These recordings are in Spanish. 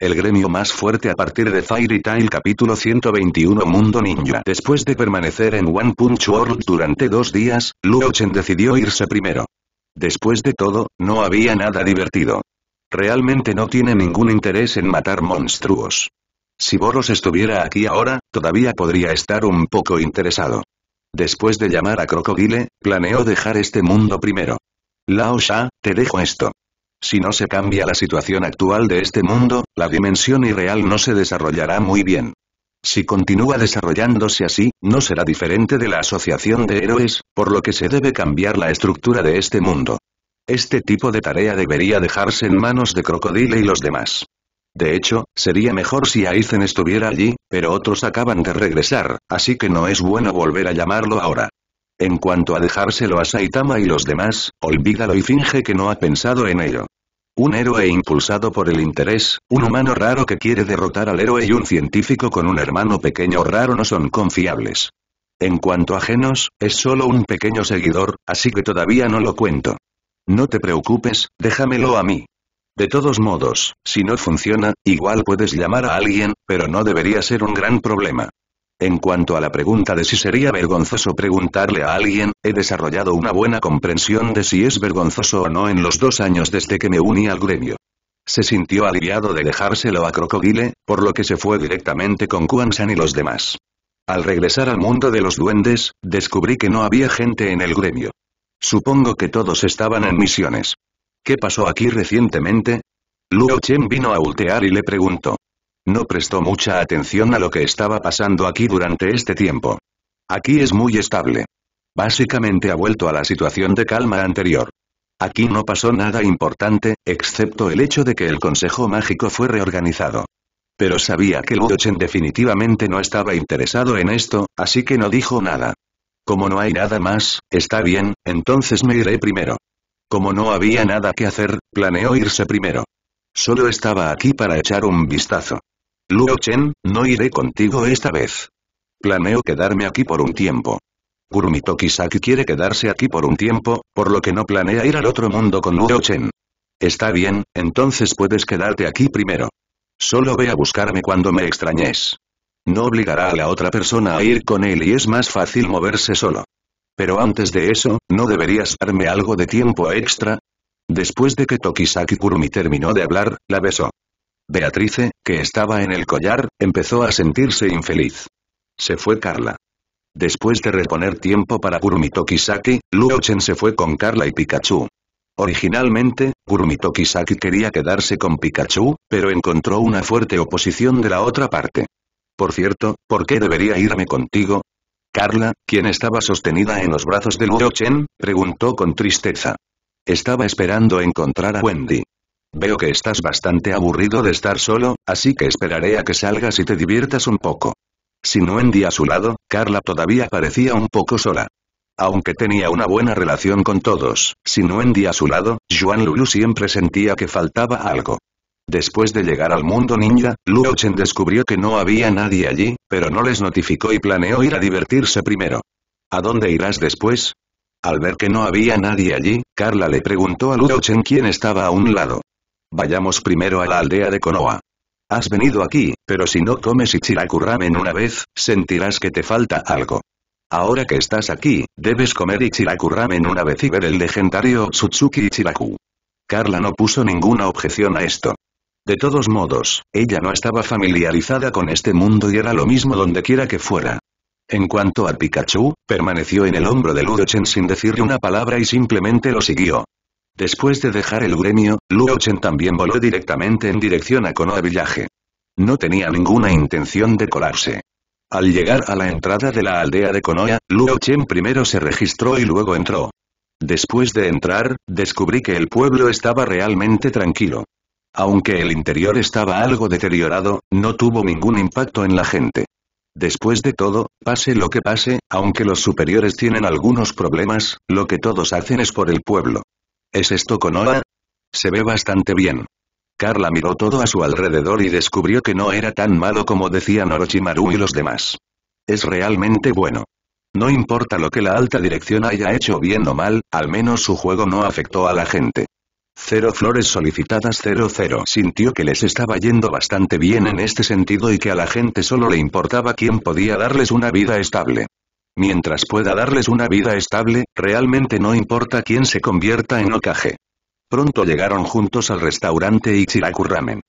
El gremio más fuerte a partir de Fairy Tail capítulo 121 Mundo Ninja Después de permanecer en One Punch World durante dos días, Luo Chen decidió irse primero. Después de todo, no había nada divertido. Realmente no tiene ningún interés en matar monstruos. Si Boros estuviera aquí ahora, todavía podría estar un poco interesado. Después de llamar a Crocodile, planeó dejar este mundo primero. Lao Sha, te dejo esto. Si no se cambia la situación actual de este mundo, la dimensión irreal no se desarrollará muy bien. Si continúa desarrollándose así, no será diferente de la asociación de héroes, por lo que se debe cambiar la estructura de este mundo. Este tipo de tarea debería dejarse en manos de Crocodile y los demás. De hecho, sería mejor si Aizen estuviera allí, pero otros acaban de regresar, así que no es bueno volver a llamarlo ahora. En cuanto a dejárselo a Saitama y los demás, olvídalo y finge que no ha pensado en ello. Un héroe impulsado por el interés, un humano raro que quiere derrotar al héroe y un científico con un hermano pequeño raro no son confiables. En cuanto a Genos, es solo un pequeño seguidor, así que todavía no lo cuento. No te preocupes, déjamelo a mí. De todos modos, si no funciona, igual puedes llamar a alguien, pero no debería ser un gran problema. En cuanto a la pregunta de si sería vergonzoso preguntarle a alguien, he desarrollado una buena comprensión de si es vergonzoso o no en los dos años desde que me uní al gremio. Se sintió aliviado de dejárselo a Crocodile, por lo que se fue directamente con Kuan San y los demás. Al regresar al mundo de los duendes, descubrí que no había gente en el gremio. Supongo que todos estaban en misiones. ¿Qué pasó aquí recientemente? Luo Chen vino a ultear y le preguntó. No prestó mucha atención a lo que estaba pasando aquí durante este tiempo. Aquí es muy estable. Básicamente ha vuelto a la situación de calma anterior. Aquí no pasó nada importante, excepto el hecho de que el Consejo Mágico fue reorganizado. Pero sabía que Ludochen definitivamente no estaba interesado en esto, así que no dijo nada. Como no hay nada más, está bien, entonces me iré primero. Como no había nada que hacer, planeó irse primero. Solo estaba aquí para echar un vistazo. Luo Chen, no iré contigo esta vez. Planeo quedarme aquí por un tiempo. Kurumi Tokisaki quiere quedarse aquí por un tiempo, por lo que no planea ir al otro mundo con Luo Chen. Está bien, entonces puedes quedarte aquí primero. Solo ve a buscarme cuando me extrañes. No obligará a la otra persona a ir con él y es más fácil moverse solo. Pero antes de eso, ¿no deberías darme algo de tiempo extra? Después de que Tokisaki Kurumi terminó de hablar, la besó. Beatrice, que estaba en el collar, empezó a sentirse infeliz. Se fue Carla. Después de reponer tiempo para Kurumitokisaki, Kisaki, Luochen se fue con Carla y Pikachu. Originalmente, Kurumitokisaki Kisaki quería quedarse con Pikachu, pero encontró una fuerte oposición de la otra parte. Por cierto, ¿por qué debería irme contigo? Carla, quien estaba sostenida en los brazos de Luo Chen, preguntó con tristeza. Estaba esperando encontrar a Wendy. Veo que estás bastante aburrido de estar solo, así que esperaré a que salgas y te diviertas un poco. Si Sin Wendy a su lado, Carla todavía parecía un poco sola. Aunque tenía una buena relación con todos, si sin Wendy a su lado, Juan Lulu siempre sentía que faltaba algo. Después de llegar al mundo ninja, Luo Chen descubrió que no había nadie allí, pero no les notificó y planeó ir a divertirse primero. ¿A dónde irás después? Al ver que no había nadie allí, Carla le preguntó a Luo Chen quién estaba a un lado. Vayamos primero a la aldea de Konoha. Has venido aquí, pero si no comes Ichiraku ramen una vez, sentirás que te falta algo. Ahora que estás aquí, debes comer Ichiraku ramen una vez y ver el legendario Tsutsuki Ichiraku. Carla no puso ninguna objeción a esto. De todos modos, ella no estaba familiarizada con este mundo y era lo mismo donde quiera que fuera. En cuanto a Pikachu, permaneció en el hombro de Ludochen sin decirle una palabra y simplemente lo siguió. Después de dejar el gremio, Luo Chen también voló directamente en dirección a Konoha Villaje. No tenía ninguna intención de colarse. Al llegar a la entrada de la aldea de Konoha, Chen primero se registró y luego entró. Después de entrar, descubrí que el pueblo estaba realmente tranquilo. Aunque el interior estaba algo deteriorado, no tuvo ningún impacto en la gente. Después de todo, pase lo que pase, aunque los superiores tienen algunos problemas, lo que todos hacen es por el pueblo. ¿Es esto Konoha? Se ve bastante bien. Carla miró todo a su alrededor y descubrió que no era tan malo como decían Orochimaru y los demás. Es realmente bueno. No importa lo que la alta dirección haya hecho bien o mal, al menos su juego no afectó a la gente. Cero flores solicitadas 00 sintió que les estaba yendo bastante bien en este sentido y que a la gente solo le importaba quién podía darles una vida estable. Mientras pueda darles una vida estable, realmente no importa quién se convierta en Okage. Pronto llegaron juntos al restaurante Ichiraku Ramen.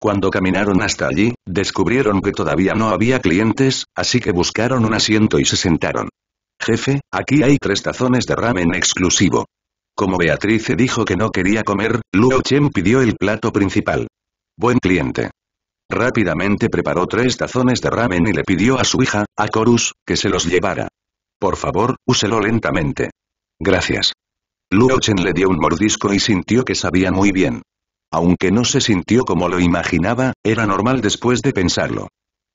Cuando caminaron hasta allí, descubrieron que todavía no había clientes, así que buscaron un asiento y se sentaron. Jefe, aquí hay tres tazones de ramen exclusivo. Como Beatrice dijo que no quería comer, Luo Chen pidió el plato principal. Buen cliente. Rápidamente preparó tres tazones de ramen y le pidió a su hija, a Corus, que se los llevara. Por favor, úselo lentamente. Gracias. Luo le dio un mordisco y sintió que sabía muy bien. Aunque no se sintió como lo imaginaba, era normal después de pensarlo.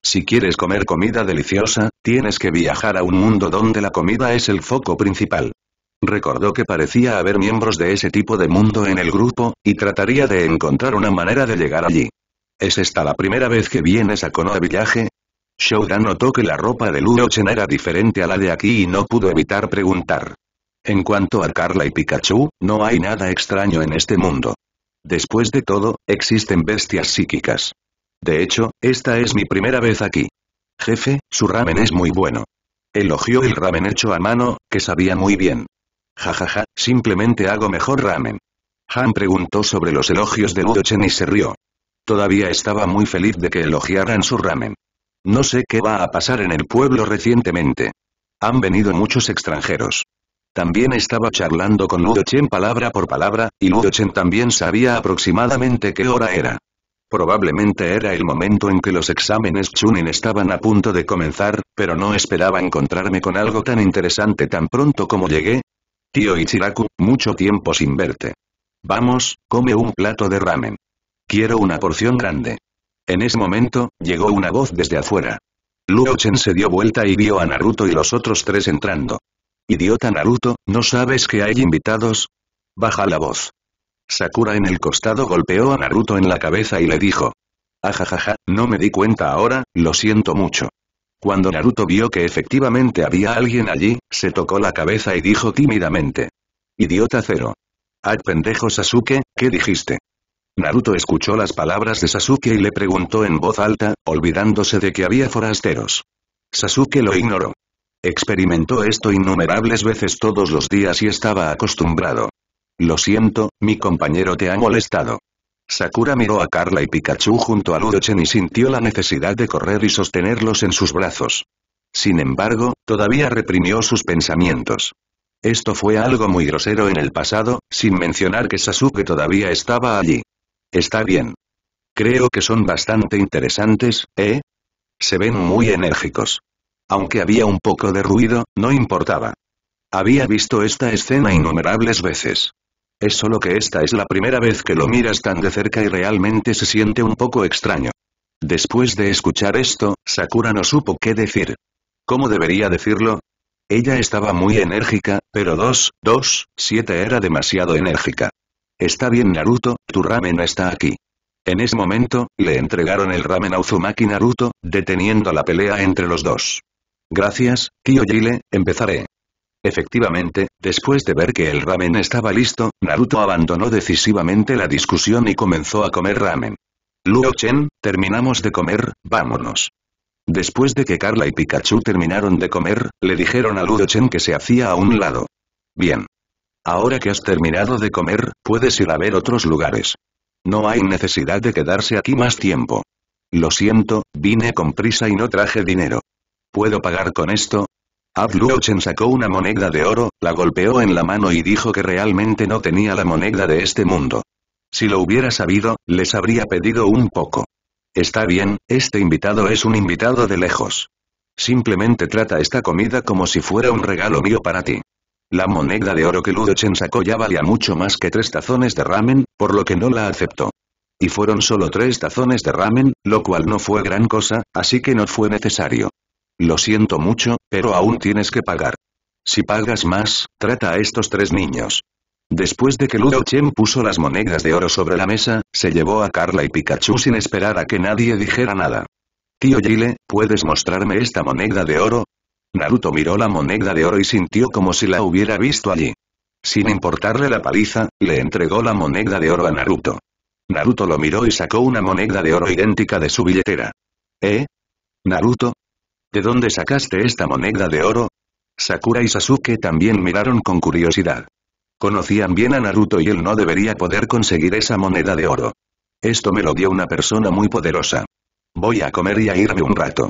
Si quieres comer comida deliciosa, tienes que viajar a un mundo donde la comida es el foco principal. Recordó que parecía haber miembros de ese tipo de mundo en el grupo, y trataría de encontrar una manera de llegar allí. ¿Es esta la primera vez que vienes a Konoha Village? Shoudan notó que la ropa de Ludochen era diferente a la de aquí y no pudo evitar preguntar. En cuanto a Carla y Pikachu, no hay nada extraño en este mundo. Después de todo, existen bestias psíquicas. De hecho, esta es mi primera vez aquí. Jefe, su ramen es muy bueno. Elogió el ramen hecho a mano, que sabía muy bien. Jajaja, ja, ja, simplemente hago mejor ramen. Han preguntó sobre los elogios de Ludochen y se rió. Todavía estaba muy feliz de que elogiaran su ramen. No sé qué va a pasar en el pueblo recientemente. Han venido muchos extranjeros. También estaba charlando con Ludochen palabra por palabra, y Ludochen también sabía aproximadamente qué hora era. Probablemente era el momento en que los exámenes Chunin estaban a punto de comenzar, pero no esperaba encontrarme con algo tan interesante tan pronto como llegué. Tío Ichiraku, mucho tiempo sin verte. Vamos, come un plato de ramen. Quiero una porción grande. En ese momento, llegó una voz desde afuera. Luo Chen se dio vuelta y vio a Naruto y los otros tres entrando. Idiota Naruto, ¿no sabes que hay invitados? Baja la voz. Sakura en el costado golpeó a Naruto en la cabeza y le dijo. Ajajaja, no me di cuenta ahora, lo siento mucho. Cuando Naruto vio que efectivamente había alguien allí, se tocó la cabeza y dijo tímidamente. Idiota cero. Ah pendejo Sasuke, ¿qué dijiste? Naruto escuchó las palabras de Sasuke y le preguntó en voz alta, olvidándose de que había forasteros. Sasuke lo ignoró. Experimentó esto innumerables veces todos los días y estaba acostumbrado. Lo siento, mi compañero te ha molestado. Sakura miró a Carla y Pikachu junto a Ludochen y sintió la necesidad de correr y sostenerlos en sus brazos. Sin embargo, todavía reprimió sus pensamientos. Esto fue algo muy grosero en el pasado, sin mencionar que Sasuke todavía estaba allí. Está bien. Creo que son bastante interesantes, ¿eh? Se ven muy enérgicos. Aunque había un poco de ruido, no importaba. Había visto esta escena innumerables veces. Es solo que esta es la primera vez que lo miras tan de cerca y realmente se siente un poco extraño. Después de escuchar esto, Sakura no supo qué decir. ¿Cómo debería decirlo? Ella estaba muy enérgica, pero 2, 2, 7 era demasiado enérgica. Está bien Naruto, tu ramen está aquí. En ese momento, le entregaron el ramen a Uzumaki Naruto, deteniendo la pelea entre los dos. Gracias, tío empezaré. Efectivamente, después de ver que el ramen estaba listo, Naruto abandonó decisivamente la discusión y comenzó a comer ramen. Luo Chen, terminamos de comer, vámonos. Después de que Carla y Pikachu terminaron de comer, le dijeron a luochen Chen que se hacía a un lado. Bien. Ahora que has terminado de comer, puedes ir a ver otros lugares. No hay necesidad de quedarse aquí más tiempo. Lo siento, vine con prisa y no traje dinero. ¿Puedo pagar con esto? Abluochen sacó una moneda de oro, la golpeó en la mano y dijo que realmente no tenía la moneda de este mundo. Si lo hubiera sabido, les habría pedido un poco. Está bien, este invitado es un invitado de lejos. Simplemente trata esta comida como si fuera un regalo mío para ti. La moneda de oro que Ludochen sacó ya valía mucho más que tres tazones de ramen, por lo que no la aceptó. Y fueron solo tres tazones de ramen, lo cual no fue gran cosa, así que no fue necesario. Lo siento mucho, pero aún tienes que pagar. Si pagas más, trata a estos tres niños. Después de que Ludo Chen puso las monedas de oro sobre la mesa, se llevó a Carla y Pikachu sin esperar a que nadie dijera nada. Tío Gile, ¿puedes mostrarme esta moneda de oro? Naruto miró la moneda de oro y sintió como si la hubiera visto allí. Sin importarle la paliza, le entregó la moneda de oro a Naruto. Naruto lo miró y sacó una moneda de oro idéntica de su billetera. ¿Eh? Naruto? ¿De dónde sacaste esta moneda de oro? Sakura y Sasuke también miraron con curiosidad. Conocían bien a Naruto y él no debería poder conseguir esa moneda de oro. Esto me lo dio una persona muy poderosa. Voy a comer y a irme un rato.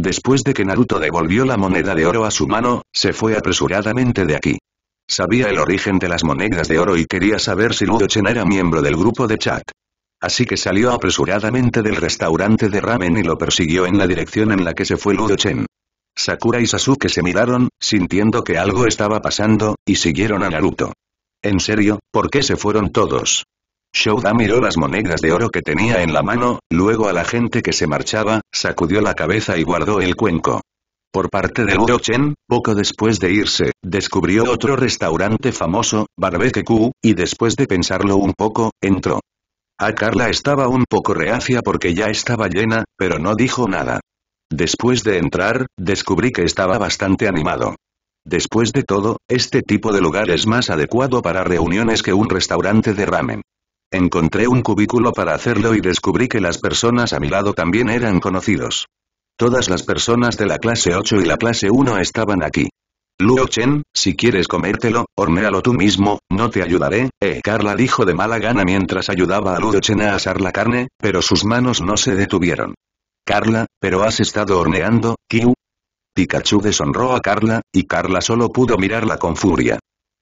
Después de que Naruto devolvió la moneda de oro a su mano, se fue apresuradamente de aquí. Sabía el origen de las monedas de oro y quería saber si Ludo-chen era miembro del grupo de chat. Así que salió apresuradamente del restaurante de ramen y lo persiguió en la dirección en la que se fue Ludo-chen. Sakura y Sasuke se miraron, sintiendo que algo estaba pasando, y siguieron a Naruto. En serio, ¿por qué se fueron todos? Shouda miró las monedas de oro que tenía en la mano, luego a la gente que se marchaba, sacudió la cabeza y guardó el cuenco. Por parte de Luo Chen, poco después de irse, descubrió otro restaurante famoso, Barbecue, Q, y después de pensarlo un poco, entró. A Carla estaba un poco reacia porque ya estaba llena, pero no dijo nada. Después de entrar, descubrí que estaba bastante animado. Después de todo, este tipo de lugar es más adecuado para reuniones que un restaurante de ramen. Encontré un cubículo para hacerlo y descubrí que las personas a mi lado también eran conocidos. Todas las personas de la clase 8 y la clase 1 estaban aquí. Luo Chen, si quieres comértelo, hornéalo tú mismo, no te ayudaré, eh. Carla dijo de mala gana mientras ayudaba a Luo Chen a asar la carne, pero sus manos no se detuvieron. Carla, pero has estado horneando, que Pikachu deshonró a Carla, y Carla solo pudo mirarla con furia.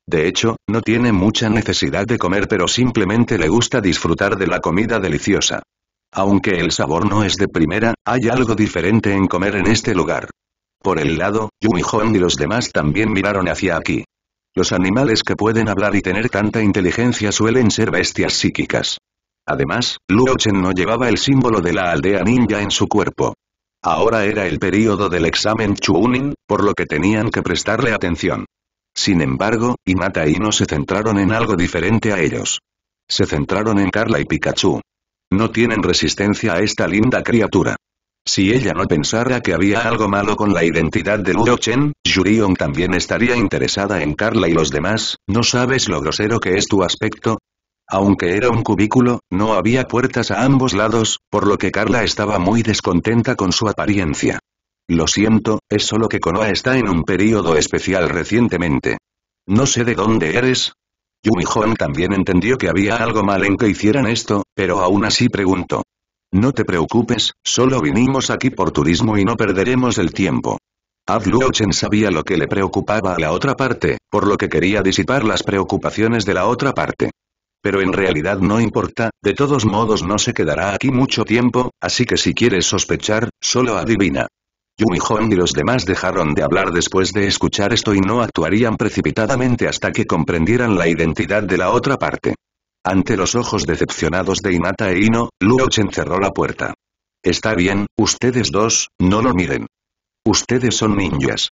De hecho, no tiene mucha necesidad de comer pero simplemente le gusta disfrutar de la comida deliciosa. Aunque el sabor no es de primera, hay algo diferente en comer en este lugar. Por el lado, Yui Hong y los demás también miraron hacia aquí. Los animales que pueden hablar y tener tanta inteligencia suelen ser bestias psíquicas. Además, Luo Chen no llevaba el símbolo de la aldea ninja en su cuerpo. Ahora era el período del examen Chunin, por lo que tenían que prestarle atención. Sin embargo, Imata y No se centraron en algo diferente a ellos. Se centraron en Carla y Pikachu. No tienen resistencia a esta linda criatura. Si ella no pensara que había algo malo con la identidad de Luo Chen, también estaría interesada en Carla y los demás, ¿no sabes lo grosero que es tu aspecto? Aunque era un cubículo, no había puertas a ambos lados, por lo que Carla estaba muy descontenta con su apariencia. Lo siento, es solo que Konoha está en un periodo especial recientemente. No sé de dónde eres. Yumi también entendió que había algo mal en que hicieran esto, pero aún así preguntó. No te preocupes, solo vinimos aquí por turismo y no perderemos el tiempo. Chen sabía lo que le preocupaba a la otra parte, por lo que quería disipar las preocupaciones de la otra parte. Pero en realidad no importa, de todos modos no se quedará aquí mucho tiempo, así que si quieres sospechar, solo adivina. Yui Hong y los demás dejaron de hablar después de escuchar esto y no actuarían precipitadamente hasta que comprendieran la identidad de la otra parte. Ante los ojos decepcionados de Inata e Ino, Luo Chen cerró la puerta. Está bien, ustedes dos, no lo miren. Ustedes son ninjas.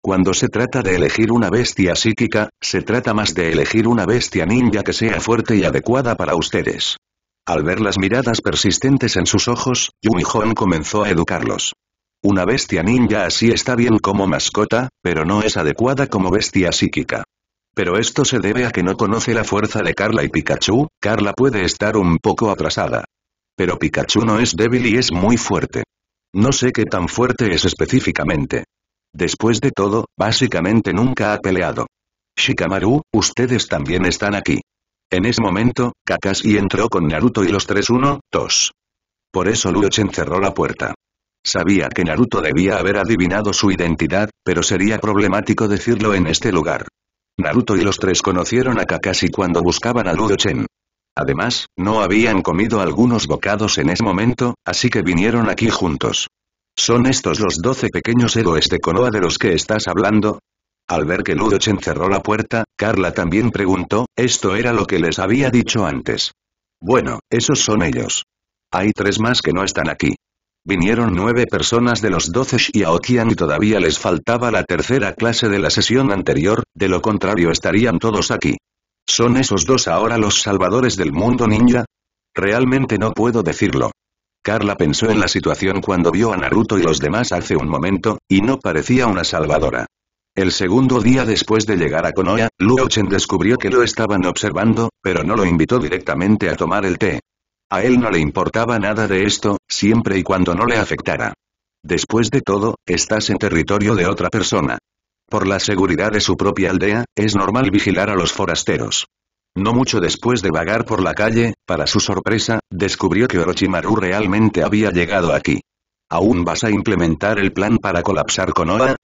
Cuando se trata de elegir una bestia psíquica, se trata más de elegir una bestia ninja que sea fuerte y adecuada para ustedes. Al ver las miradas persistentes en sus ojos, Yumi Hong comenzó a educarlos. Una bestia ninja así está bien como mascota, pero no es adecuada como bestia psíquica. Pero esto se debe a que no conoce la fuerza de Carla y Pikachu, Carla puede estar un poco atrasada. Pero Pikachu no es débil y es muy fuerte. No sé qué tan fuerte es específicamente. Después de todo, básicamente nunca ha peleado. Shikamaru, ustedes también están aquí. En ese momento, Kakashi entró con Naruto y los 3-1-2. Por eso Luochen cerró la puerta. Sabía que Naruto debía haber adivinado su identidad, pero sería problemático decirlo en este lugar. Naruto y los tres conocieron a Kakashi cuando buscaban a Ludo-chen. Además, no habían comido algunos bocados en ese momento, así que vinieron aquí juntos. ¿Son estos los doce pequeños héroes de Konoha de los que estás hablando? Al ver que Ludochen cerró la puerta, Carla también preguntó, esto era lo que les había dicho antes. Bueno, esos son ellos. Hay tres más que no están aquí. Vinieron nueve personas de los doce Xiaoqian y todavía les faltaba la tercera clase de la sesión anterior, de lo contrario estarían todos aquí. ¿Son esos dos ahora los salvadores del mundo ninja? Realmente no puedo decirlo. Carla pensó en la situación cuando vio a Naruto y los demás hace un momento, y no parecía una salvadora. El segundo día después de llegar a Konoha, Luo descubrió que lo estaban observando, pero no lo invitó directamente a tomar el té. A él no le importaba nada de esto, siempre y cuando no le afectara. Después de todo, estás en territorio de otra persona. Por la seguridad de su propia aldea, es normal vigilar a los forasteros. No mucho después de vagar por la calle, para su sorpresa, descubrió que Orochimaru realmente había llegado aquí. ¿Aún vas a implementar el plan para colapsar con Oda?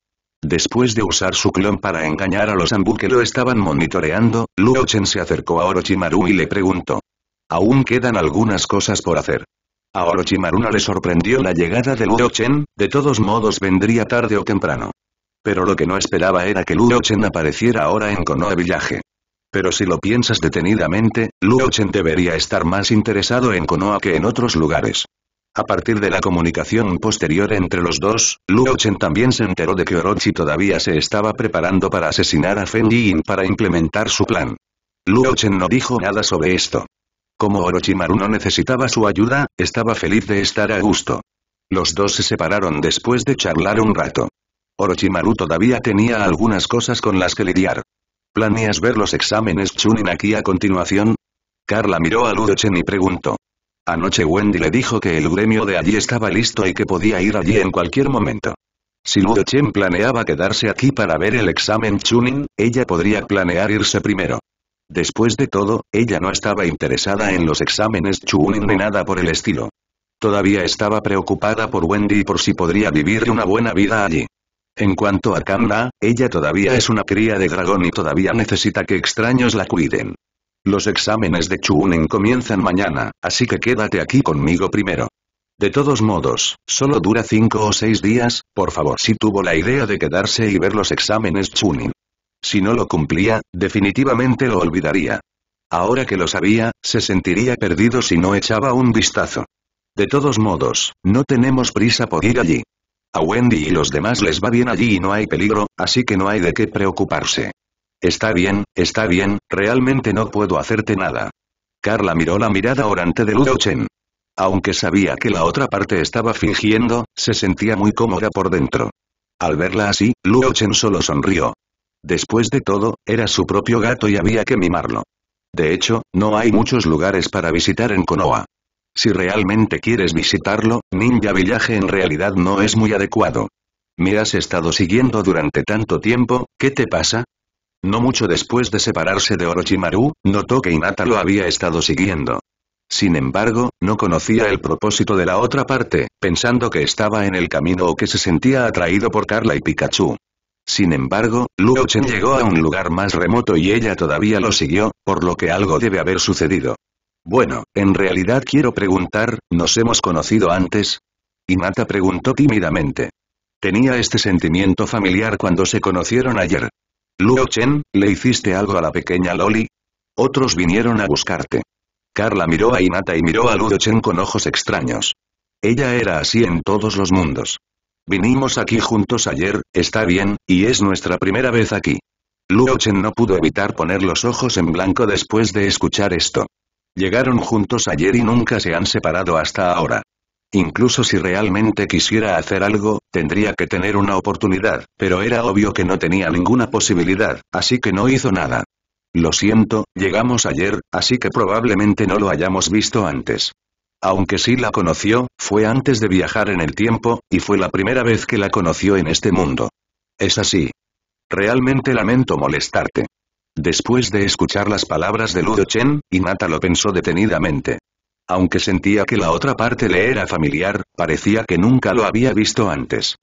Después de usar su clon para engañar a los Anbu que lo estaban monitoreando, Luochen se acercó a Orochimaru y le preguntó. Aún quedan algunas cosas por hacer. A Orochimaru no le sorprendió la llegada de Luo Chen, de todos modos vendría tarde o temprano. Pero lo que no esperaba era que Luo Chen apareciera ahora en Konoha Village. Pero si lo piensas detenidamente, Luo Chen debería estar más interesado en Konoha que en otros lugares. A partir de la comunicación posterior entre los dos, Luo Chen también se enteró de que Orochi todavía se estaba preparando para asesinar a Feng Yin para implementar su plan. Luo Chen no dijo nada sobre esto. Como Orochimaru no necesitaba su ayuda, estaba feliz de estar a gusto. Los dos se separaron después de charlar un rato. Orochimaru todavía tenía algunas cosas con las que lidiar. ¿Planeas ver los exámenes Chunin aquí a continuación? Carla miró a Ludochen y preguntó. Anoche Wendy le dijo que el gremio de allí estaba listo y que podía ir allí en cualquier momento. Si Ludochen planeaba quedarse aquí para ver el examen Chunin, ella podría planear irse primero. Después de todo, ella no estaba interesada en los exámenes Chunin ni nada por el estilo. Todavía estaba preocupada por Wendy y por si podría vivir una buena vida allí. En cuanto a Kamla, ella todavía es una cría de dragón y todavía necesita que extraños la cuiden. Los exámenes de Chunin comienzan mañana, así que quédate aquí conmigo primero. De todos modos, solo dura cinco o seis días, por favor si tuvo la idea de quedarse y ver los exámenes Chunin. Si no lo cumplía, definitivamente lo olvidaría. Ahora que lo sabía, se sentiría perdido si no echaba un vistazo. De todos modos, no tenemos prisa por ir allí. A Wendy y los demás les va bien allí y no hay peligro, así que no hay de qué preocuparse. Está bien, está bien, realmente no puedo hacerte nada. Carla miró la mirada orante de Luo Chen. Aunque sabía que la otra parte estaba fingiendo, se sentía muy cómoda por dentro. Al verla así, Luo Chen solo sonrió. Después de todo, era su propio gato y había que mimarlo. De hecho, no hay muchos lugares para visitar en Konoha. Si realmente quieres visitarlo, Ninja Villaje en realidad no es muy adecuado. Me has estado siguiendo durante tanto tiempo, ¿qué te pasa? No mucho después de separarse de Orochimaru, notó que Inata lo había estado siguiendo. Sin embargo, no conocía el propósito de la otra parte, pensando que estaba en el camino o que se sentía atraído por Carla y Pikachu. Sin embargo, Luo Chen llegó a un lugar más remoto y ella todavía lo siguió, por lo que algo debe haber sucedido. Bueno, en realidad quiero preguntar, ¿nos hemos conocido antes? Inata preguntó tímidamente. Tenía este sentimiento familiar cuando se conocieron ayer. Luo Chen, ¿le hiciste algo a la pequeña Loli? Otros vinieron a buscarte. Carla miró a Inata y miró a Luo Chen con ojos extraños. Ella era así en todos los mundos. Vinimos aquí juntos ayer, está bien, y es nuestra primera vez aquí. Luo Chen no pudo evitar poner los ojos en blanco después de escuchar esto. Llegaron juntos ayer y nunca se han separado hasta ahora. Incluso si realmente quisiera hacer algo, tendría que tener una oportunidad, pero era obvio que no tenía ninguna posibilidad, así que no hizo nada. Lo siento, llegamos ayer, así que probablemente no lo hayamos visto antes. Aunque sí la conoció, fue antes de viajar en el tiempo, y fue la primera vez que la conoció en este mundo. Es así. Realmente lamento molestarte. Después de escuchar las palabras de Ludo Chen, Inata lo pensó detenidamente. Aunque sentía que la otra parte le era familiar, parecía que nunca lo había visto antes.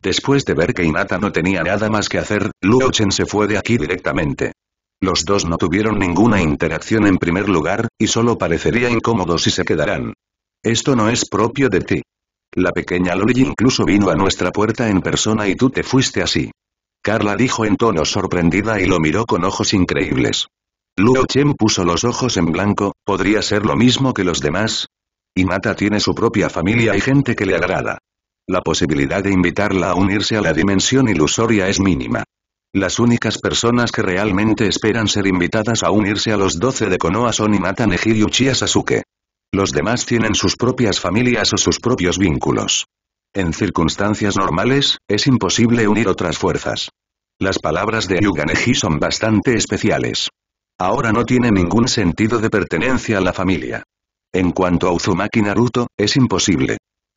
Después de ver que Inata no tenía nada más que hacer, Luo Chen se fue de aquí directamente. Los dos no tuvieron ninguna interacción en primer lugar, y solo parecería incómodo si se quedaran. Esto no es propio de ti. La pequeña Loli incluso vino a nuestra puerta en persona y tú te fuiste así. Carla dijo en tono sorprendida y lo miró con ojos increíbles. Luo Chen puso los ojos en blanco, ¿podría ser lo mismo que los demás? Mata tiene su propia familia y gente que le agrada. La posibilidad de invitarla a unirse a la dimensión ilusoria es mínima. Las únicas personas que realmente esperan ser invitadas a unirse a los 12 de Konoha son Imata, Neji y Uchiha Sasuke. Los demás tienen sus propias familias o sus propios vínculos. En circunstancias normales, es imposible unir otras fuerzas. Las palabras de Yuganeji son bastante especiales. Ahora no tiene ningún sentido de pertenencia a la familia. En cuanto a Uzumaki Naruto, es imposible.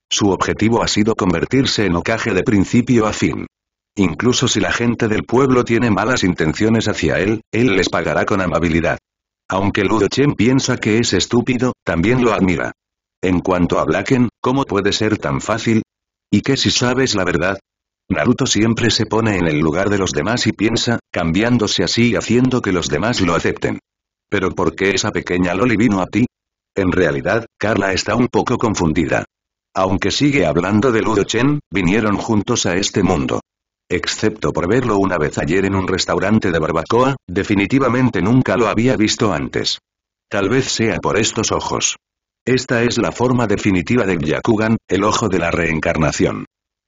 Su objetivo ha sido convertirse en ocaje de principio a fin. Incluso si la gente del pueblo tiene malas intenciones hacia él, él les pagará con amabilidad. Aunque Ludo piensa que es estúpido, también lo admira. En cuanto a Blacken, ¿cómo puede ser tan fácil? ¿Y qué si sabes la verdad? Naruto siempre se pone en el lugar de los demás y piensa, cambiándose así y haciendo que los demás lo acepten. ¿Pero por qué esa pequeña Loli vino a ti? En realidad, Carla está un poco confundida. Aunque sigue hablando de Ludo vinieron juntos a este mundo excepto por verlo una vez ayer en un restaurante de barbacoa, definitivamente nunca lo había visto antes. Tal vez sea por estos ojos. Esta es la forma definitiva de Yakugan, el ojo de la reencarnación.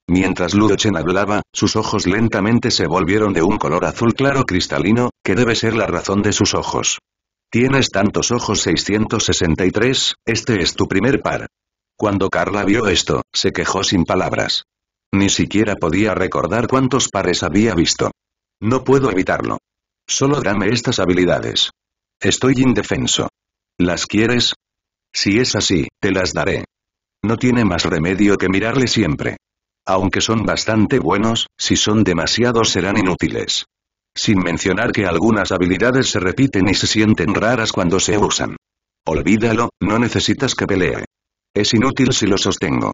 Mientras Ludochen hablaba, sus ojos lentamente se volvieron de un color azul claro cristalino, que debe ser la razón de sus ojos. Tienes tantos ojos 663, este es tu primer par. Cuando Carla vio esto, se quejó sin palabras. Ni siquiera podía recordar cuántos pares había visto. No puedo evitarlo. Solo dame estas habilidades. Estoy indefenso. ¿Las quieres? Si es así, te las daré. No tiene más remedio que mirarle siempre. Aunque son bastante buenos, si son demasiados serán inútiles. Sin mencionar que algunas habilidades se repiten y se sienten raras cuando se usan. Olvídalo, no necesitas que pelee. Es inútil si lo sostengo.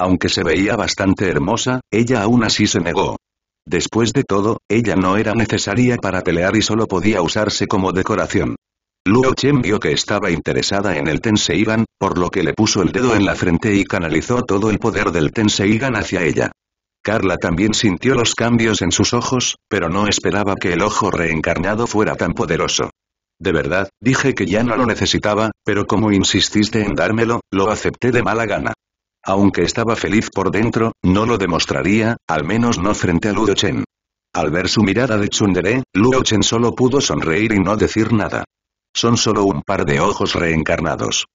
Aunque se veía bastante hermosa, ella aún así se negó. Después de todo, ella no era necesaria para pelear y solo podía usarse como decoración. Luo Chen vio que estaba interesada en el Tenseigan, por lo que le puso el dedo en la frente y canalizó todo el poder del Tenseigan hacia ella. Carla también sintió los cambios en sus ojos, pero no esperaba que el ojo reencarnado fuera tan poderoso. De verdad, dije que ya no lo necesitaba, pero como insististe en dármelo, lo acepté de mala gana. Aunque estaba feliz por dentro, no lo demostraría, al menos no frente a Luo Chen. Al ver su mirada de chunderé, Luo Chen solo pudo sonreír y no decir nada. Son solo un par de ojos reencarnados.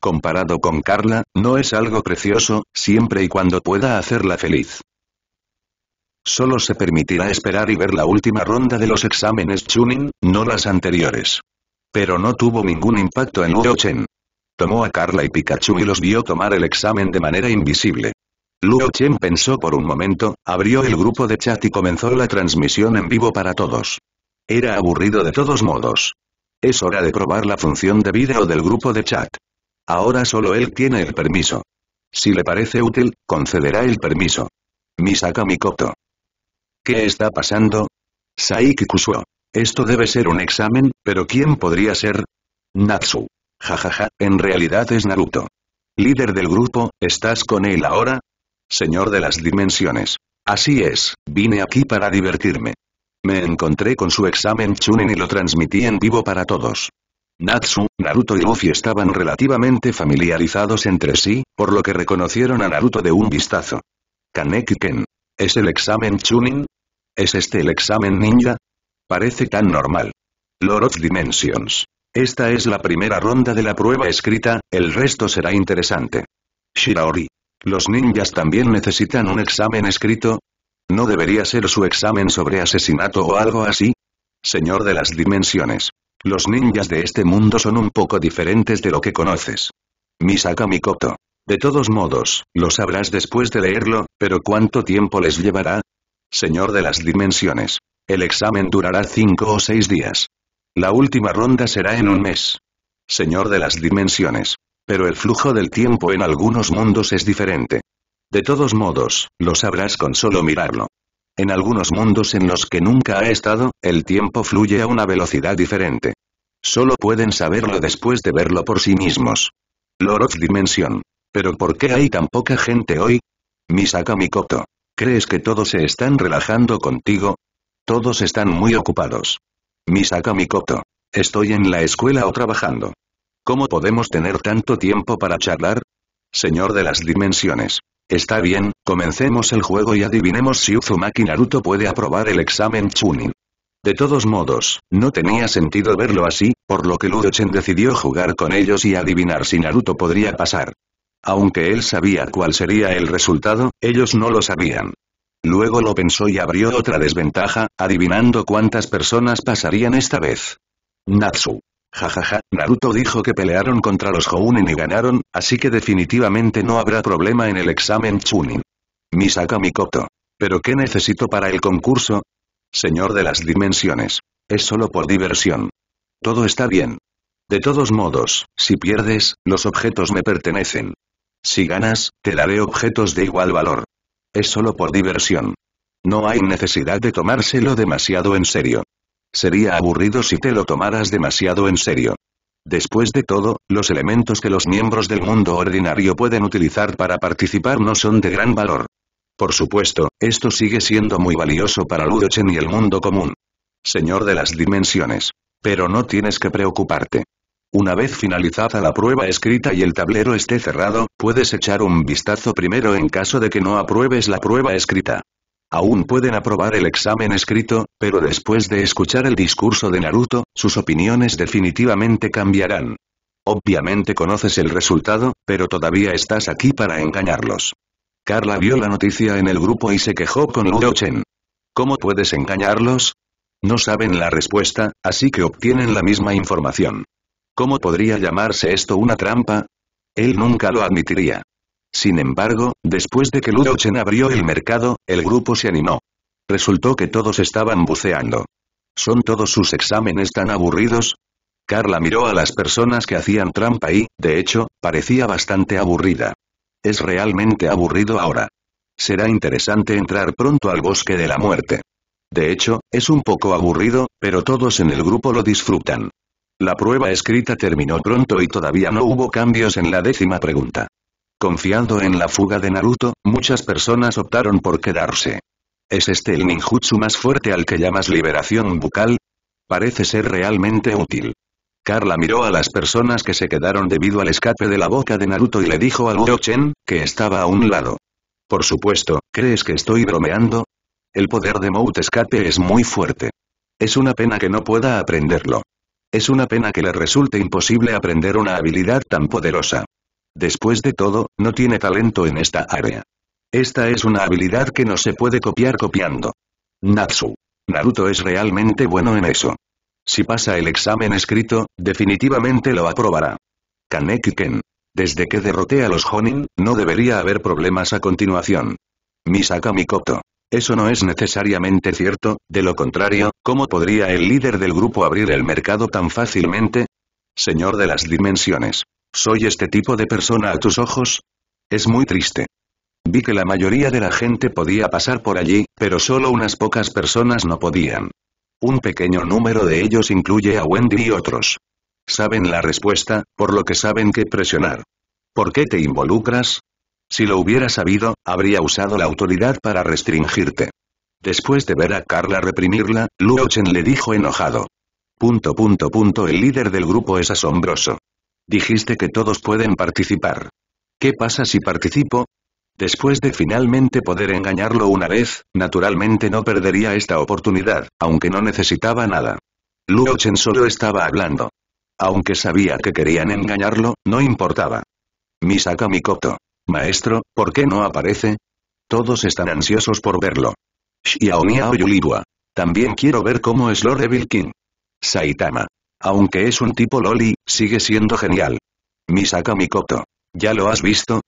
Comparado con Carla, no es algo precioso, siempre y cuando pueda hacerla feliz. Solo se permitirá esperar y ver la última ronda de los exámenes Chunin, no las anteriores. Pero no tuvo ningún impacto en Luo Chen. Tomó a Carla y Pikachu y los vio tomar el examen de manera invisible. Luo Chen pensó por un momento, abrió el grupo de chat y comenzó la transmisión en vivo para todos. Era aburrido de todos modos. Es hora de probar la función de vídeo del grupo de chat. Ahora solo él tiene el permiso. Si le parece útil, concederá el permiso. Misaka Mikoto. ¿Qué está pasando? Saiki Kusuo. Esto debe ser un examen, pero ¿quién podría ser? Natsu. Jajaja, en realidad es Naruto. Líder del grupo, ¿estás con él ahora? Señor de las dimensiones. Así es, vine aquí para divertirme. Me encontré con su examen Chunin y lo transmití en vivo para todos. Natsu, Naruto y Luffy estaban relativamente familiarizados entre sí, por lo que reconocieron a Naruto de un vistazo. Kaneki ¿Es el examen Chunin? ¿Es este el examen ninja? Parece tan normal. Lord of Dimensions. Esta es la primera ronda de la prueba escrita, el resto será interesante. Shiraori. ¿Los ninjas también necesitan un examen escrito? ¿No debería ser su examen sobre asesinato o algo así? Señor de las dimensiones. Los ninjas de este mundo son un poco diferentes de lo que conoces. Misaka Mikoto. De todos modos, lo sabrás después de leerlo, pero ¿cuánto tiempo les llevará? Señor de las dimensiones. El examen durará cinco o seis días. La última ronda será en un mes. Señor de las dimensiones. Pero el flujo del tiempo en algunos mundos es diferente. De todos modos, lo sabrás con solo mirarlo. En algunos mundos en los que nunca ha estado, el tiempo fluye a una velocidad diferente. Solo pueden saberlo después de verlo por sí mismos. Lord dimensión. Dimension. ¿Pero por qué hay tan poca gente hoy? Misaka Mikoto. ¿Crees que todos se están relajando contigo? Todos están muy ocupados. Misaka Mikoto. Estoy en la escuela o trabajando. ¿Cómo podemos tener tanto tiempo para charlar? Señor de las dimensiones. Está bien, comencemos el juego y adivinemos si Uzumaki Naruto puede aprobar el examen Chunin. De todos modos, no tenía sentido verlo así, por lo que Ludochen decidió jugar con ellos y adivinar si Naruto podría pasar. Aunque él sabía cuál sería el resultado, ellos no lo sabían. Luego lo pensó y abrió otra desventaja, adivinando cuántas personas pasarían esta vez. Natsu. Jajaja, Naruto dijo que pelearon contra los Hounen y ganaron, así que definitivamente no habrá problema en el examen Chunin. Misaka Mikoto. ¿Pero qué necesito para el concurso? Señor de las dimensiones. Es solo por diversión. Todo está bien. De todos modos, si pierdes, los objetos me pertenecen. Si ganas, te daré objetos de igual valor. Es solo por diversión. No hay necesidad de tomárselo demasiado en serio. Sería aburrido si te lo tomaras demasiado en serio. Después de todo, los elementos que los miembros del mundo ordinario pueden utilizar para participar no son de gran valor. Por supuesto, esto sigue siendo muy valioso para Ludochen y el mundo común. Señor de las dimensiones. Pero no tienes que preocuparte. Una vez finalizada la prueba escrita y el tablero esté cerrado, puedes echar un vistazo primero en caso de que no apruebes la prueba escrita. Aún pueden aprobar el examen escrito, pero después de escuchar el discurso de Naruto, sus opiniones definitivamente cambiarán. Obviamente conoces el resultado, pero todavía estás aquí para engañarlos. Carla vio la noticia en el grupo y se quejó con Chen. ¿Cómo puedes engañarlos? No saben la respuesta, así que obtienen la misma información. ¿Cómo podría llamarse esto una trampa? Él nunca lo admitiría. Sin embargo, después de que Ludochen abrió el mercado, el grupo se animó. Resultó que todos estaban buceando. ¿Son todos sus exámenes tan aburridos? Carla miró a las personas que hacían trampa y, de hecho, parecía bastante aburrida. Es realmente aburrido ahora. Será interesante entrar pronto al bosque de la muerte. De hecho, es un poco aburrido, pero todos en el grupo lo disfrutan. La prueba escrita terminó pronto y todavía no hubo cambios en la décima pregunta. Confiando en la fuga de Naruto, muchas personas optaron por quedarse. ¿Es este el ninjutsu más fuerte al que llamas liberación bucal? Parece ser realmente útil. Carla miró a las personas que se quedaron debido al escape de la boca de Naruto y le dijo a Luo Chen, que estaba a un lado. Por supuesto, ¿crees que estoy bromeando? El poder de Mout Escape es muy fuerte. Es una pena que no pueda aprenderlo. Es una pena que le resulte imposible aprender una habilidad tan poderosa. Después de todo, no tiene talento en esta área. Esta es una habilidad que no se puede copiar copiando. Natsu. Naruto es realmente bueno en eso. Si pasa el examen escrito, definitivamente lo aprobará. Kaneki Ken. Desde que derroté a los Honin, no debería haber problemas a continuación. Misaka Mikoto. Eso no es necesariamente cierto, de lo contrario, ¿cómo podría el líder del grupo abrir el mercado tan fácilmente? Señor de las dimensiones. ¿Soy este tipo de persona a tus ojos? Es muy triste. Vi que la mayoría de la gente podía pasar por allí, pero solo unas pocas personas no podían. Un pequeño número de ellos incluye a Wendy y otros. Saben la respuesta, por lo que saben qué presionar. ¿Por qué te involucras? Si lo hubiera sabido, habría usado la autoridad para restringirte. Después de ver a Carla reprimirla, Luo Chen le dijo enojado. Punto punto punto el líder del grupo es asombroso. Dijiste que todos pueden participar. ¿Qué pasa si participo? Después de finalmente poder engañarlo una vez, naturalmente no perdería esta oportunidad, aunque no necesitaba nada. Luo Chen solo estaba hablando. Aunque sabía que querían engañarlo, no importaba. Misaka Mikoto. Maestro, ¿por qué no aparece? Todos están ansiosos por verlo. Xiaomi Oyuligua. También quiero ver cómo es Lord Evil King. Saitama. Aunque es un tipo loli, sigue siendo genial. Misaka Mikoto. ¿Ya lo has visto?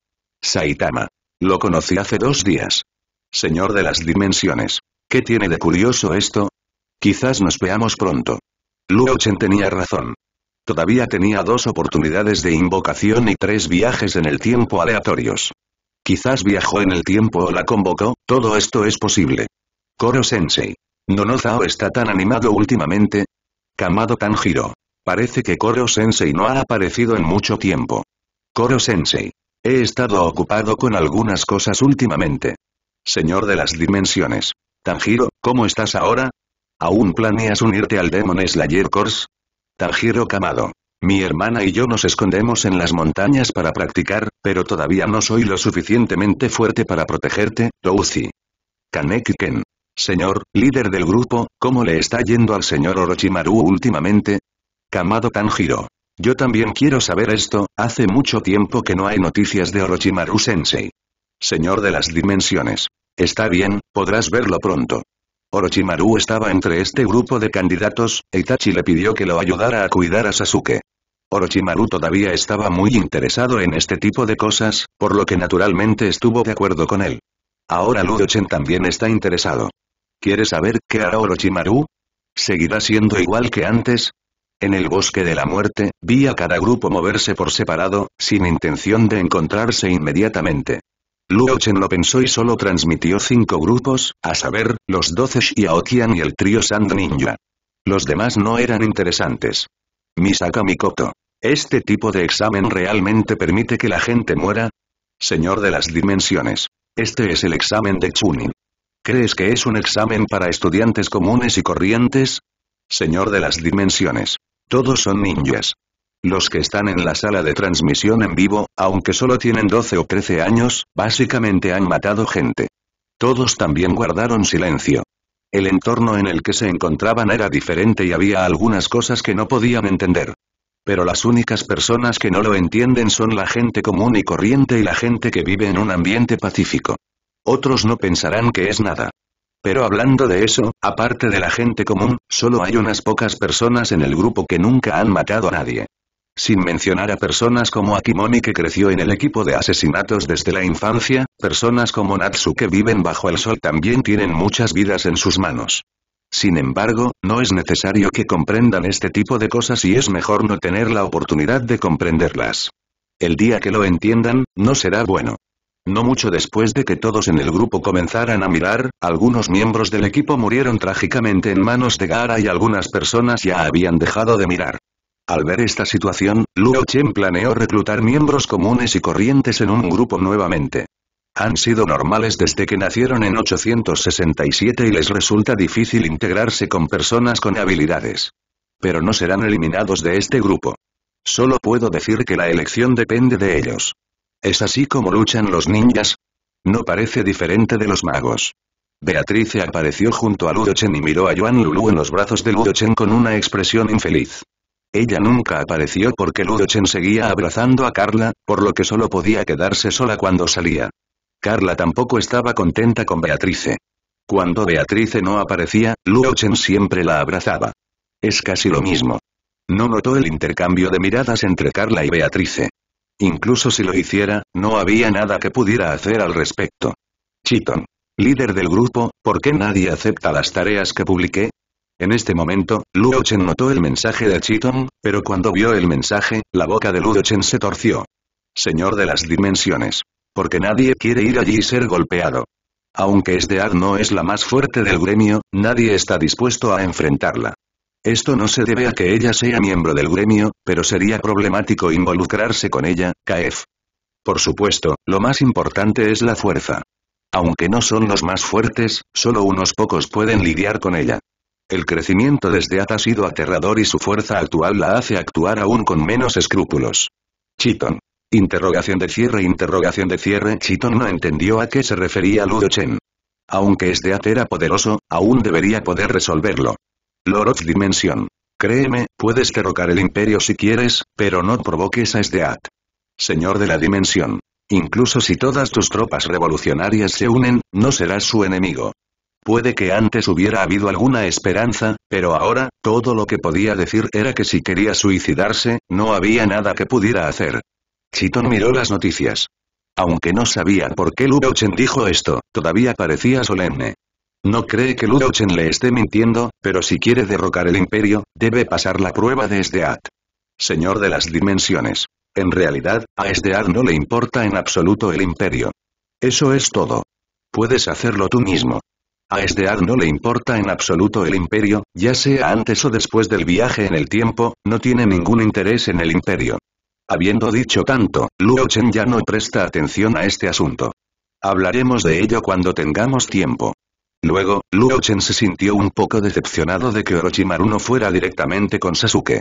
Saitama. Lo conocí hace dos días. Señor de las dimensiones. ¿Qué tiene de curioso esto? Quizás nos veamos pronto. Luo Chen tenía razón. Todavía tenía dos oportunidades de invocación y tres viajes en el tiempo aleatorios. Quizás viajó en el tiempo o la convocó, todo esto es posible. Koro Sensei. Nonozao está tan animado últimamente. Kamado Tanjiro. Parece que Koro Sensei no ha aparecido en mucho tiempo. Koro Sensei. He estado ocupado con algunas cosas últimamente. Señor de las dimensiones. Tanjiro, ¿cómo estás ahora? ¿Aún planeas unirte al Demon Slayer Corps? Tanjiro Kamado. Mi hermana y yo nos escondemos en las montañas para practicar, pero todavía no soy lo suficientemente fuerte para protegerte, Touzi. Kaneki Ken. Señor, líder del grupo, ¿cómo le está yendo al señor Orochimaru últimamente? Kamado Tanjiro. Yo también quiero saber esto, hace mucho tiempo que no hay noticias de Orochimaru Sensei. Señor de las Dimensiones. Está bien, podrás verlo pronto. Orochimaru estaba entre este grupo de candidatos, Itachi le pidió que lo ayudara a cuidar a Sasuke. Orochimaru todavía estaba muy interesado en este tipo de cosas, por lo que naturalmente estuvo de acuerdo con él. Ahora Ludochen también está interesado. ¿Quiere saber qué hará Orochimaru? ¿Seguirá siendo igual que antes? En el bosque de la muerte, vi a cada grupo moverse por separado, sin intención de encontrarse inmediatamente. Luo lo pensó y solo transmitió cinco grupos, a saber, los doce Xiaoqian y el trío Sand Ninja. Los demás no eran interesantes. Misaka Mikoto. ¿Este tipo de examen realmente permite que la gente muera? Señor de las dimensiones. Este es el examen de Chunin. ¿Crees que es un examen para estudiantes comunes y corrientes? Señor de las dimensiones. Todos son ninjas. Los que están en la sala de transmisión en vivo, aunque solo tienen 12 o 13 años, básicamente han matado gente. Todos también guardaron silencio. El entorno en el que se encontraban era diferente y había algunas cosas que no podían entender. Pero las únicas personas que no lo entienden son la gente común y corriente y la gente que vive en un ambiente pacífico. Otros no pensarán que es nada. Pero hablando de eso, aparte de la gente común, solo hay unas pocas personas en el grupo que nunca han matado a nadie. Sin mencionar a personas como Akimoni que creció en el equipo de asesinatos desde la infancia, personas como Natsu que viven bajo el sol también tienen muchas vidas en sus manos. Sin embargo, no es necesario que comprendan este tipo de cosas y es mejor no tener la oportunidad de comprenderlas. El día que lo entiendan, no será bueno. No mucho después de que todos en el grupo comenzaran a mirar, algunos miembros del equipo murieron trágicamente en manos de Gara y algunas personas ya habían dejado de mirar. Al ver esta situación, Luo Chen planeó reclutar miembros comunes y corrientes en un grupo nuevamente. Han sido normales desde que nacieron en 867 y les resulta difícil integrarse con personas con habilidades. Pero no serán eliminados de este grupo. Solo puedo decir que la elección depende de ellos. ¿Es así como luchan los ninjas? No parece diferente de los magos. Beatrice apareció junto a Luo Chen y miró a Yuan Lulu en los brazos de Luo Chen con una expresión infeliz. Ella nunca apareció porque Ludochen seguía abrazando a Carla, por lo que solo podía quedarse sola cuando salía. Carla tampoco estaba contenta con Beatrice. Cuando Beatrice no aparecía, Luochen siempre la abrazaba. Es casi lo mismo. No notó el intercambio de miradas entre Carla y Beatrice. Incluso si lo hiciera, no había nada que pudiera hacer al respecto. Chiton. Líder del grupo, ¿por qué nadie acepta las tareas que publiqué? En este momento, Luo Chen notó el mensaje de Chitong, pero cuando vio el mensaje, la boca de Luo Chen se torció. Señor de las dimensiones. Porque nadie quiere ir allí y ser golpeado. Aunque este Ad no es la más fuerte del gremio, nadie está dispuesto a enfrentarla. Esto no se debe a que ella sea miembro del gremio, pero sería problemático involucrarse con ella, Kaef. Por supuesto, lo más importante es la fuerza. Aunque no son los más fuertes, solo unos pocos pueden lidiar con ella. El crecimiento de At ha sido aterrador y su fuerza actual la hace actuar aún con menos escrúpulos. Chiton. Interrogación de cierre Interrogación de cierre Chiton no entendió a qué se refería Ludo Chen. Aunque Esdeat era poderoso, aún debería poder resolverlo. Lord Dimension. Dimensión. Créeme, puedes derrocar el imperio si quieres, pero no provoques a Esdeat. Señor de la Dimensión. Incluso si todas tus tropas revolucionarias se unen, no serás su enemigo. Puede que antes hubiera habido alguna esperanza, pero ahora, todo lo que podía decir era que si quería suicidarse, no había nada que pudiera hacer. Chitón miró las noticias. Aunque no sabía por qué Ludochen dijo esto, todavía parecía solemne. No cree que Ludochen le esté mintiendo, pero si quiere derrocar el imperio, debe pasar la prueba de Esdead. Señor de las dimensiones. En realidad, a Esdead no le importa en absoluto el imperio. Eso es todo. Puedes hacerlo tú mismo. A Esdead no le importa en absoluto el imperio, ya sea antes o después del viaje en el tiempo, no tiene ningún interés en el imperio. Habiendo dicho tanto, Luo Chen ya no presta atención a este asunto. Hablaremos de ello cuando tengamos tiempo. Luego, Luo Chen se sintió un poco decepcionado de que Orochimaru no fuera directamente con Sasuke.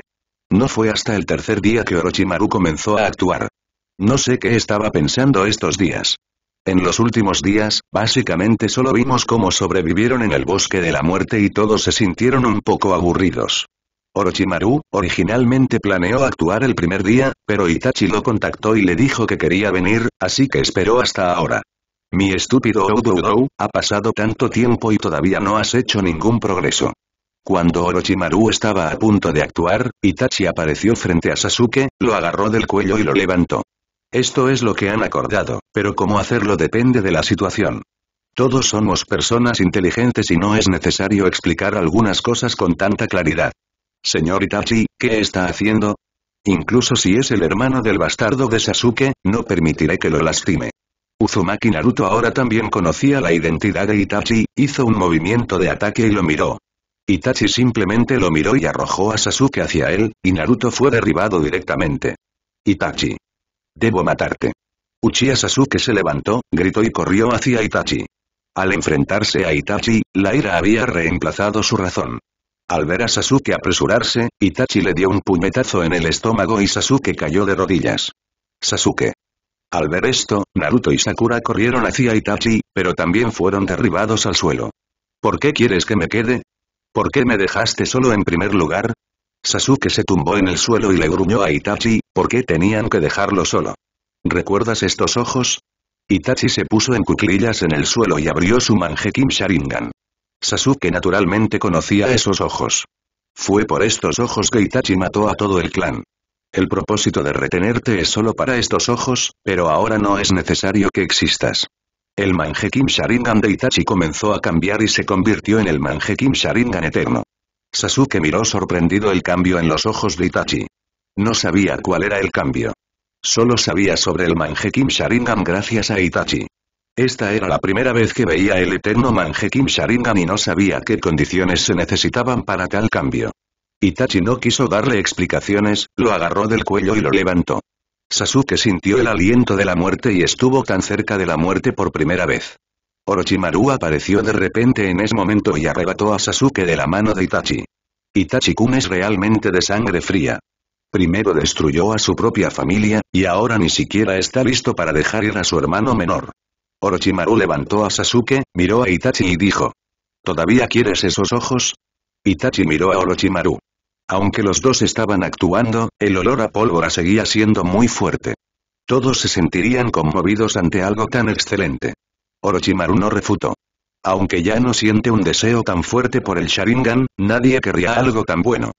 No fue hasta el tercer día que Orochimaru comenzó a actuar. No sé qué estaba pensando estos días. En los últimos días, básicamente solo vimos cómo sobrevivieron en el bosque de la muerte y todos se sintieron un poco aburridos. Orochimaru, originalmente planeó actuar el primer día, pero Itachi lo contactó y le dijo que quería venir, así que esperó hasta ahora. Mi estúpido Oudoudou, ha pasado tanto tiempo y todavía no has hecho ningún progreso. Cuando Orochimaru estaba a punto de actuar, Itachi apareció frente a Sasuke, lo agarró del cuello y lo levantó. Esto es lo que han acordado, pero cómo hacerlo depende de la situación. Todos somos personas inteligentes y no es necesario explicar algunas cosas con tanta claridad. Señor Itachi, ¿qué está haciendo? Incluso si es el hermano del bastardo de Sasuke, no permitiré que lo lastime. Uzumaki Naruto ahora también conocía la identidad de Itachi, hizo un movimiento de ataque y lo miró. Itachi simplemente lo miró y arrojó a Sasuke hacia él, y Naruto fue derribado directamente. Itachi. Debo matarte. Uchiha Sasuke se levantó, gritó y corrió hacia Itachi. Al enfrentarse a Itachi, la ira había reemplazado su razón. Al ver a Sasuke apresurarse, Itachi le dio un puñetazo en el estómago y Sasuke cayó de rodillas. Sasuke. Al ver esto, Naruto y Sakura corrieron hacia Itachi, pero también fueron derribados al suelo. ¿Por qué quieres que me quede? ¿Por qué me dejaste solo en primer lugar? Sasuke se tumbó en el suelo y le gruñó a Itachi, ¿Por qué tenían que dejarlo solo? ¿Recuerdas estos ojos? Itachi se puso en cuclillas en el suelo y abrió su Kim Sharingan. Sasuke naturalmente conocía esos ojos. Fue por estos ojos que Itachi mató a todo el clan. El propósito de retenerte es solo para estos ojos, pero ahora no es necesario que existas. El Manjekim Sharingan de Itachi comenzó a cambiar y se convirtió en el Manjekim Sharingan eterno. Sasuke miró sorprendido el cambio en los ojos de Itachi. No sabía cuál era el cambio. Solo sabía sobre el Kim Sharingan gracias a Itachi. Esta era la primera vez que veía el eterno Kim Sharingan y no sabía qué condiciones se necesitaban para tal cambio. Itachi no quiso darle explicaciones, lo agarró del cuello y lo levantó. Sasuke sintió el aliento de la muerte y estuvo tan cerca de la muerte por primera vez. Orochimaru apareció de repente en ese momento y arrebató a Sasuke de la mano de Itachi. Itachi-kun es realmente de sangre fría. Primero destruyó a su propia familia, y ahora ni siquiera está listo para dejar ir a su hermano menor. Orochimaru levantó a Sasuke, miró a Itachi y dijo. ¿Todavía quieres esos ojos? Itachi miró a Orochimaru. Aunque los dos estaban actuando, el olor a pólvora seguía siendo muy fuerte. Todos se sentirían conmovidos ante algo tan excelente. Orochimaru no refutó. Aunque ya no siente un deseo tan fuerte por el Sharingan, nadie querría algo tan bueno.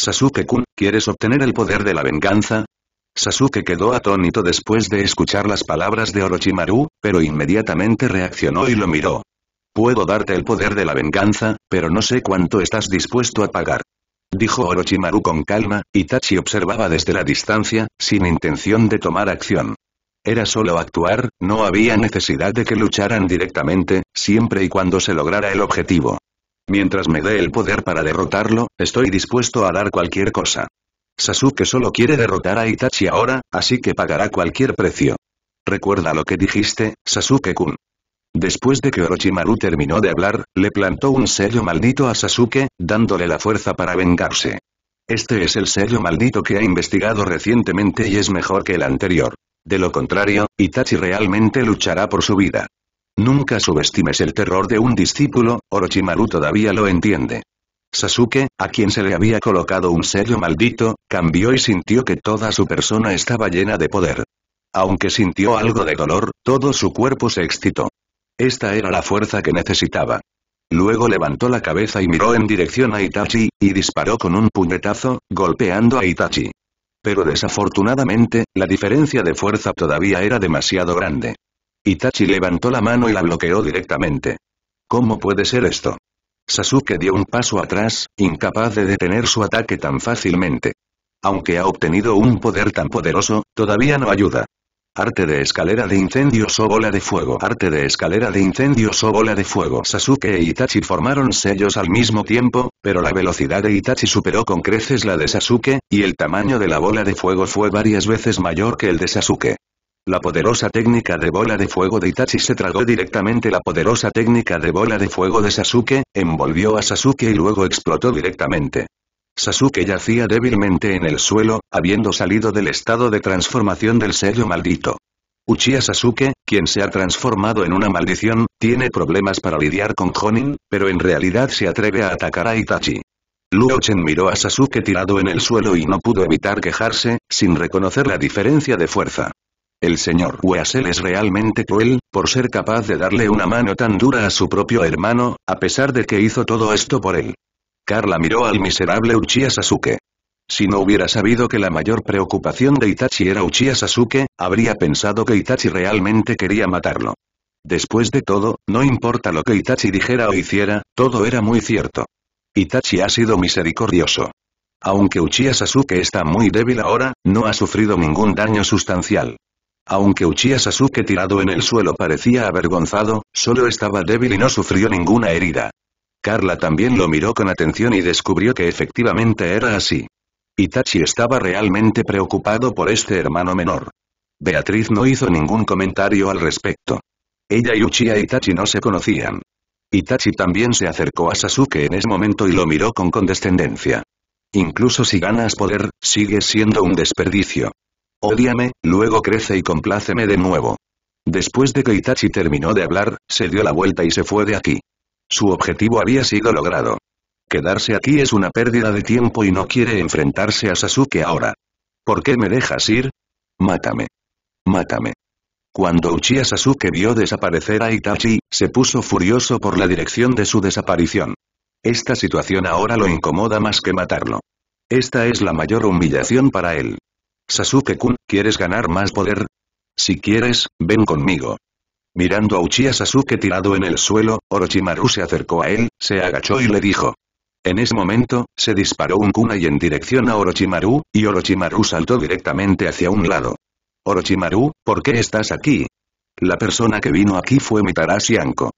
Sasuke-kun, ¿quieres obtener el poder de la venganza? Sasuke quedó atónito después de escuchar las palabras de Orochimaru, pero inmediatamente reaccionó y lo miró. Puedo darte el poder de la venganza, pero no sé cuánto estás dispuesto a pagar. Dijo Orochimaru con calma, y Tachi observaba desde la distancia, sin intención de tomar acción. Era solo actuar, no había necesidad de que lucharan directamente, siempre y cuando se lograra el objetivo. Mientras me dé el poder para derrotarlo, estoy dispuesto a dar cualquier cosa. Sasuke solo quiere derrotar a Itachi ahora, así que pagará cualquier precio. Recuerda lo que dijiste, Sasuke-kun. Después de que Orochimaru terminó de hablar, le plantó un sello maldito a Sasuke, dándole la fuerza para vengarse. Este es el sello maldito que ha investigado recientemente y es mejor que el anterior. De lo contrario, Itachi realmente luchará por su vida. Nunca subestimes el terror de un discípulo, Orochimaru todavía lo entiende. Sasuke, a quien se le había colocado un sello maldito, cambió y sintió que toda su persona estaba llena de poder. Aunque sintió algo de dolor, todo su cuerpo se excitó. Esta era la fuerza que necesitaba. Luego levantó la cabeza y miró en dirección a Itachi, y disparó con un puñetazo, golpeando a Itachi. Pero desafortunadamente, la diferencia de fuerza todavía era demasiado grande. Itachi levantó la mano y la bloqueó directamente. ¿Cómo puede ser esto? Sasuke dio un paso atrás, incapaz de detener su ataque tan fácilmente. Aunque ha obtenido un poder tan poderoso, todavía no ayuda. Arte de escalera de incendios o bola de fuego. Arte de escalera de incendios o bola de fuego. Sasuke e Itachi formaron sellos al mismo tiempo, pero la velocidad de Itachi superó con creces la de Sasuke, y el tamaño de la bola de fuego fue varias veces mayor que el de Sasuke. La poderosa técnica de bola de fuego de Itachi se tragó directamente la poderosa técnica de bola de fuego de Sasuke, envolvió a Sasuke y luego explotó directamente. Sasuke yacía débilmente en el suelo, habiendo salido del estado de transformación del sello maldito. Uchiha Sasuke, quien se ha transformado en una maldición, tiene problemas para lidiar con Honin, pero en realidad se atreve a atacar a Itachi. Luo Chen miró a Sasuke tirado en el suelo y no pudo evitar quejarse, sin reconocer la diferencia de fuerza. El señor Weasel es realmente cruel, por ser capaz de darle una mano tan dura a su propio hermano, a pesar de que hizo todo esto por él. Carla miró al miserable Uchiha Sasuke. Si no hubiera sabido que la mayor preocupación de Itachi era Uchiha Sasuke, habría pensado que Itachi realmente quería matarlo. Después de todo, no importa lo que Itachi dijera o hiciera, todo era muy cierto. Itachi ha sido misericordioso. Aunque Uchiha Sasuke está muy débil ahora, no ha sufrido ningún daño sustancial. Aunque Uchiha Sasuke tirado en el suelo parecía avergonzado, solo estaba débil y no sufrió ninguna herida. Carla también lo miró con atención y descubrió que efectivamente era así. Itachi estaba realmente preocupado por este hermano menor. Beatriz no hizo ningún comentario al respecto. Ella y Uchiha Itachi no se conocían. Itachi también se acercó a Sasuke en ese momento y lo miró con condescendencia. Incluso si ganas poder, sigues siendo un desperdicio. Odíame, luego crece y compláceme de nuevo. Después de que Itachi terminó de hablar, se dio la vuelta y se fue de aquí. Su objetivo había sido logrado. Quedarse aquí es una pérdida de tiempo y no quiere enfrentarse a Sasuke ahora. ¿Por qué me dejas ir? Mátame. Mátame. Cuando Uchiha Sasuke vio desaparecer a Itachi, se puso furioso por la dirección de su desaparición. Esta situación ahora lo incomoda más que matarlo. Esta es la mayor humillación para él. Sasuke-kun, ¿quieres ganar más poder? Si quieres, ven conmigo. Mirando a Uchiha Sasuke tirado en el suelo, Orochimaru se acercó a él, se agachó y le dijo. En ese momento, se disparó un kunai en dirección a Orochimaru, y Orochimaru saltó directamente hacia un lado. Orochimaru, ¿por qué estás aquí? La persona que vino aquí fue Mitarashi Anko.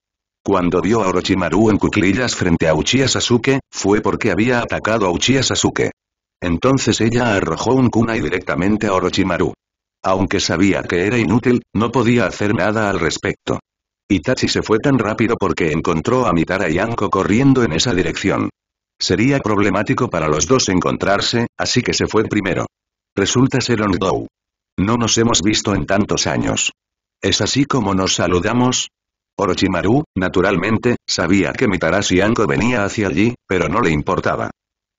Cuando vio a Orochimaru en cuclillas frente a Uchiha Sasuke, fue porque había atacado a Uchiha Sasuke. Entonces ella arrojó un kunai directamente a Orochimaru. Aunque sabía que era inútil, no podía hacer nada al respecto. Itachi se fue tan rápido porque encontró a Mitara y Anko corriendo en esa dirección. Sería problemático para los dos encontrarse, así que se fue primero. Resulta ser Ongdou. No nos hemos visto en tantos años. ¿Es así como nos saludamos? Orochimaru, naturalmente, sabía que y Anko venía hacia allí, pero no le importaba.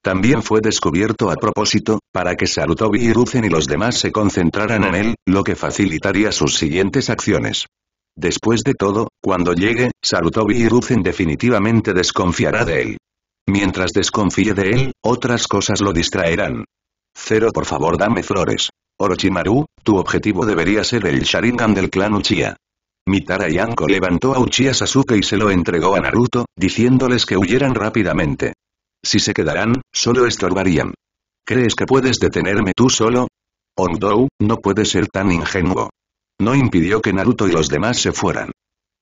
También fue descubierto a propósito, para que Sarutobi y y los demás se concentraran en él, lo que facilitaría sus siguientes acciones. Después de todo, cuando llegue, Sarutobi y definitivamente desconfiará de él. Mientras desconfíe de él, otras cosas lo distraerán. Cero por favor dame flores. Orochimaru, tu objetivo debería ser el Sharingan del clan Uchiha. Mitara Yanko levantó a Uchiha Sasuke y se lo entregó a Naruto, diciéndoles que huyeran rápidamente. Si se quedarán, solo estorbarían. ¿Crees que puedes detenerme tú solo? Ondou, no puede ser tan ingenuo. No impidió que Naruto y los demás se fueran.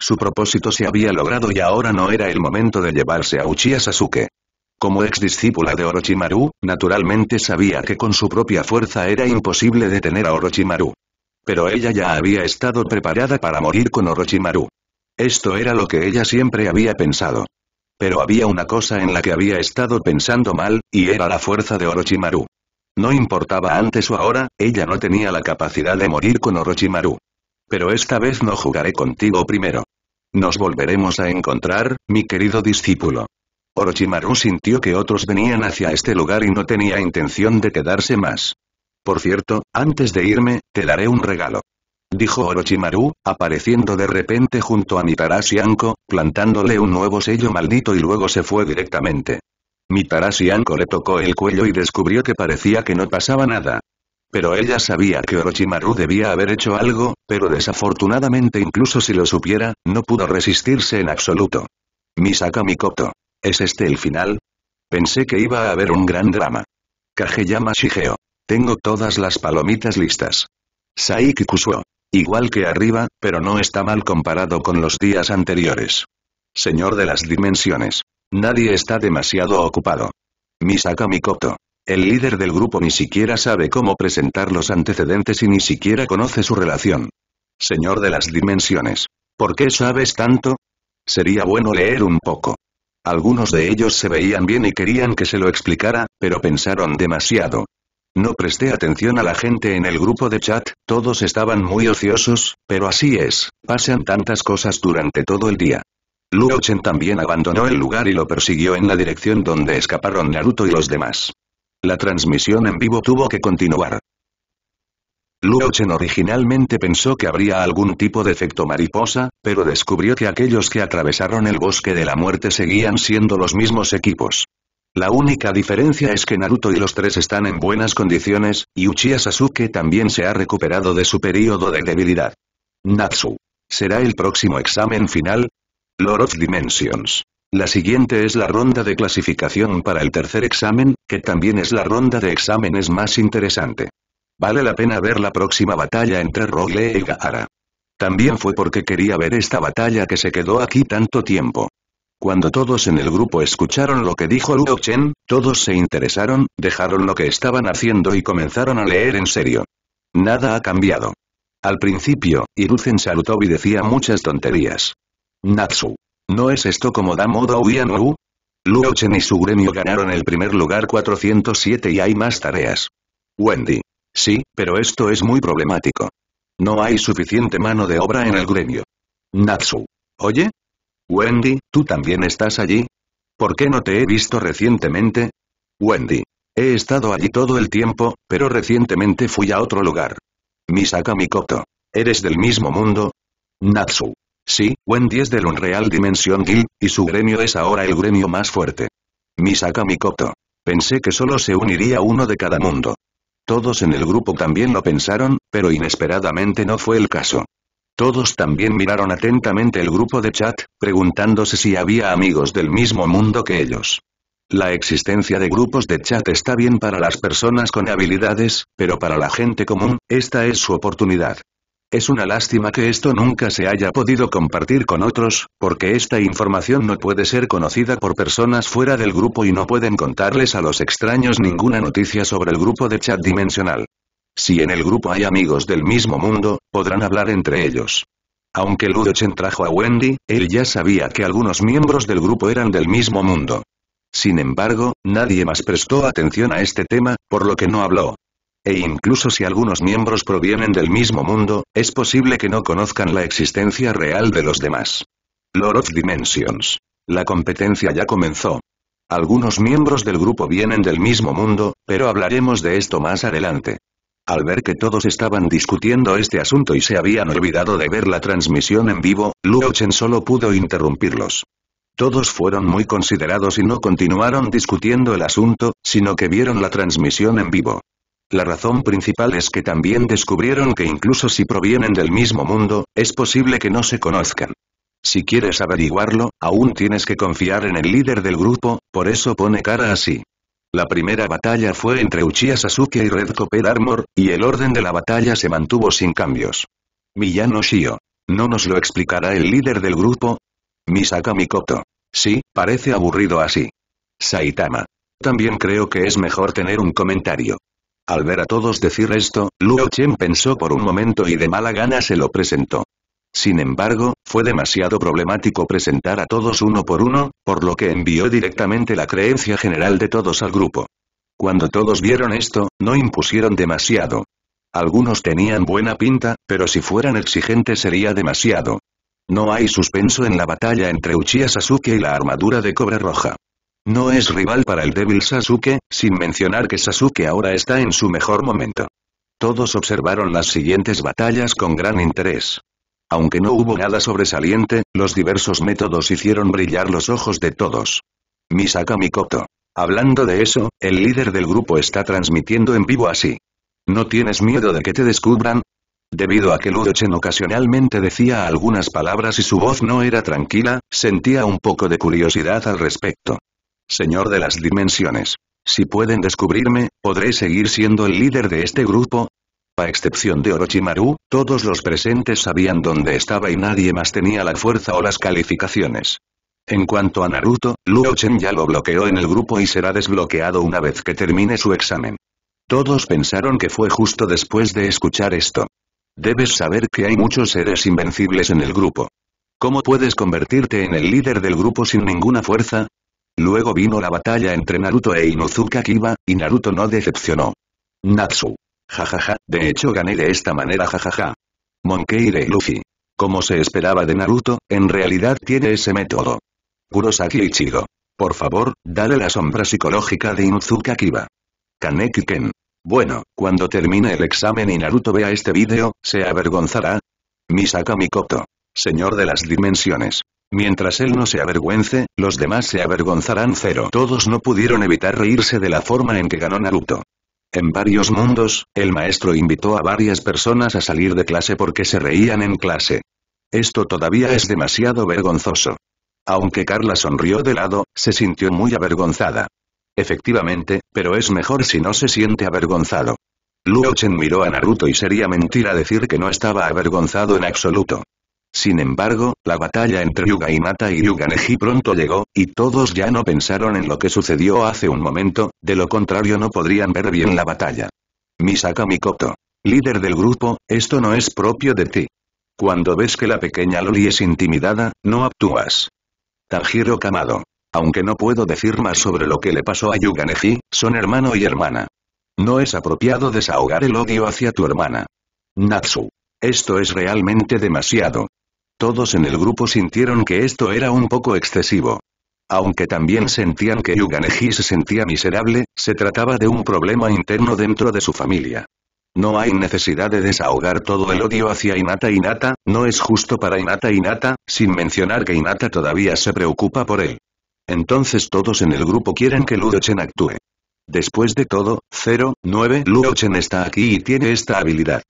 Su propósito se había logrado y ahora no era el momento de llevarse a Uchiha Sasuke. Como ex discípula de Orochimaru, naturalmente sabía que con su propia fuerza era imposible detener a Orochimaru. Pero ella ya había estado preparada para morir con Orochimaru. Esto era lo que ella siempre había pensado. Pero había una cosa en la que había estado pensando mal, y era la fuerza de Orochimaru. No importaba antes o ahora, ella no tenía la capacidad de morir con Orochimaru. Pero esta vez no jugaré contigo primero. Nos volveremos a encontrar, mi querido discípulo. Orochimaru sintió que otros venían hacia este lugar y no tenía intención de quedarse más. Por cierto, antes de irme, te daré un regalo dijo Orochimaru, apareciendo de repente junto a Mitarashi Anko, plantándole un nuevo sello maldito y luego se fue directamente. Mitarashi Anko le tocó el cuello y descubrió que parecía que no pasaba nada. Pero ella sabía que Orochimaru debía haber hecho algo, pero desafortunadamente incluso si lo supiera, no pudo resistirse en absoluto. Misaka Mikoto. ¿Es este el final? Pensé que iba a haber un gran drama. Kageyama Shigeo. Tengo todas las palomitas listas. Saiki Kusuo. Igual que arriba, pero no está mal comparado con los días anteriores. Señor de las dimensiones. Nadie está demasiado ocupado. Misaka Mikoto. El líder del grupo ni siquiera sabe cómo presentar los antecedentes y ni siquiera conoce su relación. Señor de las dimensiones. ¿Por qué sabes tanto? Sería bueno leer un poco. Algunos de ellos se veían bien y querían que se lo explicara, pero pensaron demasiado. No presté atención a la gente en el grupo de chat, todos estaban muy ociosos, pero así es, pasan tantas cosas durante todo el día. Luo también abandonó el lugar y lo persiguió en la dirección donde escaparon Naruto y los demás. La transmisión en vivo tuvo que continuar. Luo originalmente pensó que habría algún tipo de efecto mariposa, pero descubrió que aquellos que atravesaron el bosque de la muerte seguían siendo los mismos equipos. La única diferencia es que Naruto y los tres están en buenas condiciones, y Uchiha Sasuke también se ha recuperado de su periodo de debilidad. Natsu. ¿Será el próximo examen final? Lord of Dimensions. La siguiente es la ronda de clasificación para el tercer examen, que también es la ronda de exámenes más interesante. Vale la pena ver la próxima batalla entre Rogue y Gaara. También fue porque quería ver esta batalla que se quedó aquí tanto tiempo. Cuando todos en el grupo escucharon lo que dijo Luo Chen, todos se interesaron, dejaron lo que estaban haciendo y comenzaron a leer en serio. Nada ha cambiado. Al principio, salutó y decía muchas tonterías. Natsu. ¿No es esto como da moda Wu? Luo Chen y su gremio ganaron el primer lugar 407 y hay más tareas. Wendy. Sí, pero esto es muy problemático. No hay suficiente mano de obra en el gremio. Natsu. Oye, Wendy, ¿tú también estás allí? ¿Por qué no te he visto recientemente? Wendy. He estado allí todo el tiempo, pero recientemente fui a otro lugar. Misaka Mikoto. ¿Eres del mismo mundo? Natsu. Sí, Wendy es del Unreal Dimension Guild, y su gremio es ahora el gremio más fuerte. Misaka Mikoto. Pensé que solo se uniría uno de cada mundo. Todos en el grupo también lo pensaron, pero inesperadamente no fue el caso. Todos también miraron atentamente el grupo de chat, preguntándose si había amigos del mismo mundo que ellos. La existencia de grupos de chat está bien para las personas con habilidades, pero para la gente común, esta es su oportunidad. Es una lástima que esto nunca se haya podido compartir con otros, porque esta información no puede ser conocida por personas fuera del grupo y no pueden contarles a los extraños ninguna noticia sobre el grupo de chat dimensional. Si en el grupo hay amigos del mismo mundo, podrán hablar entre ellos. Aunque Ludochen trajo a Wendy, él ya sabía que algunos miembros del grupo eran del mismo mundo. Sin embargo, nadie más prestó atención a este tema, por lo que no habló. E incluso si algunos miembros provienen del mismo mundo, es posible que no conozcan la existencia real de los demás. Lord Dimensions. La competencia ya comenzó. Algunos miembros del grupo vienen del mismo mundo, pero hablaremos de esto más adelante. Al ver que todos estaban discutiendo este asunto y se habían olvidado de ver la transmisión en vivo, Luo Chen solo pudo interrumpirlos. Todos fueron muy considerados y no continuaron discutiendo el asunto, sino que vieron la transmisión en vivo. La razón principal es que también descubrieron que incluso si provienen del mismo mundo, es posible que no se conozcan. Si quieres averiguarlo, aún tienes que confiar en el líder del grupo, por eso pone cara así. La primera batalla fue entre Uchiha Sasuke y Red Copper Armor, y el orden de la batalla se mantuvo sin cambios. Miyano Shio. ¿No nos lo explicará el líder del grupo? Misaka Mikoto. Sí, parece aburrido así. Saitama. También creo que es mejor tener un comentario. Al ver a todos decir esto, Luo Chen pensó por un momento y de mala gana se lo presentó. Sin embargo, fue demasiado problemático presentar a todos uno por uno, por lo que envió directamente la creencia general de todos al grupo. Cuando todos vieron esto, no impusieron demasiado. Algunos tenían buena pinta, pero si fueran exigentes sería demasiado. No hay suspenso en la batalla entre Uchiha Sasuke y la armadura de cobre Roja. No es rival para el débil Sasuke, sin mencionar que Sasuke ahora está en su mejor momento. Todos observaron las siguientes batallas con gran interés. Aunque no hubo nada sobresaliente, los diversos métodos hicieron brillar los ojos de todos. Misaka Mikoto. Hablando de eso, el líder del grupo está transmitiendo en vivo así. ¿No tienes miedo de que te descubran? Debido a que Ludochen ocasionalmente decía algunas palabras y su voz no era tranquila, sentía un poco de curiosidad al respecto. Señor de las dimensiones. Si pueden descubrirme, ¿podré seguir siendo el líder de este grupo? A excepción de Orochimaru, todos los presentes sabían dónde estaba y nadie más tenía la fuerza o las calificaciones. En cuanto a Naruto, Luo Chen ya lo bloqueó en el grupo y será desbloqueado una vez que termine su examen. Todos pensaron que fue justo después de escuchar esto. Debes saber que hay muchos seres invencibles en el grupo. ¿Cómo puedes convertirte en el líder del grupo sin ninguna fuerza? Luego vino la batalla entre Naruto e Inuzuka Kiba, y Naruto no decepcionó. Natsu. Jajaja, de hecho gané de esta manera jajaja. Monkey D. Luffy. Como se esperaba de Naruto, en realidad tiene ese método. Kurosaki Ichigo. Por favor, dale la sombra psicológica de Inuzuka Kiba. Kaneki Ken. Bueno, cuando termine el examen y Naruto vea este vídeo, ¿se avergonzará? Misaka Mikoto. Señor de las dimensiones. Mientras él no se avergüence, los demás se avergonzarán cero. Todos no pudieron evitar reírse de la forma en que ganó Naruto. En varios mundos, el maestro invitó a varias personas a salir de clase porque se reían en clase. Esto todavía es demasiado vergonzoso. Aunque Carla sonrió de lado, se sintió muy avergonzada. Efectivamente, pero es mejor si no se siente avergonzado. Luo Chen miró a Naruto y sería mentira decir que no estaba avergonzado en absoluto. Sin embargo, la batalla entre Yuga y Mata y Yuganeji pronto llegó, y todos ya no pensaron en lo que sucedió hace un momento, de lo contrario no podrían ver bien la batalla. Misaka Mikoto. Líder del grupo, esto no es propio de ti. Cuando ves que la pequeña Loli es intimidada, no actúas. Tajiro Kamado. Aunque no puedo decir más sobre lo que le pasó a Yuganeji, son hermano y hermana. No es apropiado desahogar el odio hacia tu hermana. Natsu. Esto es realmente demasiado. Todos en el grupo sintieron que esto era un poco excesivo. Aunque también sentían que Yuganeji se sentía miserable, se trataba de un problema interno dentro de su familia. No hay necesidad de desahogar todo el odio hacia Inata Inata, no es justo para Inata Inata, sin mencionar que Inata todavía se preocupa por él. Entonces todos en el grupo quieren que Ludochen actúe. Después de todo, 0, 9 Ludochen está aquí y tiene esta habilidad.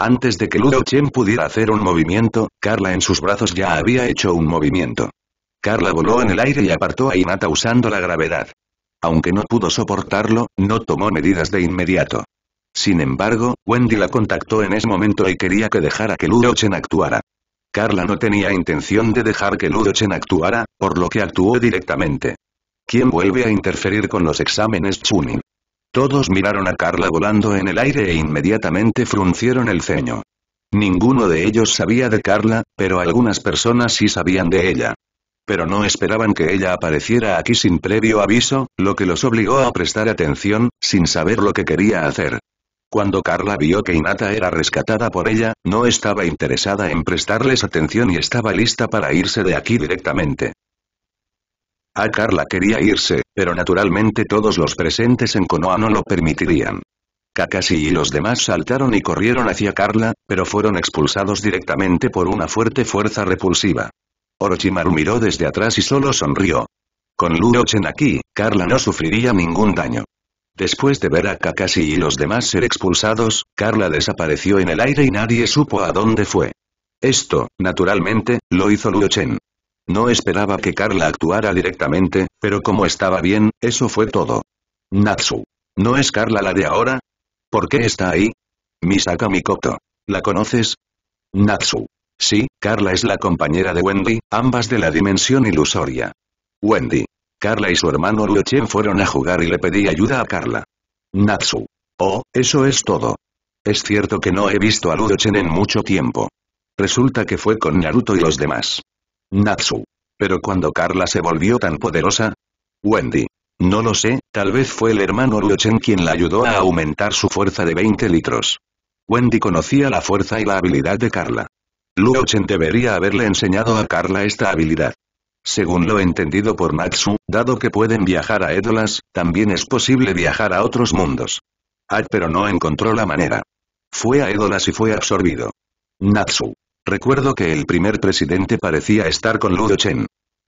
Antes de que Ludochen Chen pudiera hacer un movimiento, Carla en sus brazos ya había hecho un movimiento. Carla voló en el aire y apartó a Inata usando la gravedad. Aunque no pudo soportarlo, no tomó medidas de inmediato. Sin embargo, Wendy la contactó en ese momento y quería que dejara que Ludochen Chen actuara. Carla no tenía intención de dejar que Ludochen Chen actuara, por lo que actuó directamente. ¿Quién vuelve a interferir con los exámenes Chunin? Todos miraron a Carla volando en el aire e inmediatamente fruncieron el ceño. Ninguno de ellos sabía de Carla, pero algunas personas sí sabían de ella. Pero no esperaban que ella apareciera aquí sin previo aviso, lo que los obligó a prestar atención, sin saber lo que quería hacer. Cuando Carla vio que Inata era rescatada por ella, no estaba interesada en prestarles atención y estaba lista para irse de aquí directamente. A ah, Carla quería irse, pero naturalmente todos los presentes en Konoha no lo permitirían. Kakashi y los demás saltaron y corrieron hacia Carla, pero fueron expulsados directamente por una fuerte fuerza repulsiva. Orochimaru miró desde atrás y solo sonrió. Con Chen aquí, Carla no sufriría ningún daño. Después de ver a Kakashi y los demás ser expulsados, Carla desapareció en el aire y nadie supo a dónde fue. Esto, naturalmente, lo hizo Chen. No esperaba que Carla actuara directamente, pero como estaba bien, eso fue todo. Natsu. ¿No es Carla la de ahora? ¿Por qué está ahí? Misaka Mikoto. ¿La conoces? Natsu. Sí, Carla es la compañera de Wendy, ambas de la dimensión ilusoria. Wendy. Carla y su hermano Luochen fueron a jugar y le pedí ayuda a Carla. Natsu. Oh, eso es todo. Es cierto que no he visto a Luochen en mucho tiempo. Resulta que fue con Naruto y los demás. Natsu. Pero cuando Carla se volvió tan poderosa? Wendy. No lo sé, tal vez fue el hermano Luochen quien la ayudó a aumentar su fuerza de 20 litros. Wendy conocía la fuerza y la habilidad de Carla. Luochen debería haberle enseñado a Carla esta habilidad. Según lo entendido por Natsu, dado que pueden viajar a Edolas, también es posible viajar a otros mundos. Ah, pero no encontró la manera. Fue a Edolas y fue absorbido. Natsu. Recuerdo que el primer presidente parecía estar con Ludochen. Chen.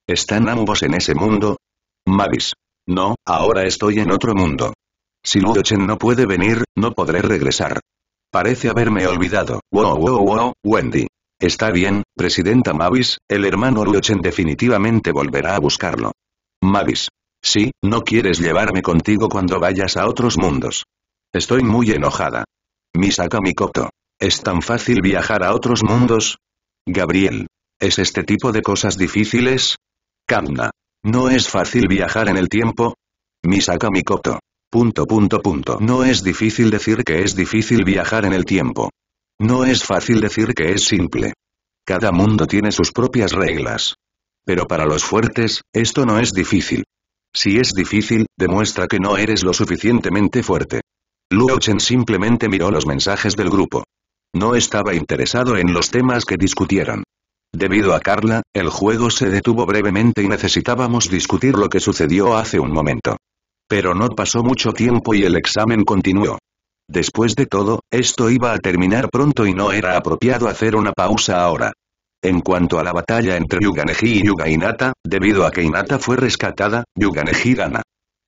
¿Están ambos en ese mundo? Mavis. No, ahora estoy en otro mundo. Si Ludo Chen no puede venir, no podré regresar. Parece haberme olvidado. Wow, wow, wow, Wendy. Está bien, presidenta Mavis, el hermano Chen definitivamente volverá a buscarlo. Mavis. Sí, no quieres llevarme contigo cuando vayas a otros mundos. Estoy muy enojada. Misaka Mikoto. ¿Es tan fácil viajar a otros mundos? Gabriel. ¿Es este tipo de cosas difíciles? Kamna. ¿No es fácil viajar en el tiempo? Misaka Mikoto. Punto punto punto. No es difícil decir que es difícil viajar en el tiempo. No es fácil decir que es simple. Cada mundo tiene sus propias reglas. Pero para los fuertes, esto no es difícil. Si es difícil, demuestra que no eres lo suficientemente fuerte. Luo Chen simplemente miró los mensajes del grupo. No estaba interesado en los temas que discutieron. Debido a Carla, el juego se detuvo brevemente y necesitábamos discutir lo que sucedió hace un momento. Pero no pasó mucho tiempo y el examen continuó. Después de todo, esto iba a terminar pronto y no era apropiado hacer una pausa ahora. En cuanto a la batalla entre Yuganeji y Yuga Inata, debido a que Inata fue rescatada, Yuganeji gana.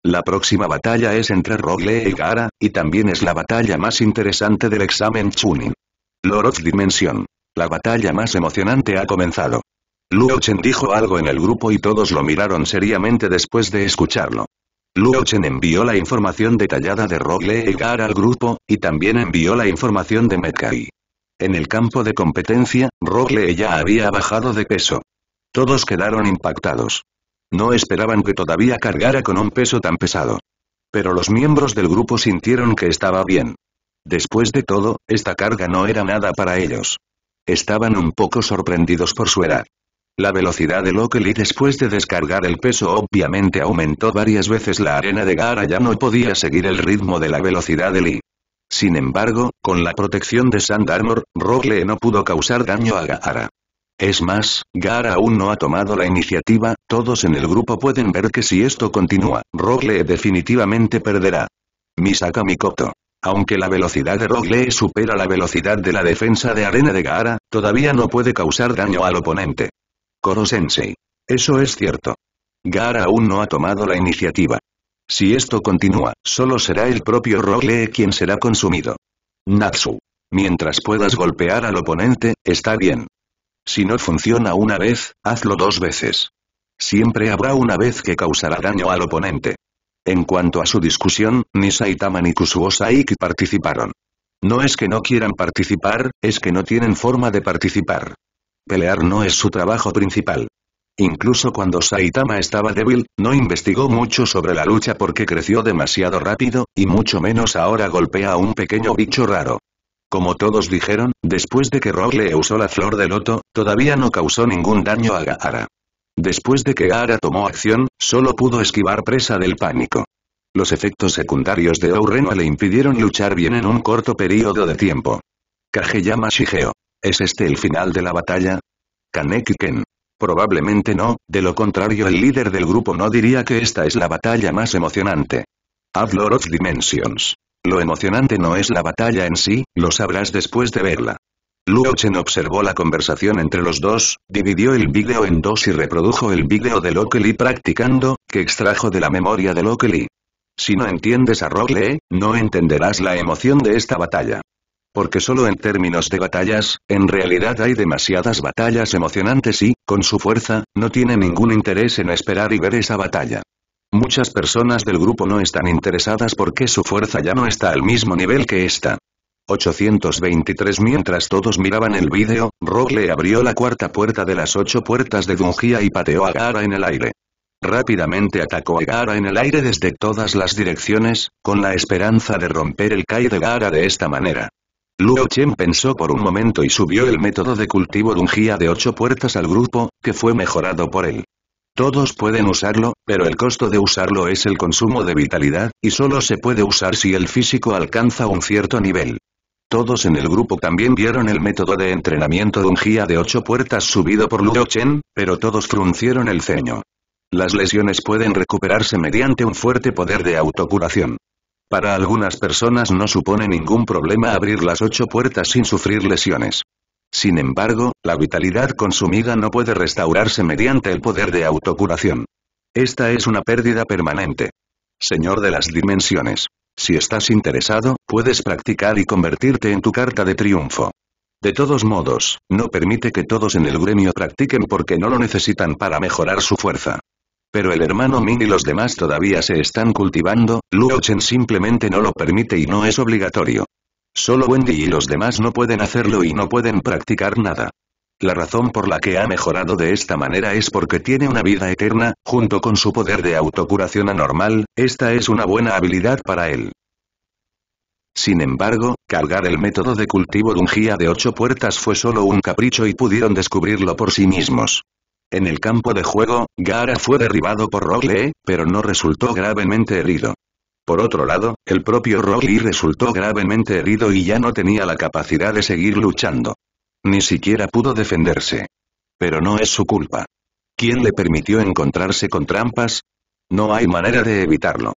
La próxima batalla es entre Rogle y Gara, y también es la batalla más interesante del examen Chunin. Loroch Dimensión. La batalla más emocionante ha comenzado. Luo Chen dijo algo en el grupo y todos lo miraron seriamente después de escucharlo. Luo Chen envió la información detallada de Rogle y Gar al grupo, y también envió la información de Metcalf. En el campo de competencia, Rogle ya había bajado de peso. Todos quedaron impactados. No esperaban que todavía cargara con un peso tan pesado. Pero los miembros del grupo sintieron que estaba bien. Después de todo, esta carga no era nada para ellos. Estaban un poco sorprendidos por su edad. La velocidad de Lockley después de descargar el peso obviamente aumentó varias veces la arena de Gara ya no podía seguir el ritmo de la velocidad de Lee. Sin embargo, con la protección de Sand Armor, Rogle no pudo causar daño a Gaara. Es más, Gaara aún no ha tomado la iniciativa, todos en el grupo pueden ver que si esto continúa, Rogle definitivamente perderá. Misaka Mikoto. Aunque la velocidad de Rogle supera la velocidad de la defensa de arena de Gaara, todavía no puede causar daño al oponente. Koro-sensei. Eso es cierto. Gaara aún no ha tomado la iniciativa. Si esto continúa, solo será el propio Rogle quien será consumido. Natsu. Mientras puedas golpear al oponente, está bien. Si no funciona una vez, hazlo dos veces. Siempre habrá una vez que causará daño al oponente. En cuanto a su discusión, ni Saitama ni Kusuo Saiki participaron. No es que no quieran participar, es que no tienen forma de participar. Pelear no es su trabajo principal. Incluso cuando Saitama estaba débil, no investigó mucho sobre la lucha porque creció demasiado rápido, y mucho menos ahora golpea a un pequeño bicho raro. Como todos dijeron, después de que Rogue usó la flor de loto, todavía no causó ningún daño a Gahara. Después de que Ara tomó acción, solo pudo esquivar presa del pánico. Los efectos secundarios de Oreno le impidieron luchar bien en un corto periodo de tiempo. Kageyama Shigeo. ¿Es este el final de la batalla? Kaneki Probablemente no, de lo contrario el líder del grupo no diría que esta es la batalla más emocionante. Avlor of Dimensions. Lo emocionante no es la batalla en sí, lo sabrás después de verla. Luo Chen observó la conversación entre los dos, dividió el vídeo en dos y reprodujo el vídeo de Loki Lee practicando, que extrajo de la memoria de Loki. Lee. Si no entiendes a Rock no entenderás la emoción de esta batalla. Porque solo en términos de batallas, en realidad hay demasiadas batallas emocionantes y, con su fuerza, no tiene ningún interés en esperar y ver esa batalla. Muchas personas del grupo no están interesadas porque su fuerza ya no está al mismo nivel que esta. 823 Mientras todos miraban el vídeo, Rock le abrió la cuarta puerta de las ocho puertas de Dungia y pateó a Gara en el aire. Rápidamente atacó a Gara en el aire desde todas las direcciones, con la esperanza de romper el Kai de Gara de esta manera. Luo Chen pensó por un momento y subió el método de cultivo Dungia de ocho puertas al grupo, que fue mejorado por él. Todos pueden usarlo, pero el costo de usarlo es el consumo de vitalidad, y solo se puede usar si el físico alcanza un cierto nivel. Todos en el grupo también vieron el método de entrenamiento de un GIA de ocho puertas subido por Luo Chen, pero todos fruncieron el ceño. Las lesiones pueden recuperarse mediante un fuerte poder de autocuración. Para algunas personas no supone ningún problema abrir las ocho puertas sin sufrir lesiones. Sin embargo, la vitalidad consumida no puede restaurarse mediante el poder de autocuración. Esta es una pérdida permanente. Señor de las dimensiones. Si estás interesado, puedes practicar y convertirte en tu carta de triunfo. De todos modos, no permite que todos en el gremio practiquen porque no lo necesitan para mejorar su fuerza. Pero el hermano Min y los demás todavía se están cultivando, Luo Chen simplemente no lo permite y no es obligatorio. Solo Wendy y los demás no pueden hacerlo y no pueden practicar nada. La razón por la que ha mejorado de esta manera es porque tiene una vida eterna, junto con su poder de autocuración anormal, esta es una buena habilidad para él. Sin embargo, cargar el método de cultivo de un de ocho puertas fue solo un capricho y pudieron descubrirlo por sí mismos. En el campo de juego, Gara fue derribado por Rogle, pero no resultó gravemente herido. Por otro lado, el propio Rogley resultó gravemente herido y ya no tenía la capacidad de seguir luchando. Ni siquiera pudo defenderse. Pero no es su culpa. ¿Quién le permitió encontrarse con trampas? No hay manera de evitarlo.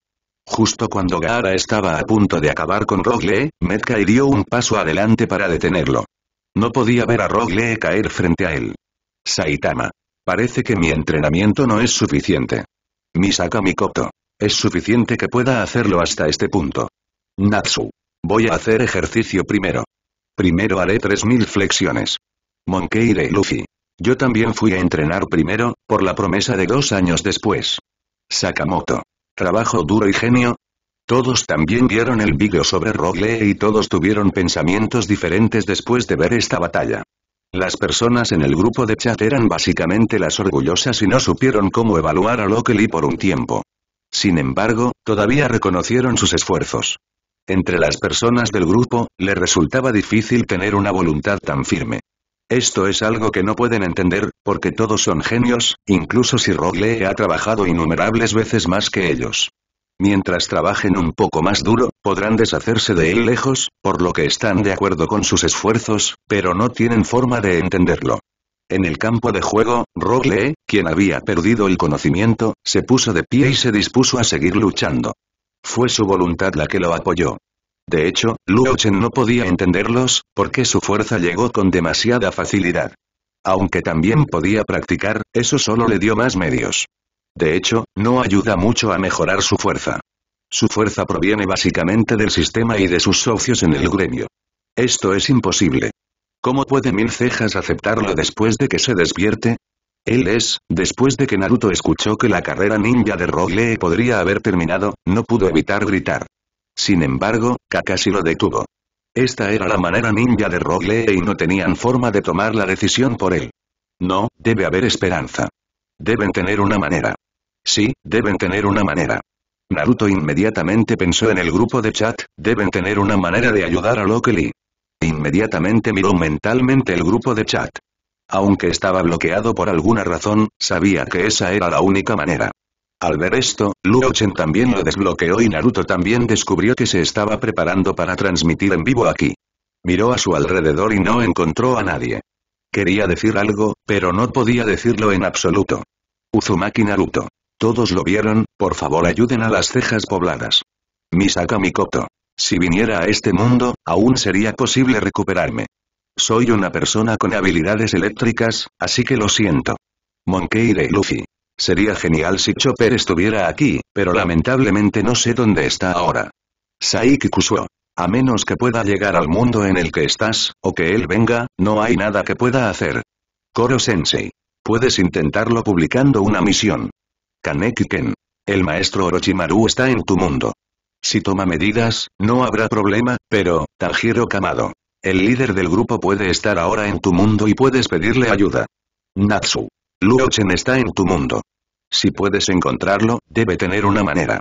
Justo cuando Gaara estaba a punto de acabar con Rogle, Metcalf dio un paso adelante para detenerlo. No podía ver a Rogle caer frente a él. Saitama. Parece que mi entrenamiento no es suficiente. Misaka Mikoto. Es suficiente que pueda hacerlo hasta este punto. Natsu. Voy a hacer ejercicio primero. Primero haré 3000 flexiones. Monkey y Luffy. Yo también fui a entrenar primero, por la promesa de dos años después. Sakamoto. Trabajo duro y genio. Todos también vieron el vídeo sobre rogley y todos tuvieron pensamientos diferentes después de ver esta batalla. Las personas en el grupo de chat eran básicamente las orgullosas y no supieron cómo evaluar a Lee por un tiempo. Sin embargo, todavía reconocieron sus esfuerzos. Entre las personas del grupo, le resultaba difícil tener una voluntad tan firme. Esto es algo que no pueden entender, porque todos son genios, incluso si Rogle ha trabajado innumerables veces más que ellos. Mientras trabajen un poco más duro, podrán deshacerse de él lejos, por lo que están de acuerdo con sus esfuerzos, pero no tienen forma de entenderlo. En el campo de juego, Rogle, quien había perdido el conocimiento, se puso de pie y se dispuso a seguir luchando. Fue su voluntad la que lo apoyó. De hecho, Luo Chen no podía entenderlos, porque su fuerza llegó con demasiada facilidad. Aunque también podía practicar, eso solo le dio más medios. De hecho, no ayuda mucho a mejorar su fuerza. Su fuerza proviene básicamente del sistema y de sus socios en el gremio. Esto es imposible. ¿Cómo puede Mil Cejas aceptarlo después de que se despierte? Él es, después de que Naruto escuchó que la carrera ninja de Rogue podría haber terminado, no pudo evitar gritar. Sin embargo, Kakashi lo detuvo. Esta era la manera ninja de Rogue y no tenían forma de tomar la decisión por él. No, debe haber esperanza. Deben tener una manera. Sí, deben tener una manera. Naruto inmediatamente pensó en el grupo de chat, deben tener una manera de ayudar a Rock Lee. Inmediatamente miró mentalmente el grupo de chat. Aunque estaba bloqueado por alguna razón, sabía que esa era la única manera. Al ver esto, Luochen también lo desbloqueó y Naruto también descubrió que se estaba preparando para transmitir en vivo aquí. Miró a su alrededor y no encontró a nadie. Quería decir algo, pero no podía decirlo en absoluto. Uzumaki Naruto. Todos lo vieron, por favor ayuden a las cejas pobladas. Misaka Mikoto. Si viniera a este mundo, aún sería posible recuperarme. Soy una persona con habilidades eléctricas, así que lo siento. Monkey de Luffy. Sería genial si Chopper estuviera aquí, pero lamentablemente no sé dónde está ahora. Saiki Kusuo. A menos que pueda llegar al mundo en el que estás, o que él venga, no hay nada que pueda hacer. Koro Sensei. Puedes intentarlo publicando una misión. Kaneki Ken. El maestro Orochimaru está en tu mundo. Si toma medidas, no habrá problema, pero, Tanjiro Kamado. El líder del grupo puede estar ahora en tu mundo y puedes pedirle ayuda. Natsu. Luo-chen está en tu mundo. Si puedes encontrarlo, debe tener una manera.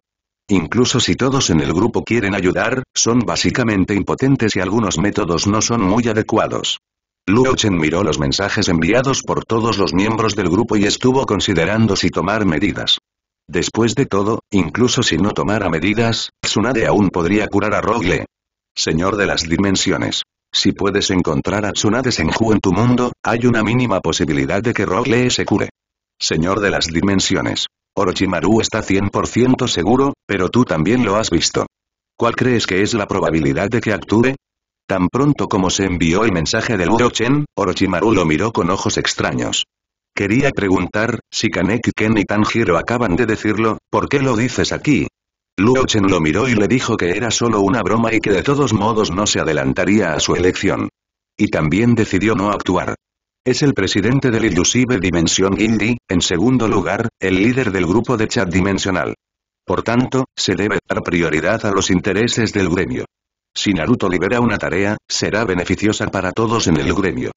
Incluso si todos en el grupo quieren ayudar, son básicamente impotentes y algunos métodos no son muy adecuados. Luo Chen miró los mensajes enviados por todos los miembros del grupo y estuvo considerando si tomar medidas. Después de todo, incluso si no tomara medidas, Tsunade aún podría curar a Rogle. Señor de las dimensiones. Si puedes encontrar a Tsunade Senju en tu mundo, hay una mínima posibilidad de que Rogue se cure. Señor de las dimensiones. Orochimaru está 100% seguro, pero tú también lo has visto. ¿Cuál crees que es la probabilidad de que actúe? Tan pronto como se envió el mensaje del Urochen, Orochimaru lo miró con ojos extraños. Quería preguntar, si Kaneki Ken y Tanjiro acaban de decirlo, ¿por qué lo dices aquí? Luo Chen lo miró y le dijo que era solo una broma y que de todos modos no se adelantaría a su elección. Y también decidió no actuar. Es el presidente del Illusive Dimension y, en segundo lugar, el líder del grupo de chat dimensional. Por tanto, se debe dar prioridad a los intereses del gremio. Si Naruto libera una tarea, será beneficiosa para todos en el gremio.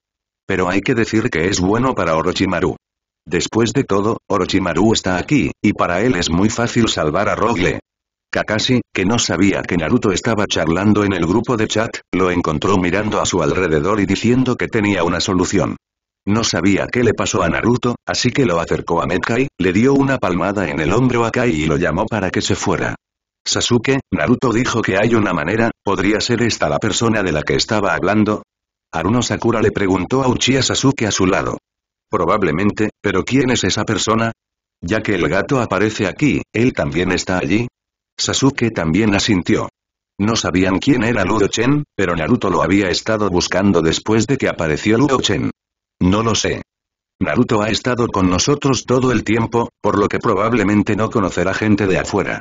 Pero hay que decir que es bueno para Orochimaru. Después de todo, Orochimaru está aquí, y para él es muy fácil salvar a Rogle, Kakashi, que no sabía que Naruto estaba charlando en el grupo de chat, lo encontró mirando a su alrededor y diciendo que tenía una solución. No sabía qué le pasó a Naruto, así que lo acercó a Metkai, le dio una palmada en el hombro a Kai y lo llamó para que se fuera. Sasuke, Naruto dijo que hay una manera, ¿podría ser esta la persona de la que estaba hablando? Aruno Sakura le preguntó a Uchiha Sasuke a su lado. Probablemente, pero ¿quién es esa persona? Ya que el gato aparece aquí, ¿él también está allí? Sasuke también asintió. No sabían quién era Luo Chen, pero Naruto lo había estado buscando después de que apareció Luo Chen. No lo sé. Naruto ha estado con nosotros todo el tiempo, por lo que probablemente no conocerá gente de afuera.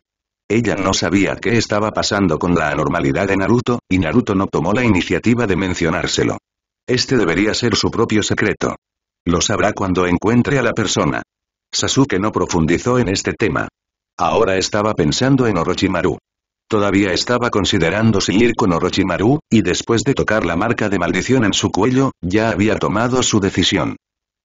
Ella no sabía qué estaba pasando con la anormalidad de Naruto, y Naruto no tomó la iniciativa de mencionárselo. Este debería ser su propio secreto. Lo sabrá cuando encuentre a la persona. Sasuke no profundizó en este tema. Ahora estaba pensando en Orochimaru. Todavía estaba considerando seguir con Orochimaru, y después de tocar la marca de maldición en su cuello, ya había tomado su decisión.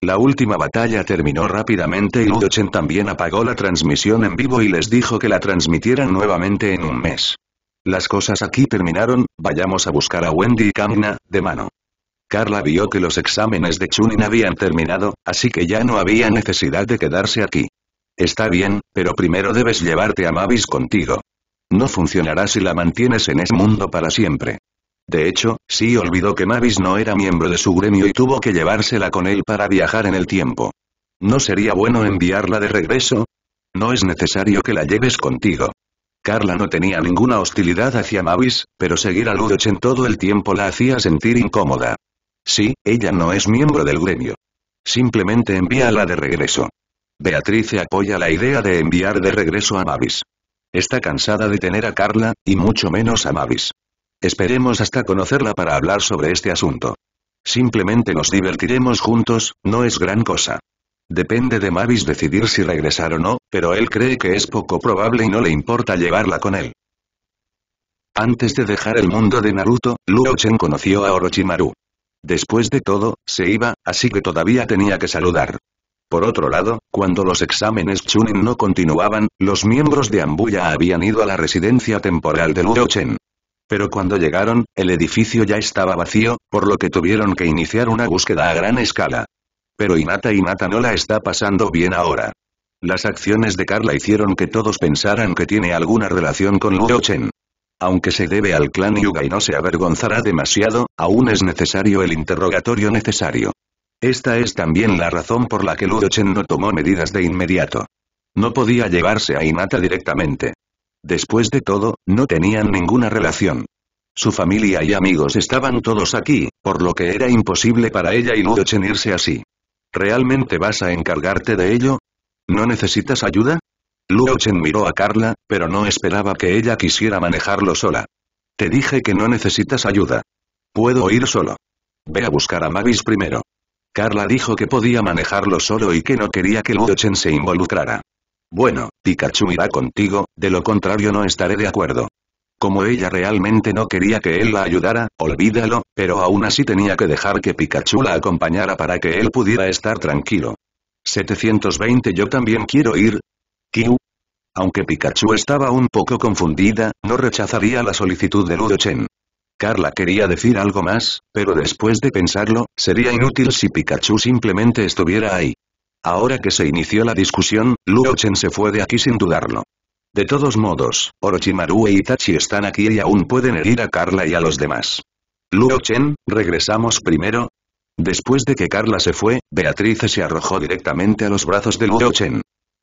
La última batalla terminó rápidamente y Ludochen también apagó la transmisión en vivo y les dijo que la transmitieran nuevamente en un mes. Las cosas aquí terminaron, vayamos a buscar a Wendy y Kamina, de mano. Carla vio que los exámenes de Chunin habían terminado, así que ya no había necesidad de quedarse aquí. Está bien, pero primero debes llevarte a Mavis contigo. No funcionará si la mantienes en ese mundo para siempre. De hecho, sí olvidó que Mavis no era miembro de su gremio y tuvo que llevársela con él para viajar en el tiempo. ¿No sería bueno enviarla de regreso? No es necesario que la lleves contigo. Carla no tenía ninguna hostilidad hacia Mavis, pero seguir al Ludochen todo el tiempo la hacía sentir incómoda. Sí, ella no es miembro del gremio. Simplemente envíala de regreso. Beatrice apoya la idea de enviar de regreso a Mavis. Está cansada de tener a Carla, y mucho menos a Mavis. Esperemos hasta conocerla para hablar sobre este asunto. Simplemente nos divertiremos juntos, no es gran cosa. Depende de Mavis decidir si regresar o no, pero él cree que es poco probable y no le importa llevarla con él. Antes de dejar el mundo de Naruto, Luo Chen conoció a Orochimaru. Después de todo, se iba, así que todavía tenía que saludar. Por otro lado, cuando los exámenes Chunin no continuaban, los miembros de Ambuya habían ido a la residencia temporal de Luo Pero cuando llegaron, el edificio ya estaba vacío, por lo que tuvieron que iniciar una búsqueda a gran escala. Pero Inata Inata no la está pasando bien ahora. Las acciones de Carla hicieron que todos pensaran que tiene alguna relación con Luo Aunque se debe al clan Yuga y no se avergonzará demasiado, aún es necesario el interrogatorio necesario. Esta es también la razón por la que Ludochen no tomó medidas de inmediato. No podía llevarse a Inata directamente. Después de todo, no tenían ninguna relación. Su familia y amigos estaban todos aquí, por lo que era imposible para ella y Ludochen irse así. ¿Realmente vas a encargarte de ello? ¿No necesitas ayuda? Ludochen miró a Carla, pero no esperaba que ella quisiera manejarlo sola. Te dije que no necesitas ayuda. Puedo ir solo. Ve a buscar a Mavis primero. Carla dijo que podía manejarlo solo y que no quería que Ludochen se involucrara. Bueno, Pikachu irá contigo, de lo contrario no estaré de acuerdo. Como ella realmente no quería que él la ayudara, olvídalo, pero aún así tenía que dejar que Pikachu la acompañara para que él pudiera estar tranquilo. 720 Yo también quiero ir. Q. Aunque Pikachu estaba un poco confundida, no rechazaría la solicitud de Ludo Chen. Carla quería decir algo más, pero después de pensarlo, sería inútil si Pikachu simplemente estuviera ahí. Ahora que se inició la discusión, Luo Chen se fue de aquí sin dudarlo. De todos modos, Orochimaru e Itachi están aquí y aún pueden herir a Carla y a los demás. Luo Chen, regresamos primero. Después de que Carla se fue, Beatriz se arrojó directamente a los brazos de Luo Chen.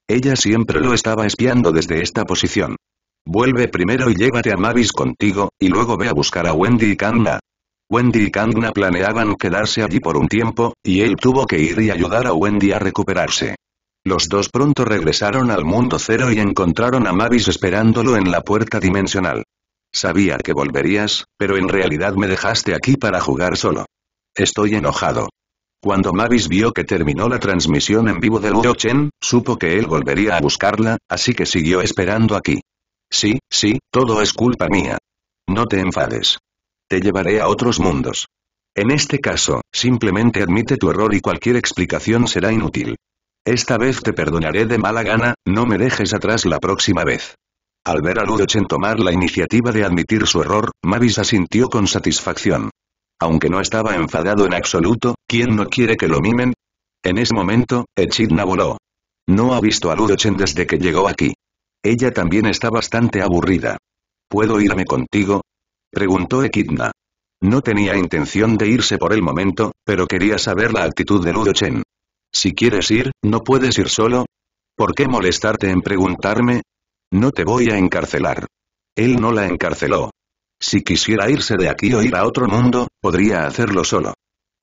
Ella siempre lo estaba espiando desde esta posición. Vuelve primero y llévate a Mavis contigo, y luego ve a buscar a Wendy y Kangna. Wendy y Kangna planeaban quedarse allí por un tiempo, y él tuvo que ir y ayudar a Wendy a recuperarse. Los dos pronto regresaron al mundo cero y encontraron a Mavis esperándolo en la puerta dimensional. Sabía que volverías, pero en realidad me dejaste aquí para jugar solo. Estoy enojado. Cuando Mavis vio que terminó la transmisión en vivo de Luo Chen, supo que él volvería a buscarla, así que siguió esperando aquí. Sí, sí, todo es culpa mía. No te enfades. Te llevaré a otros mundos. En este caso, simplemente admite tu error y cualquier explicación será inútil. Esta vez te perdonaré de mala gana, no me dejes atrás la próxima vez. Al ver a Ludochen tomar la iniciativa de admitir su error, Mavis asintió con satisfacción. Aunque no estaba enfadado en absoluto, ¿quién no quiere que lo mimen? En ese momento, Echidna voló. No ha visto a Ludochen desde que llegó aquí. Ella también está bastante aburrida. ¿Puedo irme contigo? Preguntó Equidna. No tenía intención de irse por el momento, pero quería saber la actitud de Ludo Chen. Si quieres ir, ¿no puedes ir solo? ¿Por qué molestarte en preguntarme? No te voy a encarcelar. Él no la encarceló. Si quisiera irse de aquí o ir a otro mundo, podría hacerlo solo.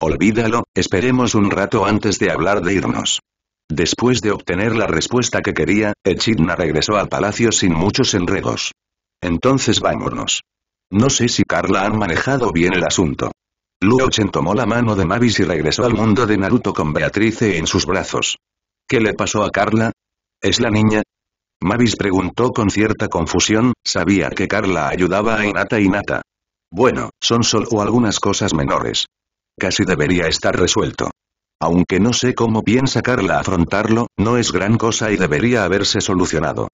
Olvídalo, esperemos un rato antes de hablar de irnos. Después de obtener la respuesta que quería, Echidna regresó al palacio sin muchos enredos. Entonces vámonos. No sé si Carla han manejado bien el asunto. Luochen tomó la mano de Mavis y regresó al mundo de Naruto con Beatrice en sus brazos. ¿Qué le pasó a Carla? ¿Es la niña? Mavis preguntó con cierta confusión, sabía que Carla ayudaba a Inata y Nata. Bueno, son solo algunas cosas menores. Casi debería estar resuelto. Aunque no sé cómo piensa Carla afrontarlo, no es gran cosa y debería haberse solucionado.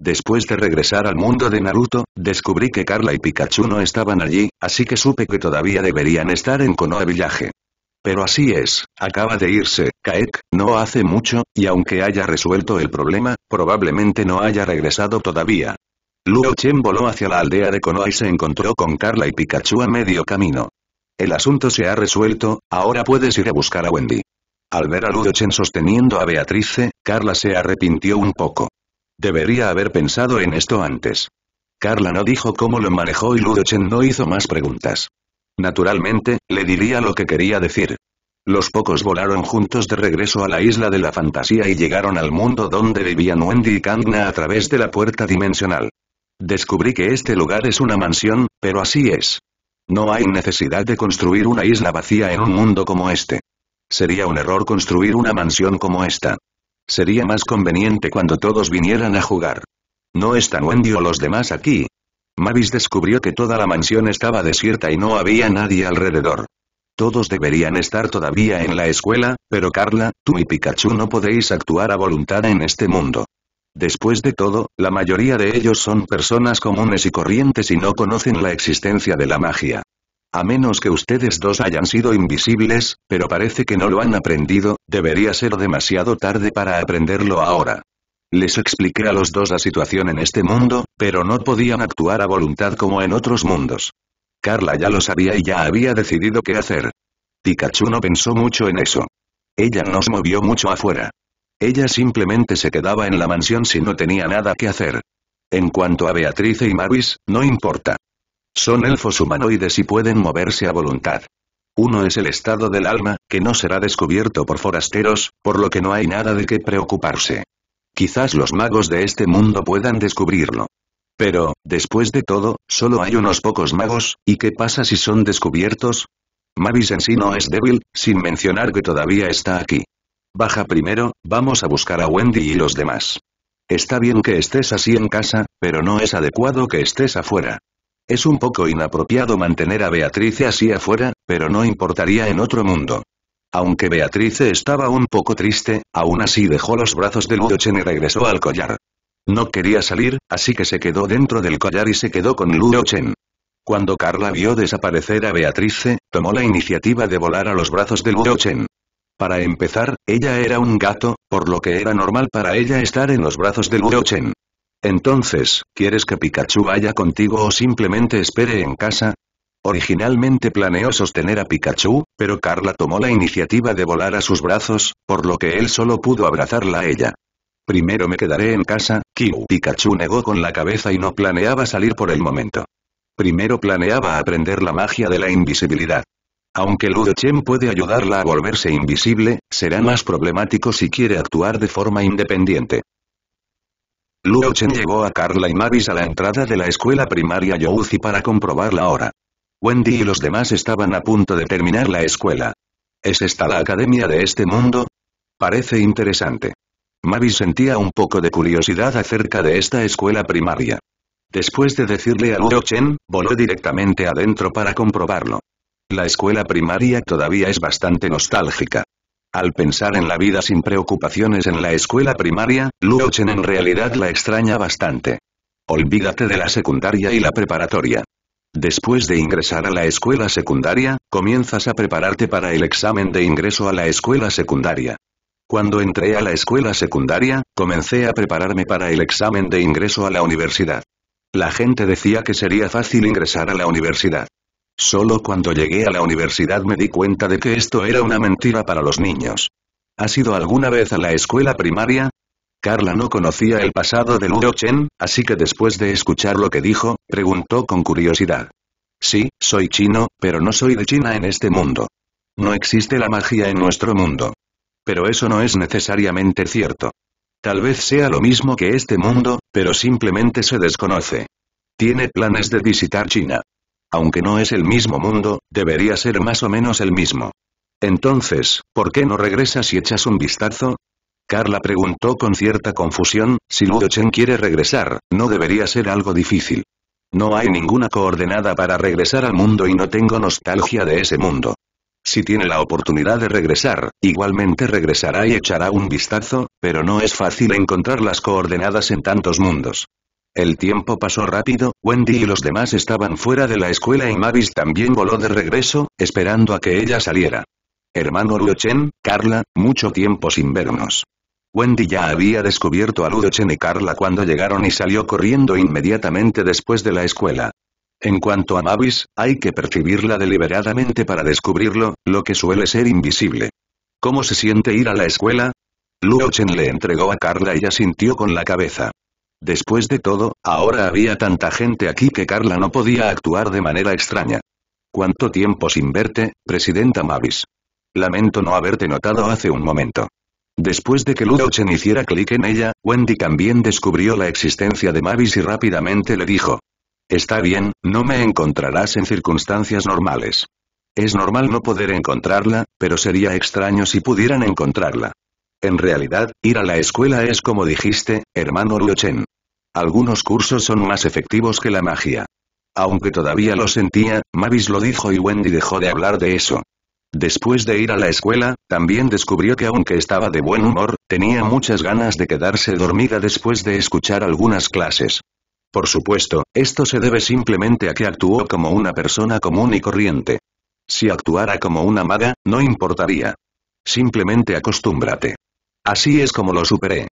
Después de regresar al mundo de Naruto, descubrí que Carla y Pikachu no estaban allí, así que supe que todavía deberían estar en Konoha Villaje. Pero así es, acaba de irse, Kaek, no hace mucho, y aunque haya resuelto el problema, probablemente no haya regresado todavía. Luo Chen voló hacia la aldea de Konoha y se encontró con Carla y Pikachu a medio camino. El asunto se ha resuelto, ahora puedes ir a buscar a Wendy. Al ver a Ludochen sosteniendo a Beatrice, Carla se arrepintió un poco. Debería haber pensado en esto antes. Carla no dijo cómo lo manejó y Ludochen no hizo más preguntas. Naturalmente, le diría lo que quería decir. Los pocos volaron juntos de regreso a la isla de la fantasía y llegaron al mundo donde vivían Wendy y Kangna a través de la puerta dimensional. Descubrí que este lugar es una mansión, pero así es. No hay necesidad de construir una isla vacía en un mundo como este. Sería un error construir una mansión como esta. Sería más conveniente cuando todos vinieran a jugar. ¿No están Wendy o los demás aquí? Mavis descubrió que toda la mansión estaba desierta y no había nadie alrededor. Todos deberían estar todavía en la escuela, pero Carla, tú y Pikachu no podéis actuar a voluntad en este mundo. Después de todo, la mayoría de ellos son personas comunes y corrientes y no conocen la existencia de la magia. A menos que ustedes dos hayan sido invisibles, pero parece que no lo han aprendido, debería ser demasiado tarde para aprenderlo ahora. Les expliqué a los dos la situación en este mundo, pero no podían actuar a voluntad como en otros mundos. Carla ya lo sabía y ya había decidido qué hacer. Pikachu no pensó mucho en eso. Ella no se movió mucho afuera. Ella simplemente se quedaba en la mansión si no tenía nada que hacer. En cuanto a Beatriz y Mavis, no importa. Son elfos humanoides y pueden moverse a voluntad. Uno es el estado del alma, que no será descubierto por forasteros, por lo que no hay nada de qué preocuparse. Quizás los magos de este mundo puedan descubrirlo. Pero, después de todo, solo hay unos pocos magos, ¿y qué pasa si son descubiertos? Mavis en sí no es débil, sin mencionar que todavía está aquí. Baja primero, vamos a buscar a Wendy y los demás. Está bien que estés así en casa, pero no es adecuado que estés afuera. Es un poco inapropiado mantener a Beatrice así afuera, pero no importaría en otro mundo. Aunque Beatrice estaba un poco triste, aún así dejó los brazos de Luochen y regresó al collar. No quería salir, así que se quedó dentro del collar y se quedó con Luochen. Cuando Carla vio desaparecer a Beatrice, tomó la iniciativa de volar a los brazos de Luochen. Para empezar, ella era un gato, por lo que era normal para ella estar en los brazos de Luochen. Entonces, ¿quieres que Pikachu vaya contigo o simplemente espere en casa? Originalmente planeó sostener a Pikachu, pero Carla tomó la iniciativa de volar a sus brazos, por lo que él solo pudo abrazarla a ella. Primero me quedaré en casa, Kiu. Pikachu negó con la cabeza y no planeaba salir por el momento. Primero planeaba aprender la magia de la invisibilidad. Aunque Ludochen puede ayudarla a volverse invisible, será más problemático si quiere actuar de forma independiente. Luo Chen llevó a Carla y Mavis a la entrada de la escuela primaria Youzi para comprobar la hora. Wendy y los demás estaban a punto de terminar la escuela. ¿Es esta la academia de este mundo? Parece interesante. Mavis sentía un poco de curiosidad acerca de esta escuela primaria. Después de decirle a Luo Chen, voló directamente adentro para comprobarlo. La escuela primaria todavía es bastante nostálgica. Al pensar en la vida sin preocupaciones en la escuela primaria, Luo en realidad la extraña bastante. Olvídate de la secundaria y la preparatoria. Después de ingresar a la escuela secundaria, comienzas a prepararte para el examen de ingreso a la escuela secundaria. Cuando entré a la escuela secundaria, comencé a prepararme para el examen de ingreso a la universidad. La gente decía que sería fácil ingresar a la universidad. Solo cuando llegué a la universidad me di cuenta de que esto era una mentira para los niños. ¿Has ido alguna vez a la escuela primaria? Carla no conocía el pasado de Luo Chen, así que después de escuchar lo que dijo, preguntó con curiosidad. Sí, soy chino, pero no soy de China en este mundo. No existe la magia en nuestro mundo. Pero eso no es necesariamente cierto. Tal vez sea lo mismo que este mundo, pero simplemente se desconoce. Tiene planes de visitar China. Aunque no es el mismo mundo, debería ser más o menos el mismo. Entonces, ¿por qué no regresas y echas un vistazo? Carla preguntó con cierta confusión, si Luo Chen quiere regresar, no debería ser algo difícil. No hay ninguna coordenada para regresar al mundo y no tengo nostalgia de ese mundo. Si tiene la oportunidad de regresar, igualmente regresará y echará un vistazo, pero no es fácil encontrar las coordenadas en tantos mundos. El tiempo pasó rápido, Wendy y los demás estaban fuera de la escuela y Mavis también voló de regreso, esperando a que ella saliera. Hermano Luochen, Carla, mucho tiempo sin vernos. Wendy ya había descubierto a Ludochen y Carla cuando llegaron y salió corriendo inmediatamente después de la escuela. En cuanto a Mavis, hay que percibirla deliberadamente para descubrirlo, lo que suele ser invisible. ¿Cómo se siente ir a la escuela? Luochen le entregó a Carla y sintió con la cabeza. Después de todo, ahora había tanta gente aquí que Carla no podía actuar de manera extraña. ¿Cuánto tiempo sin verte, presidenta Mavis? Lamento no haberte notado hace un momento. Después de que Ludochen hiciera clic en ella, Wendy también descubrió la existencia de Mavis y rápidamente le dijo. Está bien, no me encontrarás en circunstancias normales. Es normal no poder encontrarla, pero sería extraño si pudieran encontrarla. En realidad, ir a la escuela es como dijiste, hermano Ryo-Chen. Algunos cursos son más efectivos que la magia. Aunque todavía lo sentía, Mavis lo dijo y Wendy dejó de hablar de eso. Después de ir a la escuela, también descubrió que aunque estaba de buen humor, tenía muchas ganas de quedarse dormida después de escuchar algunas clases. Por supuesto, esto se debe simplemente a que actuó como una persona común y corriente. Si actuara como una maga, no importaría. Simplemente acostúmbrate. Así es como lo superé.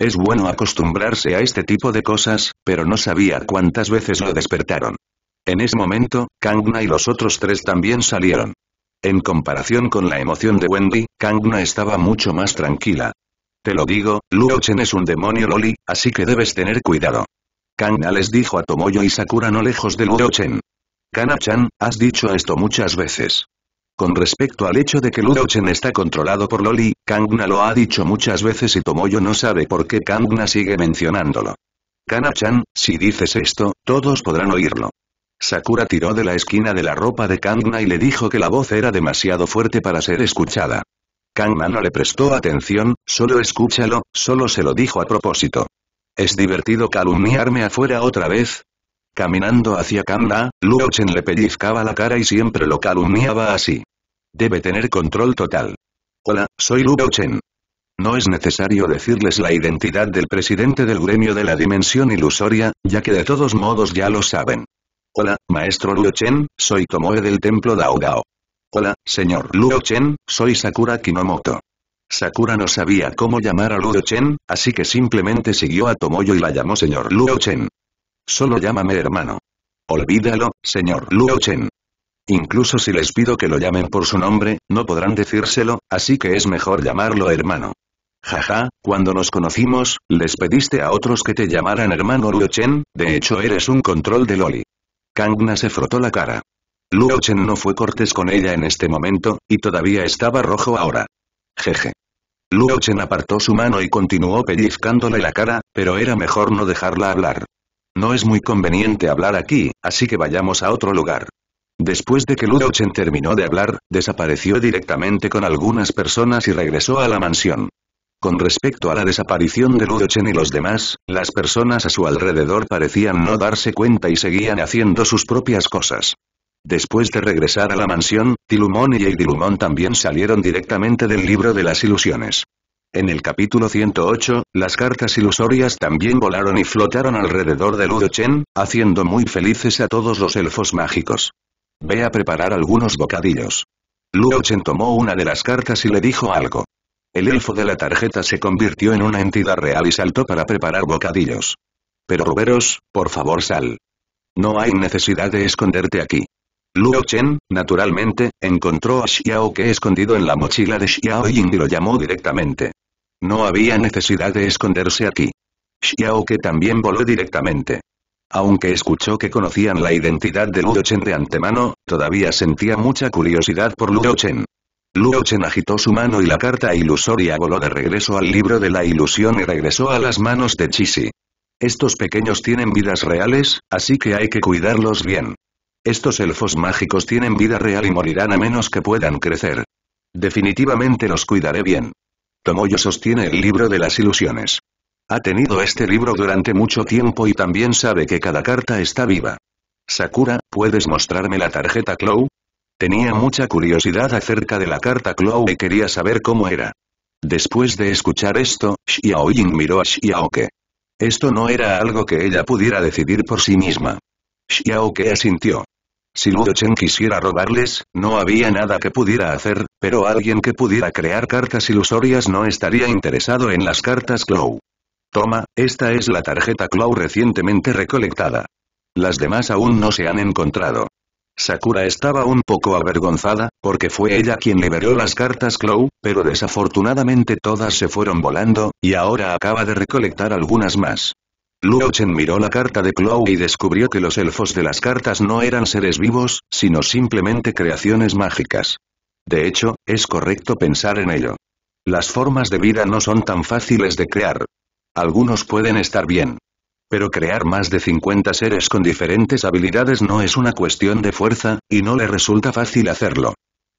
Es bueno acostumbrarse a este tipo de cosas, pero no sabía cuántas veces lo despertaron. En ese momento, Kangna y los otros tres también salieron. En comparación con la emoción de Wendy, Kangna estaba mucho más tranquila. Te lo digo, Luo Chen es un demonio loli, así que debes tener cuidado. Kangna les dijo a Tomoyo y Sakura no lejos de Luo Chen. Kana-chan, has dicho esto muchas veces. Con respecto al hecho de que Ludochen está controlado por Loli, Kangna lo ha dicho muchas veces y Tomoyo no sabe por qué Kangna sigue mencionándolo. Kana-chan, si dices esto, todos podrán oírlo. Sakura tiró de la esquina de la ropa de Kangna y le dijo que la voz era demasiado fuerte para ser escuchada. Kangna no le prestó atención, solo escúchalo, solo se lo dijo a propósito. ¿Es divertido calumniarme afuera otra vez? Caminando hacia Kangna, Luochen le pellizcaba la cara y siempre lo calumniaba así. Debe tener control total. Hola, soy Luo Chen. No es necesario decirles la identidad del presidente del gremio de la dimensión ilusoria, ya que de todos modos ya lo saben. Hola, maestro Luo Chen, soy Tomoe del templo Dao Dao. Hola, señor Luo Chen, soy Sakura Kinomoto. Sakura no sabía cómo llamar a Luo Chen, así que simplemente siguió a Tomoyo y la llamó señor Luo Chen. Solo llámame hermano. Olvídalo, señor Luo Chen. Incluso si les pido que lo llamen por su nombre, no podrán decírselo, así que es mejor llamarlo hermano. Jaja, cuando nos conocimos, les pediste a otros que te llamaran hermano Chen, de hecho eres un control de Loli. Kangna se frotó la cara. Chen no fue cortés con ella en este momento, y todavía estaba rojo ahora. Jeje. Chen apartó su mano y continuó pellizcándole la cara, pero era mejor no dejarla hablar. No es muy conveniente hablar aquí, así que vayamos a otro lugar. Después de que Ludochen terminó de hablar, desapareció directamente con algunas personas y regresó a la mansión. Con respecto a la desaparición de Ludochen y los demás, las personas a su alrededor parecían no darse cuenta y seguían haciendo sus propias cosas. Después de regresar a la mansión, Tilumón y Eidilumón también salieron directamente del libro de las ilusiones. En el capítulo 108, las cartas ilusorias también volaron y flotaron alrededor de Ludochen, haciendo muy felices a todos los elfos mágicos. Ve a preparar algunos bocadillos. Luo Chen tomó una de las cartas y le dijo algo. El elfo de la tarjeta se convirtió en una entidad real y saltó para preparar bocadillos. Pero Ruberos, por favor sal. No hay necesidad de esconderte aquí. Luo Chen, naturalmente, encontró a Xiao que escondido en la mochila de Xiao Ying y lo llamó directamente. No había necesidad de esconderse aquí. Xiao que también voló directamente. Aunque escuchó que conocían la identidad de Luo de antemano, todavía sentía mucha curiosidad por Luo Chen. Chen agitó su mano y la carta ilusoria voló de regreso al libro de la ilusión y regresó a las manos de Chisi. Estos pequeños tienen vidas reales, así que hay que cuidarlos bien. Estos elfos mágicos tienen vida real y morirán a menos que puedan crecer. Definitivamente los cuidaré bien. Tomoyo sostiene el libro de las ilusiones. Ha tenido este libro durante mucho tiempo y también sabe que cada carta está viva. Sakura, ¿puedes mostrarme la tarjeta Clow? Tenía mucha curiosidad acerca de la carta Clow y quería saber cómo era. Después de escuchar esto, Xiao Ying miró a Ke. Esto no era algo que ella pudiera decidir por sí misma. Ke asintió. Si Luo Chen quisiera robarles, no había nada que pudiera hacer, pero alguien que pudiera crear cartas ilusorias no estaría interesado en las cartas Clow. Toma, esta es la tarjeta Claw recientemente recolectada. Las demás aún no se han encontrado. Sakura estaba un poco avergonzada, porque fue ella quien liberó las cartas Clow, pero desafortunadamente todas se fueron volando, y ahora acaba de recolectar algunas más. Luo Chen miró la carta de Clow y descubrió que los elfos de las cartas no eran seres vivos, sino simplemente creaciones mágicas. De hecho, es correcto pensar en ello. Las formas de vida no son tan fáciles de crear, algunos pueden estar bien. Pero crear más de 50 seres con diferentes habilidades no es una cuestión de fuerza, y no le resulta fácil hacerlo.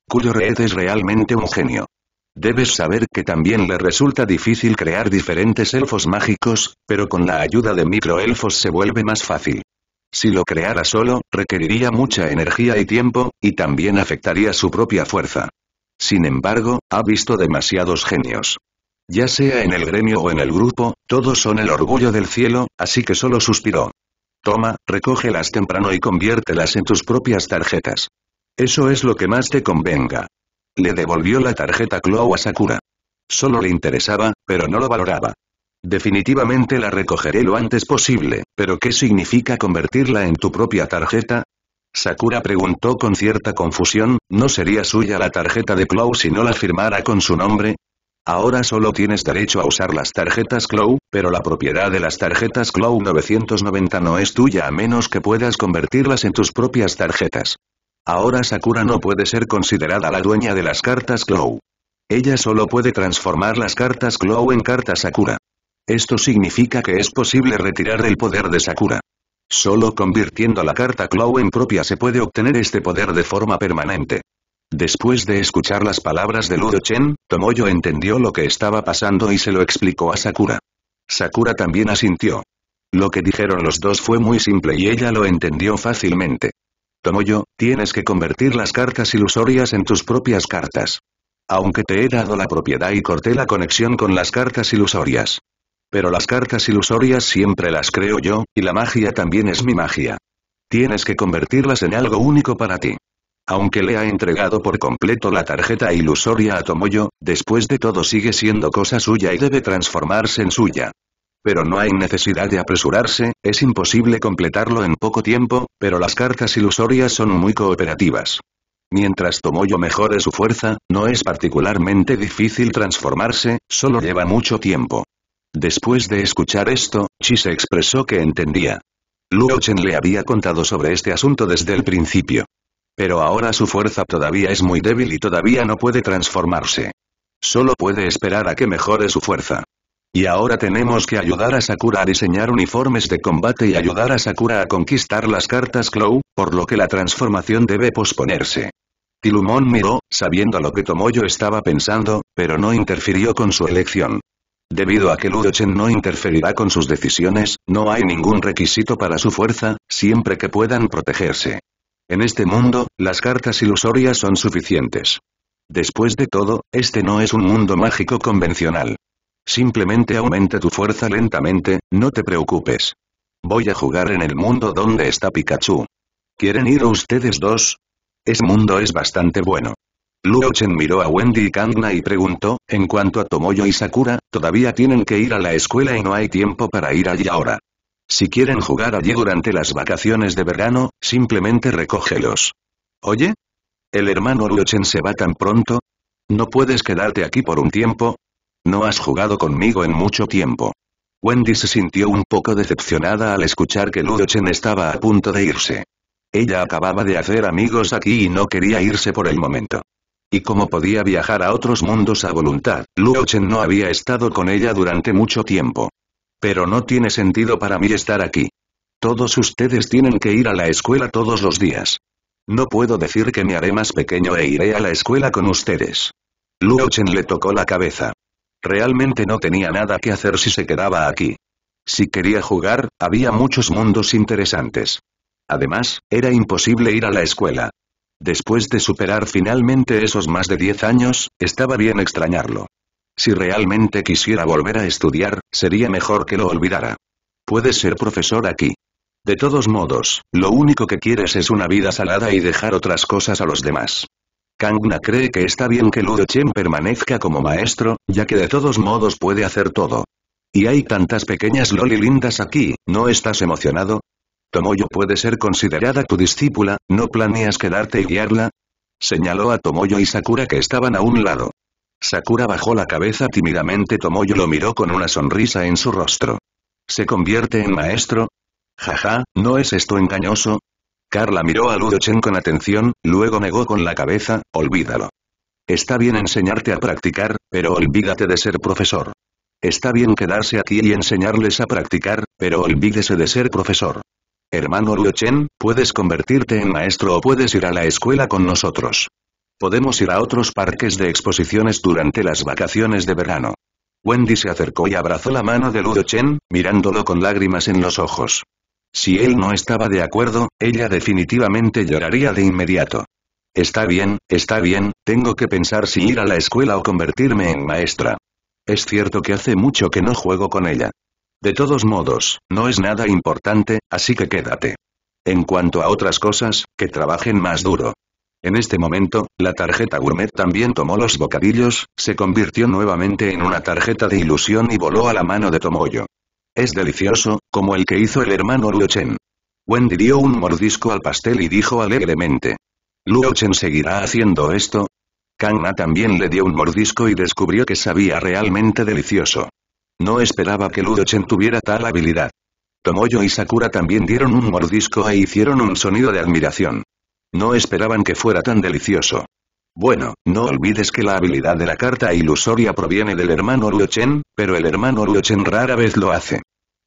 Cuyo Red es realmente un genio. Debes saber que también le resulta difícil crear diferentes elfos mágicos, pero con la ayuda de microelfos se vuelve más fácil. Si lo creara solo, requeriría mucha energía y tiempo, y también afectaría su propia fuerza. Sin embargo, ha visto demasiados genios. Ya sea en el gremio o en el grupo, todos son el orgullo del cielo, así que solo suspiró. Toma, recógelas temprano y conviértelas en tus propias tarjetas. Eso es lo que más te convenga. Le devolvió la tarjeta Claw a Sakura. Solo le interesaba, pero no lo valoraba. Definitivamente la recogeré lo antes posible, pero ¿qué significa convertirla en tu propia tarjeta? Sakura preguntó con cierta confusión, ¿no sería suya la tarjeta de Claw si no la firmara con su nombre? Ahora solo tienes derecho a usar las tarjetas Clow, pero la propiedad de las tarjetas Clow 990 no es tuya a menos que puedas convertirlas en tus propias tarjetas. Ahora Sakura no puede ser considerada la dueña de las cartas Clow. Ella solo puede transformar las cartas Clow en cartas Sakura. Esto significa que es posible retirar el poder de Sakura. Solo convirtiendo la carta Clow en propia se puede obtener este poder de forma permanente. Después de escuchar las palabras de Ludo Chen, Tomoyo entendió lo que estaba pasando y se lo explicó a Sakura. Sakura también asintió. Lo que dijeron los dos fue muy simple y ella lo entendió fácilmente. Tomoyo, tienes que convertir las cartas ilusorias en tus propias cartas. Aunque te he dado la propiedad y corté la conexión con las cartas ilusorias. Pero las cartas ilusorias siempre las creo yo, y la magia también es mi magia. Tienes que convertirlas en algo único para ti. Aunque le ha entregado por completo la tarjeta ilusoria a Tomoyo, después de todo sigue siendo cosa suya y debe transformarse en suya. Pero no hay necesidad de apresurarse, es imposible completarlo en poco tiempo, pero las cartas ilusorias son muy cooperativas. Mientras Tomoyo mejore su fuerza, no es particularmente difícil transformarse, solo lleva mucho tiempo. Después de escuchar esto, Chi se expresó que entendía. Luo Chen le había contado sobre este asunto desde el principio. Pero ahora su fuerza todavía es muy débil y todavía no puede transformarse. Solo puede esperar a que mejore su fuerza. Y ahora tenemos que ayudar a Sakura a diseñar uniformes de combate y ayudar a Sakura a conquistar las cartas Clow, por lo que la transformación debe posponerse. Tilumon miró, sabiendo lo que Tomoyo estaba pensando, pero no interfirió con su elección. Debido a que Ludochen no interferirá con sus decisiones, no hay ningún requisito para su fuerza, siempre que puedan protegerse. En este mundo, las cartas ilusorias son suficientes. Después de todo, este no es un mundo mágico convencional. Simplemente aumenta tu fuerza lentamente, no te preocupes. Voy a jugar en el mundo donde está Pikachu. ¿Quieren ir ustedes dos? Ese mundo es bastante bueno. Luo Chen miró a Wendy y Kangna y preguntó, en cuanto a Tomoyo y Sakura, todavía tienen que ir a la escuela y no hay tiempo para ir allí ahora. Si quieren jugar allí durante las vacaciones de verano, simplemente recógelos. ¿Oye? ¿El hermano Luchen se va tan pronto? ¿No puedes quedarte aquí por un tiempo? No has jugado conmigo en mucho tiempo. Wendy se sintió un poco decepcionada al escuchar que Chen estaba a punto de irse. Ella acababa de hacer amigos aquí y no quería irse por el momento. Y como podía viajar a otros mundos a voluntad, Luochen no había estado con ella durante mucho tiempo. Pero no tiene sentido para mí estar aquí. Todos ustedes tienen que ir a la escuela todos los días. No puedo decir que me haré más pequeño e iré a la escuela con ustedes. Luo Chen le tocó la cabeza. Realmente no tenía nada que hacer si se quedaba aquí. Si quería jugar, había muchos mundos interesantes. Además, era imposible ir a la escuela. Después de superar finalmente esos más de 10 años, estaba bien extrañarlo. Si realmente quisiera volver a estudiar, sería mejor que lo olvidara. Puedes ser profesor aquí. De todos modos, lo único que quieres es una vida salada y dejar otras cosas a los demás. Kangna cree que está bien que Ludo Chen permanezca como maestro, ya que de todos modos puede hacer todo. Y hay tantas pequeñas loli lindas aquí, ¿no estás emocionado? Tomoyo puede ser considerada tu discípula, ¿no planeas quedarte y guiarla? Señaló a Tomoyo y Sakura que estaban a un lado. Sakura bajó la cabeza tímidamente Tomoyo lo miró con una sonrisa en su rostro. ¿Se convierte en maestro? Jaja, ¿no es esto engañoso? Carla miró a Ludochen con atención, luego negó con la cabeza, olvídalo. Está bien enseñarte a practicar, pero olvídate de ser profesor. Está bien quedarse aquí y enseñarles a practicar, pero olvídese de ser profesor. Hermano Chen, puedes convertirte en maestro o puedes ir a la escuela con nosotros. Podemos ir a otros parques de exposiciones durante las vacaciones de verano. Wendy se acercó y abrazó la mano de Ludo Chen, mirándolo con lágrimas en los ojos. Si él no estaba de acuerdo, ella definitivamente lloraría de inmediato. Está bien, está bien, tengo que pensar si ir a la escuela o convertirme en maestra. Es cierto que hace mucho que no juego con ella. De todos modos, no es nada importante, así que quédate. En cuanto a otras cosas, que trabajen más duro. En este momento, la tarjeta gourmet también tomó los bocadillos, se convirtió nuevamente en una tarjeta de ilusión y voló a la mano de Tomoyo. Es delicioso, como el que hizo el hermano Luochen. Wendy dio un mordisco al pastel y dijo alegremente. ¿Luochen seguirá haciendo esto? Kangna también le dio un mordisco y descubrió que sabía realmente delicioso. No esperaba que Luochen tuviera tal habilidad. Tomoyo y Sakura también dieron un mordisco e hicieron un sonido de admiración. No esperaban que fuera tan delicioso. Bueno, no olvides que la habilidad de la carta ilusoria proviene del hermano Chen, pero el hermano Chen rara vez lo hace.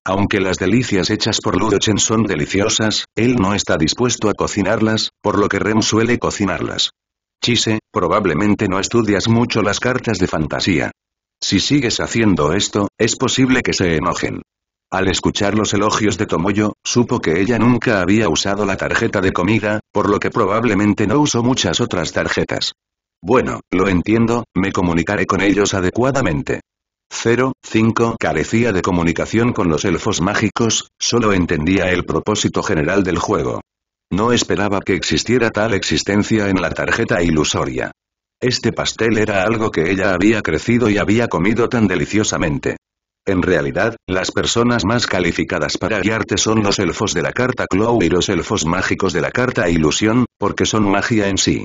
Aunque las delicias hechas por Chen son deliciosas, él no está dispuesto a cocinarlas, por lo que Ren suele cocinarlas. Chise, probablemente no estudias mucho las cartas de fantasía. Si sigues haciendo esto, es posible que se enojen. Al escuchar los elogios de Tomoyo, supo que ella nunca había usado la tarjeta de comida, por lo que probablemente no usó muchas otras tarjetas. Bueno, lo entiendo, me comunicaré con ellos adecuadamente. 0.5 Carecía de comunicación con los elfos mágicos, solo entendía el propósito general del juego. No esperaba que existiera tal existencia en la tarjeta ilusoria. Este pastel era algo que ella había crecido y había comido tan deliciosamente. En realidad, las personas más calificadas para guiarte son los elfos de la carta Clow y los elfos mágicos de la carta Ilusión, porque son magia en sí.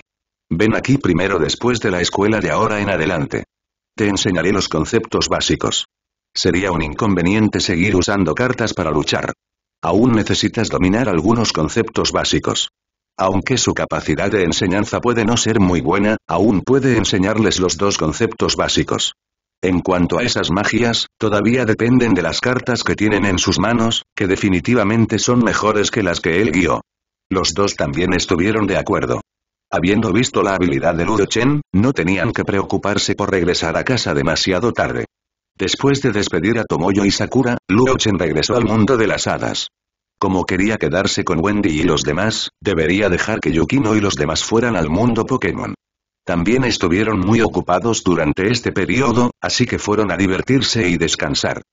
Ven aquí primero después de la escuela de ahora en adelante. Te enseñaré los conceptos básicos. Sería un inconveniente seguir usando cartas para luchar. Aún necesitas dominar algunos conceptos básicos. Aunque su capacidad de enseñanza puede no ser muy buena, aún puede enseñarles los dos conceptos básicos. En cuanto a esas magias, todavía dependen de las cartas que tienen en sus manos, que definitivamente son mejores que las que él guió. Los dos también estuvieron de acuerdo. Habiendo visto la habilidad de Ludo Chen, no tenían que preocuparse por regresar a casa demasiado tarde. Después de despedir a Tomoyo y Sakura, Ludo Chen regresó al mundo de las hadas. Como quería quedarse con Wendy y los demás, debería dejar que Yukino y los demás fueran al mundo Pokémon. También estuvieron muy ocupados durante este periodo, así que fueron a divertirse y descansar.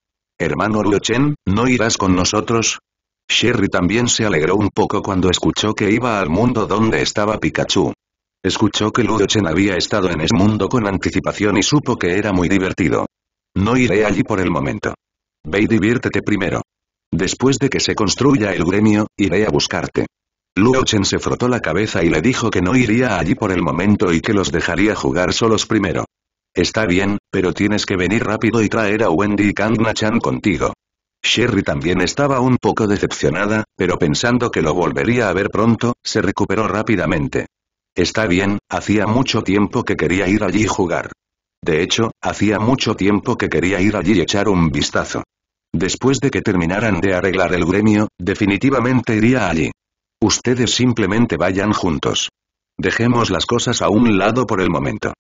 Hermano Ludochen, ¿no irás con nosotros? Sherry también se alegró un poco cuando escuchó que iba al mundo donde estaba Pikachu. Escuchó que Ludochen había estado en ese mundo con anticipación y supo que era muy divertido. No iré allí por el momento. Ve y diviértete primero. Después de que se construya el gremio, iré a buscarte. Luo Chen se frotó la cabeza y le dijo que no iría allí por el momento y que los dejaría jugar solos primero. Está bien, pero tienes que venir rápido y traer a Wendy y Kangna-chan contigo. Sherry también estaba un poco decepcionada, pero pensando que lo volvería a ver pronto, se recuperó rápidamente. Está bien, hacía mucho tiempo que quería ir allí y jugar. De hecho, hacía mucho tiempo que quería ir allí y echar un vistazo. Después de que terminaran de arreglar el gremio, definitivamente iría allí. Ustedes simplemente vayan juntos. Dejemos las cosas a un lado por el momento.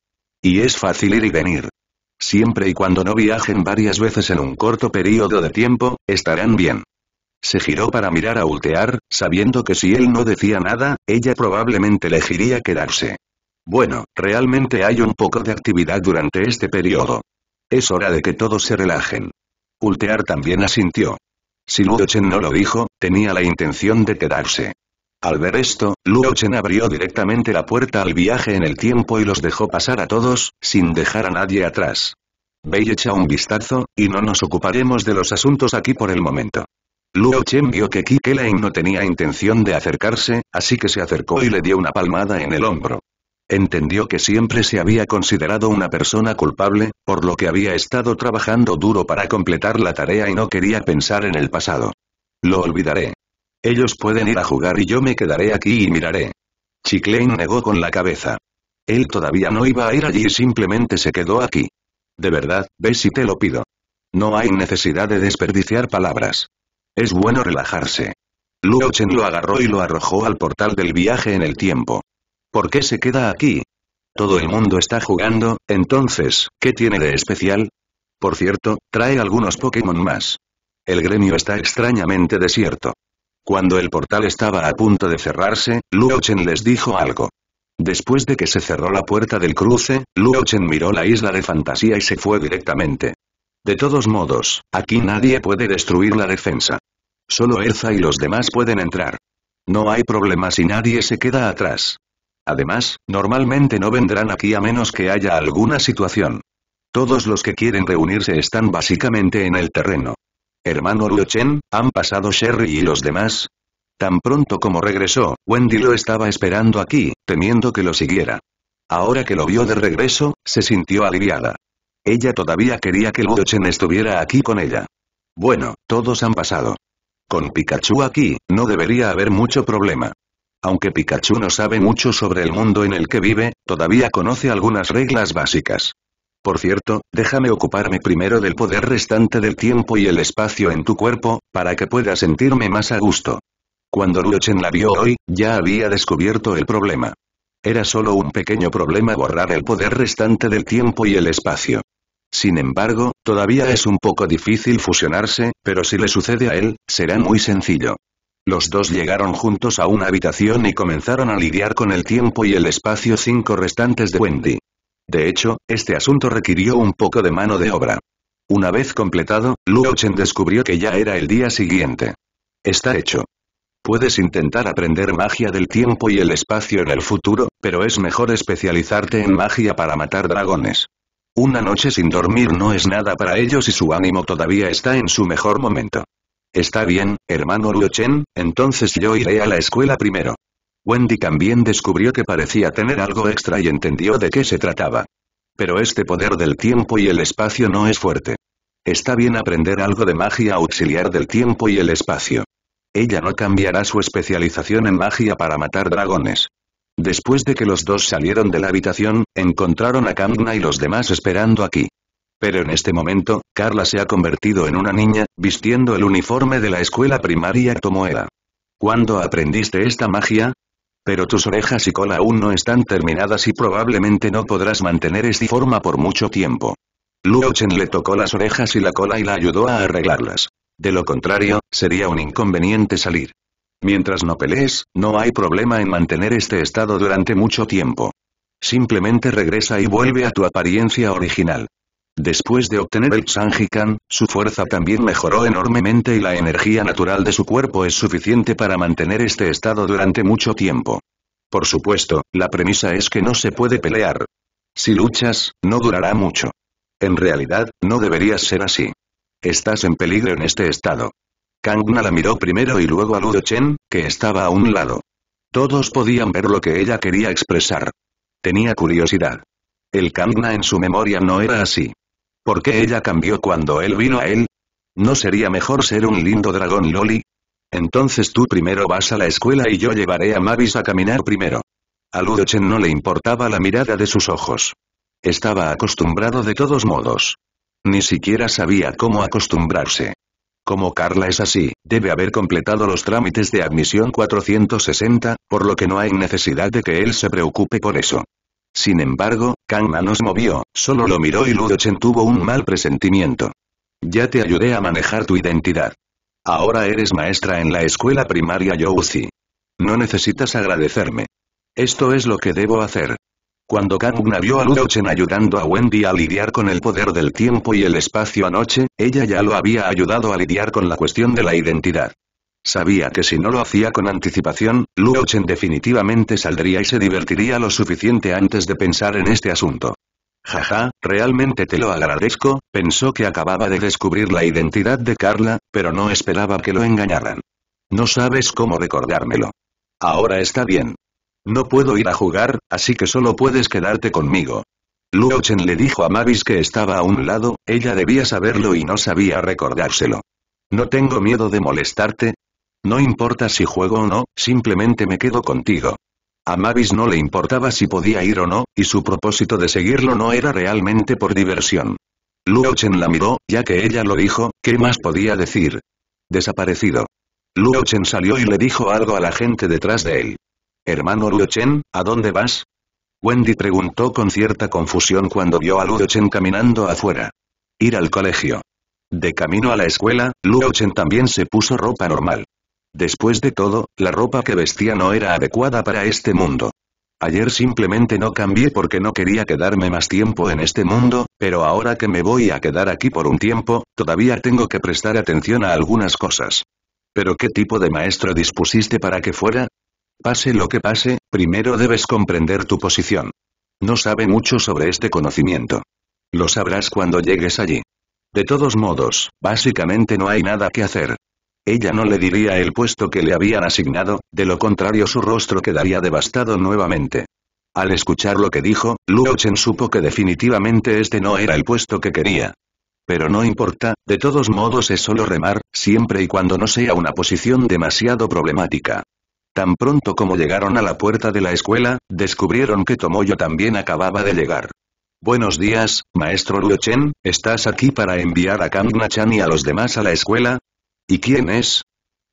Y es fácil ir y venir. Siempre y cuando no viajen varias veces en un corto periodo de tiempo, estarán bien. Se giró para mirar a Ultear, sabiendo que si él no decía nada, ella probablemente elegiría quedarse. Bueno, realmente hay un poco de actividad durante este periodo. Es hora de que todos se relajen. Ultear también asintió. Si Luochen no lo dijo, tenía la intención de quedarse. Al ver esto, Luo Chen abrió directamente la puerta al viaje en el tiempo y los dejó pasar a todos, sin dejar a nadie atrás. Ve echa un vistazo, y no nos ocuparemos de los asuntos aquí por el momento. Luo Chen vio que Qi no tenía intención de acercarse, así que se acercó y le dio una palmada en el hombro. Entendió que siempre se había considerado una persona culpable, por lo que había estado trabajando duro para completar la tarea y no quería pensar en el pasado. Lo olvidaré. Ellos pueden ir a jugar y yo me quedaré aquí y miraré. Chiklane negó con la cabeza. Él todavía no iba a ir allí y simplemente se quedó aquí. De verdad, ve si te lo pido. No hay necesidad de desperdiciar palabras. Es bueno relajarse. Luo Chen lo agarró y lo arrojó al portal del viaje en el tiempo. ¿Por qué se queda aquí? Todo el mundo está jugando, entonces, ¿qué tiene de especial? Por cierto, trae algunos Pokémon más. El gremio está extrañamente desierto. Cuando el portal estaba a punto de cerrarse, Luo Chen les dijo algo. Después de que se cerró la puerta del cruce, Luo Chen miró la isla de fantasía y se fue directamente. De todos modos, aquí nadie puede destruir la defensa. Solo Erza y los demás pueden entrar. No hay problema si nadie se queda atrás. Además, normalmente no vendrán aquí a menos que haya alguna situación. Todos los que quieren reunirse están básicamente en el terreno. Hermano Luochen, ¿han pasado Sherry y los demás? Tan pronto como regresó, Wendy lo estaba esperando aquí, temiendo que lo siguiera. Ahora que lo vio de regreso, se sintió aliviada. Ella todavía quería que Luochen estuviera aquí con ella. Bueno, todos han pasado. Con Pikachu aquí, no debería haber mucho problema. Aunque Pikachu no sabe mucho sobre el mundo en el que vive, todavía conoce algunas reglas básicas. Por cierto, déjame ocuparme primero del poder restante del tiempo y el espacio en tu cuerpo, para que pueda sentirme más a gusto. Cuando Luochen la vio hoy, ya había descubierto el problema. Era solo un pequeño problema borrar el poder restante del tiempo y el espacio. Sin embargo, todavía es un poco difícil fusionarse, pero si le sucede a él, será muy sencillo. Los dos llegaron juntos a una habitación y comenzaron a lidiar con el tiempo y el espacio cinco restantes de Wendy. De hecho, este asunto requirió un poco de mano de obra. Una vez completado, Luo Chen descubrió que ya era el día siguiente. Está hecho. Puedes intentar aprender magia del tiempo y el espacio en el futuro, pero es mejor especializarte en magia para matar dragones. Una noche sin dormir no es nada para ellos y su ánimo todavía está en su mejor momento. Está bien, hermano Luo Chen, entonces yo iré a la escuela primero. Wendy también descubrió que parecía tener algo extra y entendió de qué se trataba. Pero este poder del tiempo y el espacio no es fuerte. Está bien aprender algo de magia auxiliar del tiempo y el espacio. Ella no cambiará su especialización en magia para matar dragones. Después de que los dos salieron de la habitación, encontraron a Kangna y los demás esperando aquí. Pero en este momento, Carla se ha convertido en una niña, vistiendo el uniforme de la escuela primaria Tomoeda. ¿Cuándo aprendiste esta magia? Pero tus orejas y cola aún no están terminadas y probablemente no podrás mantener esta forma por mucho tiempo. Luo Chen le tocó las orejas y la cola y la ayudó a arreglarlas. De lo contrario, sería un inconveniente salir. Mientras no pelees, no hay problema en mantener este estado durante mucho tiempo. Simplemente regresa y vuelve a tu apariencia original. Después de obtener el Sanjikan, su fuerza también mejoró enormemente y la energía natural de su cuerpo es suficiente para mantener este estado durante mucho tiempo. Por supuesto, la premisa es que no se puede pelear. Si luchas, no durará mucho. En realidad, no deberías ser así. Estás en peligro en este estado. Kangna la miró primero y luego a Ludo Chen, que estaba a un lado. Todos podían ver lo que ella quería expresar. Tenía curiosidad. El Kangna en su memoria no era así. ¿Por qué ella cambió cuando él vino a él? ¿No sería mejor ser un lindo dragón Loli? Entonces tú primero vas a la escuela y yo llevaré a Mavis a caminar primero. A Ludochen no le importaba la mirada de sus ojos. Estaba acostumbrado de todos modos. Ni siquiera sabía cómo acostumbrarse. Como Carla es así, debe haber completado los trámites de admisión 460, por lo que no hay necesidad de que él se preocupe por eso. Sin embargo, Kangma no se movió, solo lo miró y Ludochen tuvo un mal presentimiento. Ya te ayudé a manejar tu identidad. Ahora eres maestra en la escuela primaria Youzi. No necesitas agradecerme. Esto es lo que debo hacer. Cuando Kangma vio a Ludochen ayudando a Wendy a lidiar con el poder del tiempo y el espacio anoche, ella ya lo había ayudado a lidiar con la cuestión de la identidad. Sabía que si no lo hacía con anticipación, Luochen definitivamente saldría y se divertiría lo suficiente antes de pensar en este asunto. Jaja, realmente te lo agradezco, pensó que acababa de descubrir la identidad de Carla, pero no esperaba que lo engañaran. No sabes cómo recordármelo. Ahora está bien. No puedo ir a jugar, así que solo puedes quedarte conmigo. Luochen le dijo a Mavis que estaba a un lado, ella debía saberlo y no sabía recordárselo. No tengo miedo de molestarte, no importa si juego o no, simplemente me quedo contigo. A Mavis no le importaba si podía ir o no, y su propósito de seguirlo no era realmente por diversión. Luo Chen la miró, ya que ella lo dijo, ¿qué más podía decir? Desaparecido. Luo Chen salió y le dijo algo a la gente detrás de él. Hermano Luo Chen, ¿a dónde vas? Wendy preguntó con cierta confusión cuando vio a Luo Chen caminando afuera. Ir al colegio. De camino a la escuela, Luo Chen también se puso ropa normal. Después de todo, la ropa que vestía no era adecuada para este mundo. Ayer simplemente no cambié porque no quería quedarme más tiempo en este mundo, pero ahora que me voy a quedar aquí por un tiempo, todavía tengo que prestar atención a algunas cosas. ¿Pero qué tipo de maestro dispusiste para que fuera? Pase lo que pase, primero debes comprender tu posición. No sabe mucho sobre este conocimiento. Lo sabrás cuando llegues allí. De todos modos, básicamente no hay nada que hacer. Ella no le diría el puesto que le habían asignado, de lo contrario su rostro quedaría devastado nuevamente. Al escuchar lo que dijo, Luo Chen supo que definitivamente este no era el puesto que quería. Pero no importa, de todos modos es solo remar, siempre y cuando no sea una posición demasiado problemática. Tan pronto como llegaron a la puerta de la escuela, descubrieron que Tomoyo también acababa de llegar. Buenos días, maestro Luo Chen, ¿estás aquí para enviar a Kangna-chan y a los demás a la escuela? ¿Y quién es?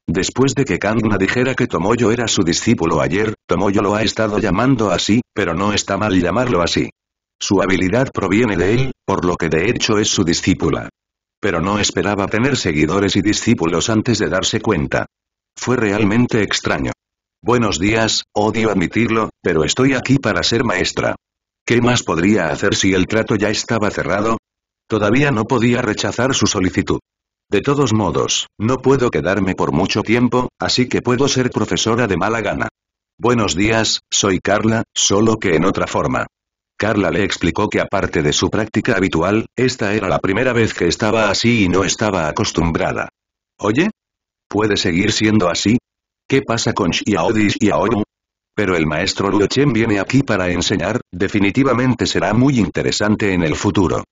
Después de que Kangna dijera que Tomoyo era su discípulo ayer, Tomoyo lo ha estado llamando así, pero no está mal llamarlo así. Su habilidad proviene de él, por lo que de hecho es su discípula. Pero no esperaba tener seguidores y discípulos antes de darse cuenta. Fue realmente extraño. Buenos días, odio admitirlo, pero estoy aquí para ser maestra. ¿Qué más podría hacer si el trato ya estaba cerrado? Todavía no podía rechazar su solicitud. De todos modos, no puedo quedarme por mucho tiempo, así que puedo ser profesora de mala gana. Buenos días, soy Carla, solo que en otra forma. Carla le explicó que aparte de su práctica habitual, esta era la primera vez que estaba así y no estaba acostumbrada. Oye, ¿puede seguir siendo así? ¿Qué pasa con Xiaodis y Aoru? Pero el maestro Luo viene aquí para enseñar, definitivamente será muy interesante en el futuro.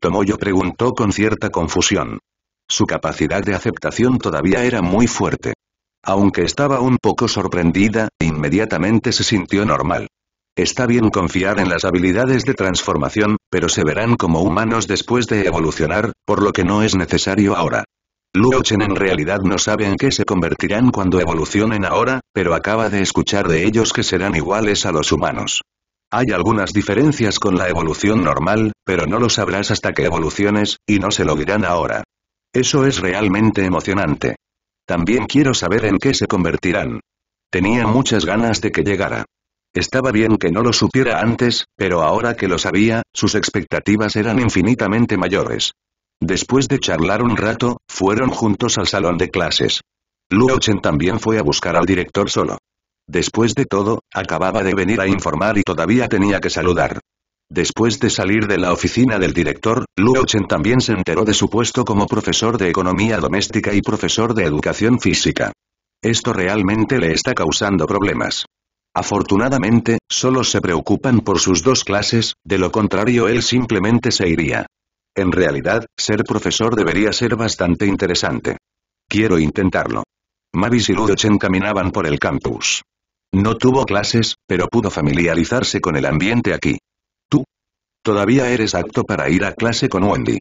Tomoyo preguntó con cierta confusión. Su capacidad de aceptación todavía era muy fuerte. Aunque estaba un poco sorprendida, inmediatamente se sintió normal. Está bien confiar en las habilidades de transformación, pero se verán como humanos después de evolucionar, por lo que no es necesario ahora. Luo Chen en realidad no sabe en qué se convertirán cuando evolucionen ahora, pero acaba de escuchar de ellos que serán iguales a los humanos. Hay algunas diferencias con la evolución normal, pero no lo sabrás hasta que evoluciones, y no se lo dirán ahora. Eso es realmente emocionante. También quiero saber en qué se convertirán. Tenía muchas ganas de que llegara. Estaba bien que no lo supiera antes, pero ahora que lo sabía, sus expectativas eran infinitamente mayores. Después de charlar un rato, fueron juntos al salón de clases. Luo Chen también fue a buscar al director solo. Después de todo, acababa de venir a informar y todavía tenía que saludar. Después de salir de la oficina del director, Luochen también se enteró de su puesto como profesor de economía doméstica y profesor de educación física. Esto realmente le está causando problemas. Afortunadamente, solo se preocupan por sus dos clases, de lo contrario él simplemente se iría. En realidad, ser profesor debería ser bastante interesante. Quiero intentarlo. Mavis y Ludochen caminaban por el campus. No tuvo clases, pero pudo familiarizarse con el ambiente aquí. Todavía eres apto para ir a clase con Wendy.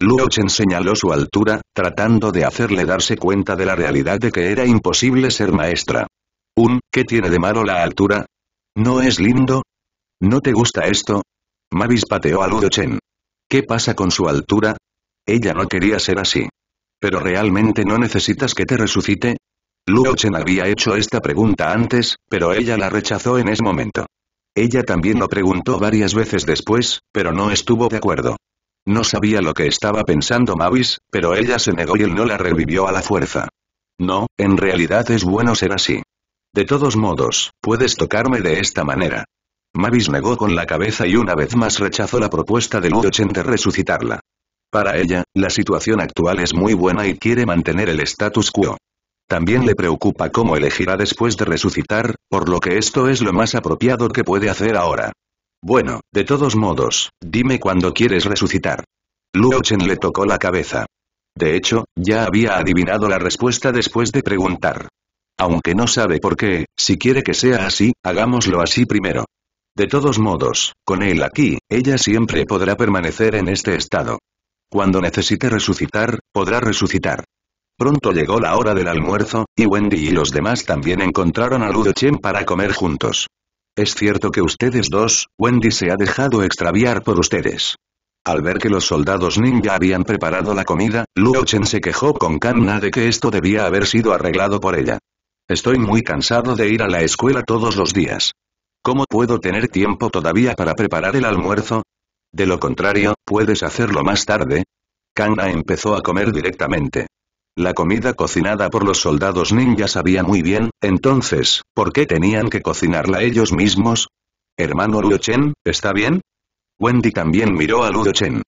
Luo Chen señaló su altura, tratando de hacerle darse cuenta de la realidad de que era imposible ser maestra. Un, ¿qué tiene de malo la altura? ¿No es lindo? ¿No te gusta esto? Mavis pateó a Luo Chen. ¿Qué pasa con su altura? Ella no quería ser así. ¿Pero realmente no necesitas que te resucite? Luo Chen había hecho esta pregunta antes, pero ella la rechazó en ese momento. Ella también lo preguntó varias veces después, pero no estuvo de acuerdo. No sabía lo que estaba pensando Mavis, pero ella se negó y él no la revivió a la fuerza. No, en realidad es bueno ser así. De todos modos, puedes tocarme de esta manera. Mavis negó con la cabeza y una vez más rechazó la propuesta de U-80 de resucitarla. Para ella, la situación actual es muy buena y quiere mantener el status quo. También le preocupa cómo elegirá después de resucitar, por lo que esto es lo más apropiado que puede hacer ahora. Bueno, de todos modos, dime cuándo quieres resucitar. Luo Chen le tocó la cabeza. De hecho, ya había adivinado la respuesta después de preguntar. Aunque no sabe por qué, si quiere que sea así, hagámoslo así primero. De todos modos, con él aquí, ella siempre podrá permanecer en este estado. Cuando necesite resucitar, podrá resucitar. Pronto llegó la hora del almuerzo, y Wendy y los demás también encontraron a Ludo Chen para comer juntos. Es cierto que ustedes dos, Wendy se ha dejado extraviar por ustedes. Al ver que los soldados ninja habían preparado la comida, Luo Chen se quejó con Kanna de que esto debía haber sido arreglado por ella. Estoy muy cansado de ir a la escuela todos los días. ¿Cómo puedo tener tiempo todavía para preparar el almuerzo? De lo contrario, puedes hacerlo más tarde. Kanna empezó a comer directamente. La comida cocinada por los soldados ninja sabía muy bien, entonces, ¿por qué tenían que cocinarla ellos mismos? Hermano Chen, ¿está bien? Wendy también miró a Chen.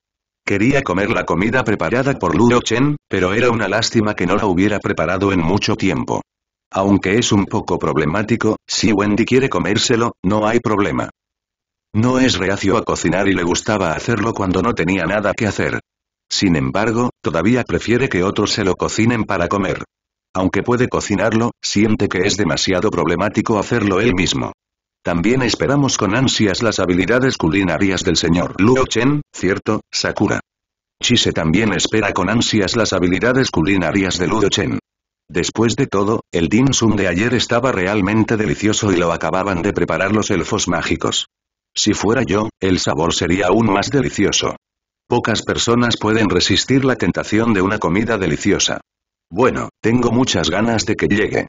Quería comer la comida preparada por Luochen, pero era una lástima que no la hubiera preparado en mucho tiempo. Aunque es un poco problemático, si Wendy quiere comérselo, no hay problema. No es reacio a cocinar y le gustaba hacerlo cuando no tenía nada que hacer. Sin embargo, todavía prefiere que otros se lo cocinen para comer. Aunque puede cocinarlo, siente que es demasiado problemático hacerlo él mismo. También esperamos con ansias las habilidades culinarias del señor Luo Chen, ¿cierto, Sakura? Chise también espera con ansias las habilidades culinarias de Luo Chen. Después de todo, el dim sum de ayer estaba realmente delicioso y lo acababan de preparar los elfos mágicos. Si fuera yo, el sabor sería aún más delicioso. Pocas personas pueden resistir la tentación de una comida deliciosa. Bueno, tengo muchas ganas de que llegue.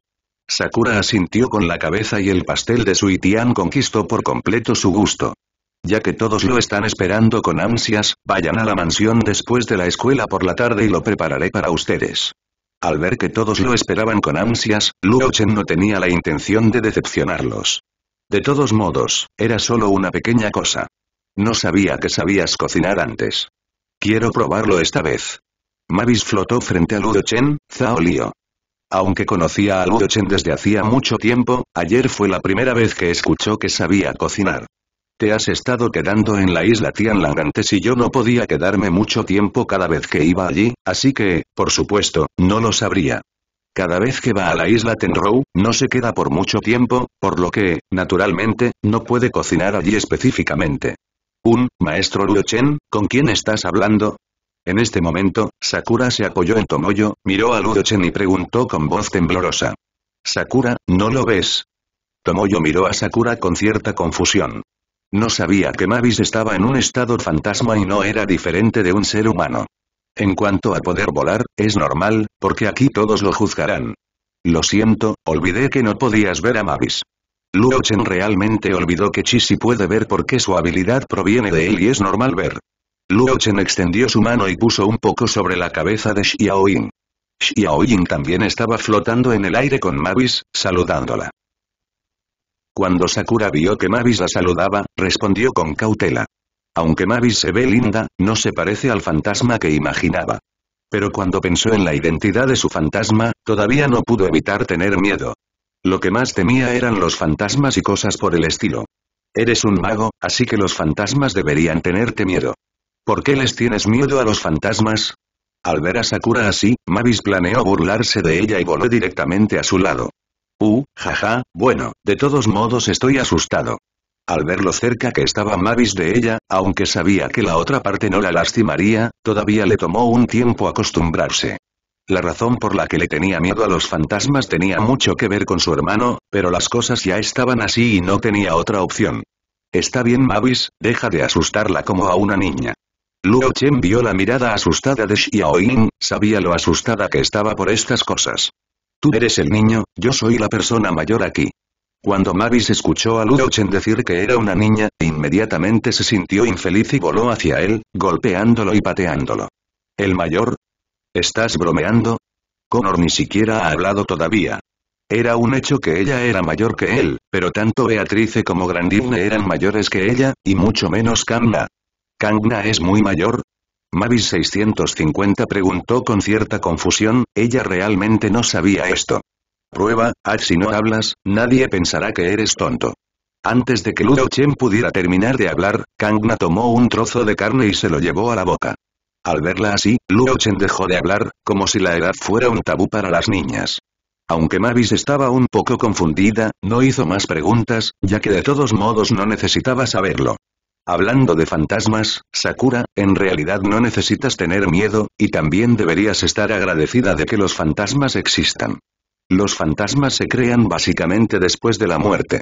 Sakura asintió con la cabeza y el pastel de Itian conquistó por completo su gusto. Ya que todos lo están esperando con ansias, vayan a la mansión después de la escuela por la tarde y lo prepararé para ustedes. Al ver que todos lo esperaban con ansias, Luo Chen no tenía la intención de decepcionarlos. De todos modos, era solo una pequeña cosa. No sabía que sabías cocinar antes. Quiero probarlo esta vez. Mavis flotó frente a Ludochen, Chen, Zhao Lio. Aunque conocía a Ludochen Chen desde hacía mucho tiempo, ayer fue la primera vez que escuchó que sabía cocinar. Te has estado quedando en la isla Tianlang antes y yo no podía quedarme mucho tiempo cada vez que iba allí, así que, por supuesto, no lo sabría. Cada vez que va a la isla Tenrou, no se queda por mucho tiempo, por lo que, naturalmente, no puede cocinar allí específicamente. Un, maestro Chen, ¿con quién estás hablando? En este momento, Sakura se apoyó en Tomoyo, miró a Chen y preguntó con voz temblorosa. Sakura, ¿no lo ves? Tomoyo miró a Sakura con cierta confusión. No sabía que Mavis estaba en un estado fantasma y no era diferente de un ser humano. En cuanto a poder volar, es normal, porque aquí todos lo juzgarán. Lo siento, olvidé que no podías ver a Mavis. Luo Chen realmente olvidó que si puede ver porque su habilidad proviene de él y es normal ver. Luo Chen extendió su mano y puso un poco sobre la cabeza de Xiao Xiaoyin también estaba flotando en el aire con Mavis, saludándola. Cuando Sakura vio que Mavis la saludaba, respondió con cautela. Aunque Mavis se ve linda, no se parece al fantasma que imaginaba. Pero cuando pensó en la identidad de su fantasma, todavía no pudo evitar tener miedo. Lo que más temía eran los fantasmas y cosas por el estilo. Eres un mago, así que los fantasmas deberían tenerte miedo. ¿Por qué les tienes miedo a los fantasmas? Al ver a Sakura así, Mavis planeó burlarse de ella y voló directamente a su lado. Uh, jaja, bueno, de todos modos estoy asustado. Al ver lo cerca que estaba Mavis de ella, aunque sabía que la otra parte no la lastimaría, todavía le tomó un tiempo acostumbrarse. La razón por la que le tenía miedo a los fantasmas tenía mucho que ver con su hermano, pero las cosas ya estaban así y no tenía otra opción. Está bien Mavis, deja de asustarla como a una niña. Luo Chen vio la mirada asustada de Xiaoying, sabía lo asustada que estaba por estas cosas. Tú eres el niño, yo soy la persona mayor aquí. Cuando Mavis escuchó a Luo Chen decir que era una niña, inmediatamente se sintió infeliz y voló hacia él, golpeándolo y pateándolo. El mayor, ¿Estás bromeando? Connor ni siquiera ha hablado todavía. Era un hecho que ella era mayor que él, pero tanto Beatrice como Grandine eran mayores que ella, y mucho menos Kangna. ¿Kangna es muy mayor? Mavis 650 preguntó con cierta confusión, ella realmente no sabía esto. Prueba, haz si no hablas, nadie pensará que eres tonto. Antes de que Ludo Chen pudiera terminar de hablar, Kangna tomó un trozo de carne y se lo llevó a la boca. Al verla así, Luo dejó de hablar, como si la edad fuera un tabú para las niñas. Aunque Mavis estaba un poco confundida, no hizo más preguntas, ya que de todos modos no necesitaba saberlo. Hablando de fantasmas, Sakura, en realidad no necesitas tener miedo, y también deberías estar agradecida de que los fantasmas existan. Los fantasmas se crean básicamente después de la muerte.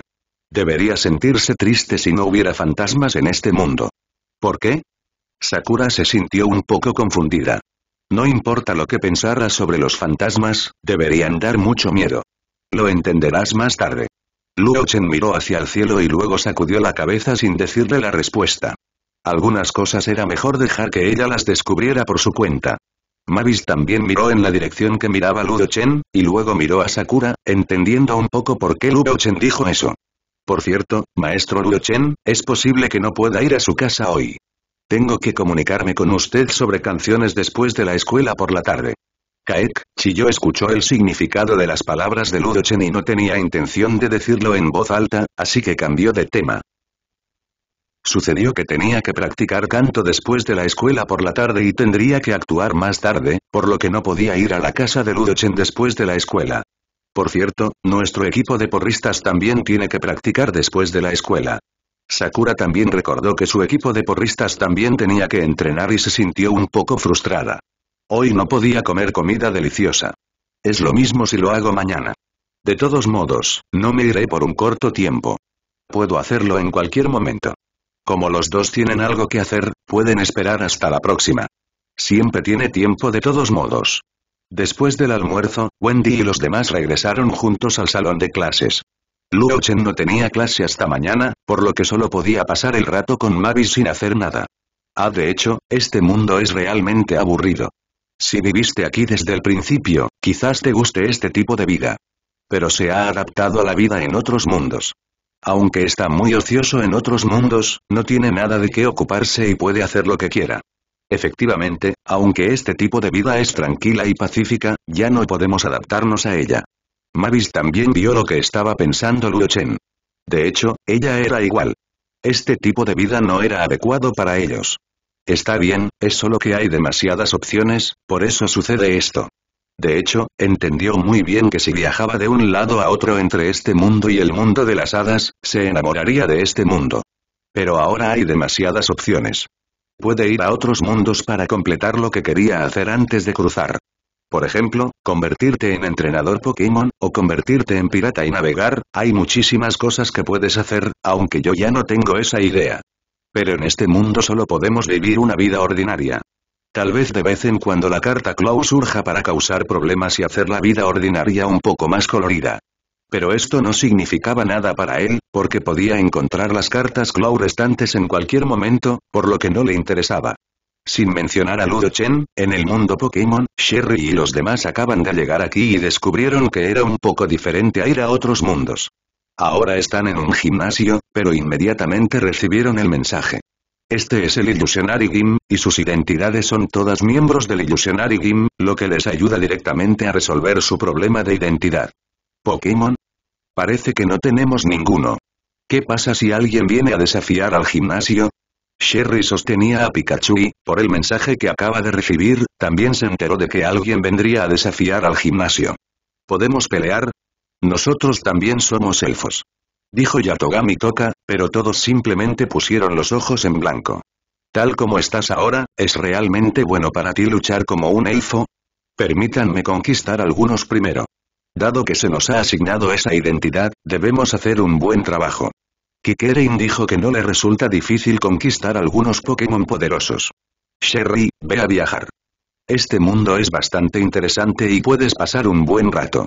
Deberías sentirse triste si no hubiera fantasmas en este mundo. ¿Por qué? Sakura se sintió un poco confundida. No importa lo que pensara sobre los fantasmas, deberían dar mucho miedo. Lo entenderás más tarde. Luo Chen miró hacia el cielo y luego sacudió la cabeza sin decirle la respuesta. Algunas cosas era mejor dejar que ella las descubriera por su cuenta. Mavis también miró en la dirección que miraba Luo Chen, y luego miró a Sakura, entendiendo un poco por qué Luo Chen dijo eso. Por cierto, maestro Luo Chen, es posible que no pueda ir a su casa hoy. Tengo que comunicarme con usted sobre canciones después de la escuela por la tarde. Kaek, Chiyo escuchó el significado de las palabras de Ludochen y no tenía intención de decirlo en voz alta, así que cambió de tema. Sucedió que tenía que practicar canto después de la escuela por la tarde y tendría que actuar más tarde, por lo que no podía ir a la casa de Ludochen después de la escuela. Por cierto, nuestro equipo de porristas también tiene que practicar después de la escuela. Sakura también recordó que su equipo de porristas también tenía que entrenar y se sintió un poco frustrada. Hoy no podía comer comida deliciosa. Es lo mismo si lo hago mañana. De todos modos, no me iré por un corto tiempo. Puedo hacerlo en cualquier momento. Como los dos tienen algo que hacer, pueden esperar hasta la próxima. Siempre tiene tiempo de todos modos. Después del almuerzo, Wendy y los demás regresaron juntos al salón de clases. Luo Chen no tenía clase hasta mañana, por lo que solo podía pasar el rato con Mavis sin hacer nada. Ah, de hecho, este mundo es realmente aburrido. Si viviste aquí desde el principio, quizás te guste este tipo de vida. Pero se ha adaptado a la vida en otros mundos. Aunque está muy ocioso en otros mundos, no tiene nada de qué ocuparse y puede hacer lo que quiera. Efectivamente, aunque este tipo de vida es tranquila y pacífica, ya no podemos adaptarnos a ella. Mavis también vio lo que estaba pensando Luo Chen. De hecho, ella era igual. Este tipo de vida no era adecuado para ellos. Está bien, es solo que hay demasiadas opciones, por eso sucede esto. De hecho, entendió muy bien que si viajaba de un lado a otro entre este mundo y el mundo de las hadas, se enamoraría de este mundo. Pero ahora hay demasiadas opciones. Puede ir a otros mundos para completar lo que quería hacer antes de cruzar. Por ejemplo, convertirte en entrenador Pokémon, o convertirte en pirata y navegar, hay muchísimas cosas que puedes hacer, aunque yo ya no tengo esa idea. Pero en este mundo solo podemos vivir una vida ordinaria. Tal vez de vez en cuando la carta Claw surja para causar problemas y hacer la vida ordinaria un poco más colorida. Pero esto no significaba nada para él, porque podía encontrar las cartas Claw restantes en cualquier momento, por lo que no le interesaba. Sin mencionar a Ludo Chen, en el mundo Pokémon, Sherry y los demás acaban de llegar aquí y descubrieron que era un poco diferente a ir a otros mundos. Ahora están en un gimnasio, pero inmediatamente recibieron el mensaje. Este es el Illusionary Gym, y sus identidades son todas miembros del Illusionary Gym, lo que les ayuda directamente a resolver su problema de identidad. ¿Pokémon? Parece que no tenemos ninguno. ¿Qué pasa si alguien viene a desafiar al gimnasio? Sherry sostenía a Pikachu y, por el mensaje que acaba de recibir, también se enteró de que alguien vendría a desafiar al gimnasio. ¿Podemos pelear? Nosotros también somos elfos. Dijo Yatogami Toka, pero todos simplemente pusieron los ojos en blanco. Tal como estás ahora, ¿es realmente bueno para ti luchar como un elfo? Permítanme conquistar algunos primero. Dado que se nos ha asignado esa identidad, debemos hacer un buen trabajo. Kikerein dijo que no le resulta difícil conquistar algunos Pokémon poderosos. Sherry, ve a viajar. Este mundo es bastante interesante y puedes pasar un buen rato.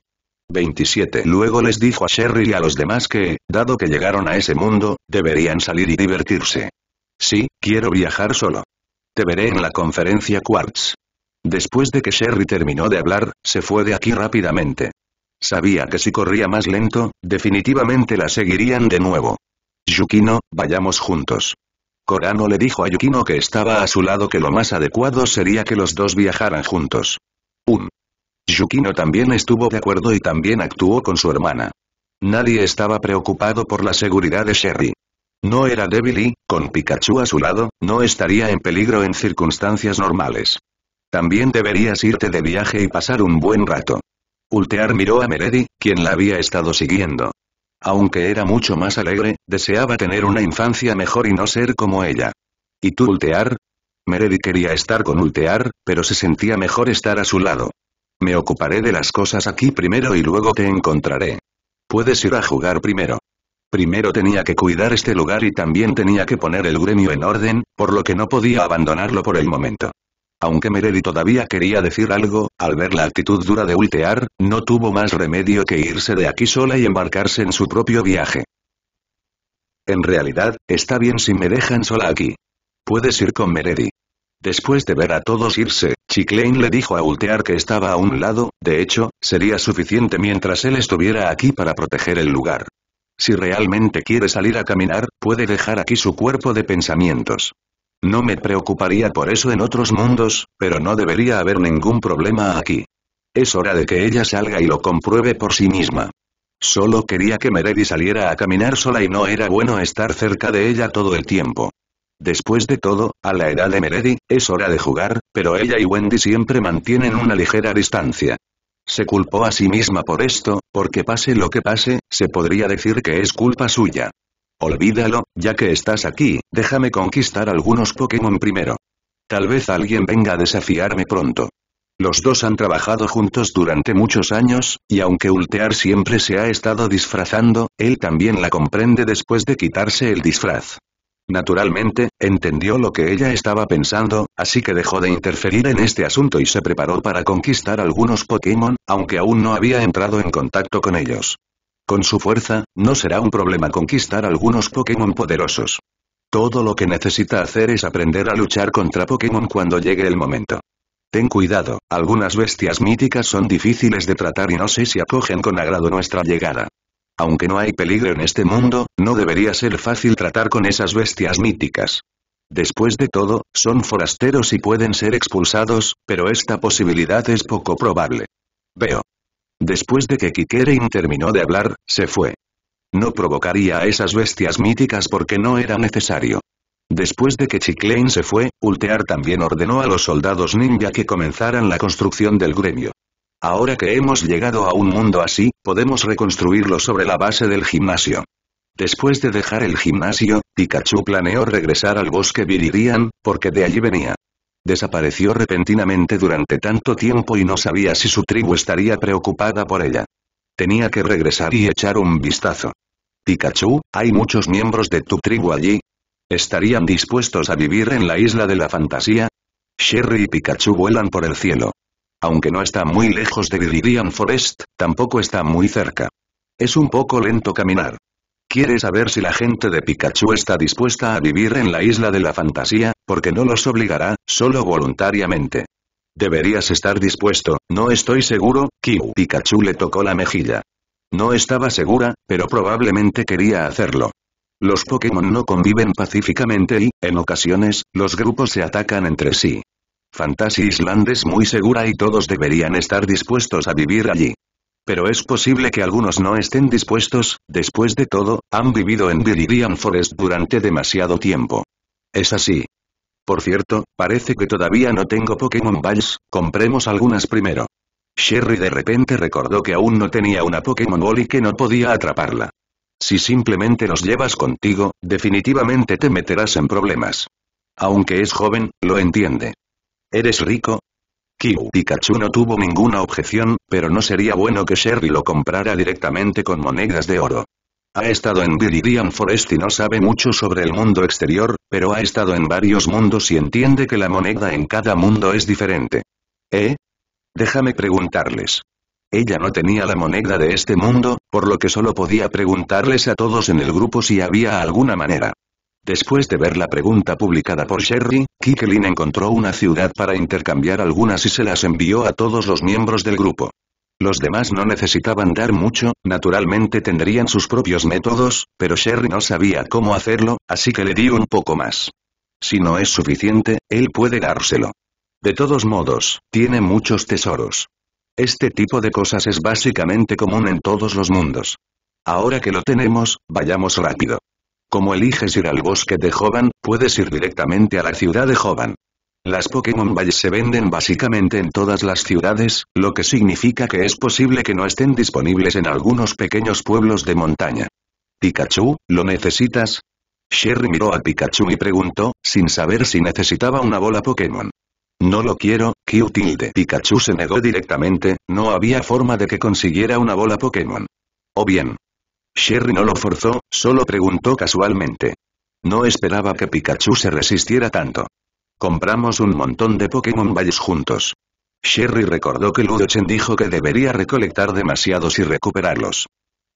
27. Luego les dijo a Sherry y a los demás que, dado que llegaron a ese mundo, deberían salir y divertirse. Sí, quiero viajar solo. Te veré en la conferencia Quartz. Después de que Sherry terminó de hablar, se fue de aquí rápidamente. Sabía que si corría más lento, definitivamente la seguirían de nuevo. Yukino, vayamos juntos. Corano le dijo a Yukino que estaba a su lado que lo más adecuado sería que los dos viajaran juntos. Un. Yukino también estuvo de acuerdo y también actuó con su hermana. Nadie estaba preocupado por la seguridad de Sherry. No era débil y, con Pikachu a su lado, no estaría en peligro en circunstancias normales. También deberías irte de viaje y pasar un buen rato. Ultear miró a Meredy, quien la había estado siguiendo. Aunque era mucho más alegre, deseaba tener una infancia mejor y no ser como ella. ¿Y tú Ultear? Meredy quería estar con Ultear, pero se sentía mejor estar a su lado. Me ocuparé de las cosas aquí primero y luego te encontraré. Puedes ir a jugar primero. Primero tenía que cuidar este lugar y también tenía que poner el gremio en orden, por lo que no podía abandonarlo por el momento. Aunque Meredy todavía quería decir algo, al ver la actitud dura de Ultear, no tuvo más remedio que irse de aquí sola y embarcarse en su propio viaje. En realidad, está bien si me dejan sola aquí. Puedes ir con Meredy. Después de ver a todos irse, Chiclane le dijo a Ultear que estaba a un lado, de hecho, sería suficiente mientras él estuviera aquí para proteger el lugar. Si realmente quiere salir a caminar, puede dejar aquí su cuerpo de pensamientos. No me preocuparía por eso en otros mundos, pero no debería haber ningún problema aquí. Es hora de que ella salga y lo compruebe por sí misma. Solo quería que Meredi saliera a caminar sola y no era bueno estar cerca de ella todo el tiempo. Después de todo, a la edad de Meredi, es hora de jugar, pero ella y Wendy siempre mantienen una ligera distancia. Se culpó a sí misma por esto, porque pase lo que pase, se podría decir que es culpa suya. Olvídalo, ya que estás aquí, déjame conquistar algunos Pokémon primero. Tal vez alguien venga a desafiarme pronto. Los dos han trabajado juntos durante muchos años, y aunque Ultear siempre se ha estado disfrazando, él también la comprende después de quitarse el disfraz. Naturalmente, entendió lo que ella estaba pensando, así que dejó de interferir en este asunto y se preparó para conquistar algunos Pokémon, aunque aún no había entrado en contacto con ellos. Con su fuerza, no será un problema conquistar algunos Pokémon poderosos. Todo lo que necesita hacer es aprender a luchar contra Pokémon cuando llegue el momento. Ten cuidado, algunas bestias míticas son difíciles de tratar y no sé si acogen con agrado nuestra llegada. Aunque no hay peligro en este mundo, no debería ser fácil tratar con esas bestias míticas. Después de todo, son forasteros y pueden ser expulsados, pero esta posibilidad es poco probable. Veo. Después de que Kikerein terminó de hablar, se fue. No provocaría a esas bestias míticas porque no era necesario. Después de que Chiklane se fue, Ultear también ordenó a los soldados ninja que comenzaran la construcción del gremio. Ahora que hemos llegado a un mundo así, podemos reconstruirlo sobre la base del gimnasio. Después de dejar el gimnasio, Pikachu planeó regresar al bosque Viridian, porque de allí venía. Desapareció repentinamente durante tanto tiempo y no sabía si su tribu estaría preocupada por ella. Tenía que regresar y echar un vistazo. Pikachu, hay muchos miembros de tu tribu allí. ¿Estarían dispuestos a vivir en la isla de la fantasía? Sherry y Pikachu vuelan por el cielo. Aunque no está muy lejos de Viridian Forest, tampoco está muy cerca. Es un poco lento caminar quiere saber si la gente de Pikachu está dispuesta a vivir en la isla de la fantasía, porque no los obligará, solo voluntariamente. Deberías estar dispuesto, no estoy seguro, Kiu. Pikachu le tocó la mejilla. No estaba segura, pero probablemente quería hacerlo. Los Pokémon no conviven pacíficamente y, en ocasiones, los grupos se atacan entre sí. Fantasy Island es muy segura y todos deberían estar dispuestos a vivir allí. Pero es posible que algunos no estén dispuestos, después de todo, han vivido en Viridian Forest durante demasiado tiempo. Es así. Por cierto, parece que todavía no tengo Pokémon Balls, compremos algunas primero. Sherry de repente recordó que aún no tenía una Pokémon Ball y que no podía atraparla. Si simplemente los llevas contigo, definitivamente te meterás en problemas. Aunque es joven, lo entiende. Eres rico, Kyu Pikachu no tuvo ninguna objeción, pero no sería bueno que Sherry lo comprara directamente con monedas de oro. Ha estado en Viridian Forest y no sabe mucho sobre el mundo exterior, pero ha estado en varios mundos y entiende que la moneda en cada mundo es diferente. ¿Eh? Déjame preguntarles. Ella no tenía la moneda de este mundo, por lo que solo podía preguntarles a todos en el grupo si había alguna manera. Después de ver la pregunta publicada por Sherry, Kikelin encontró una ciudad para intercambiar algunas y se las envió a todos los miembros del grupo. Los demás no necesitaban dar mucho, naturalmente tendrían sus propios métodos, pero Sherry no sabía cómo hacerlo, así que le dio un poco más. Si no es suficiente, él puede dárselo. De todos modos, tiene muchos tesoros. Este tipo de cosas es básicamente común en todos los mundos. Ahora que lo tenemos, vayamos rápido. Como eliges ir al bosque de Jovan, puedes ir directamente a la ciudad de Jovan. Las Pokémon Balls se venden básicamente en todas las ciudades, lo que significa que es posible que no estén disponibles en algunos pequeños pueblos de montaña. Pikachu, ¿lo necesitas? Sherry miró a Pikachu y preguntó, sin saber si necesitaba una bola Pokémon. No lo quiero, Q tilde. Pikachu se negó directamente, no había forma de que consiguiera una bola Pokémon. O bien, Sherry no lo forzó, solo preguntó casualmente. No esperaba que Pikachu se resistiera tanto. Compramos un montón de Pokémon Balls juntos. Sherry recordó que Ludochen dijo que debería recolectar demasiados y recuperarlos.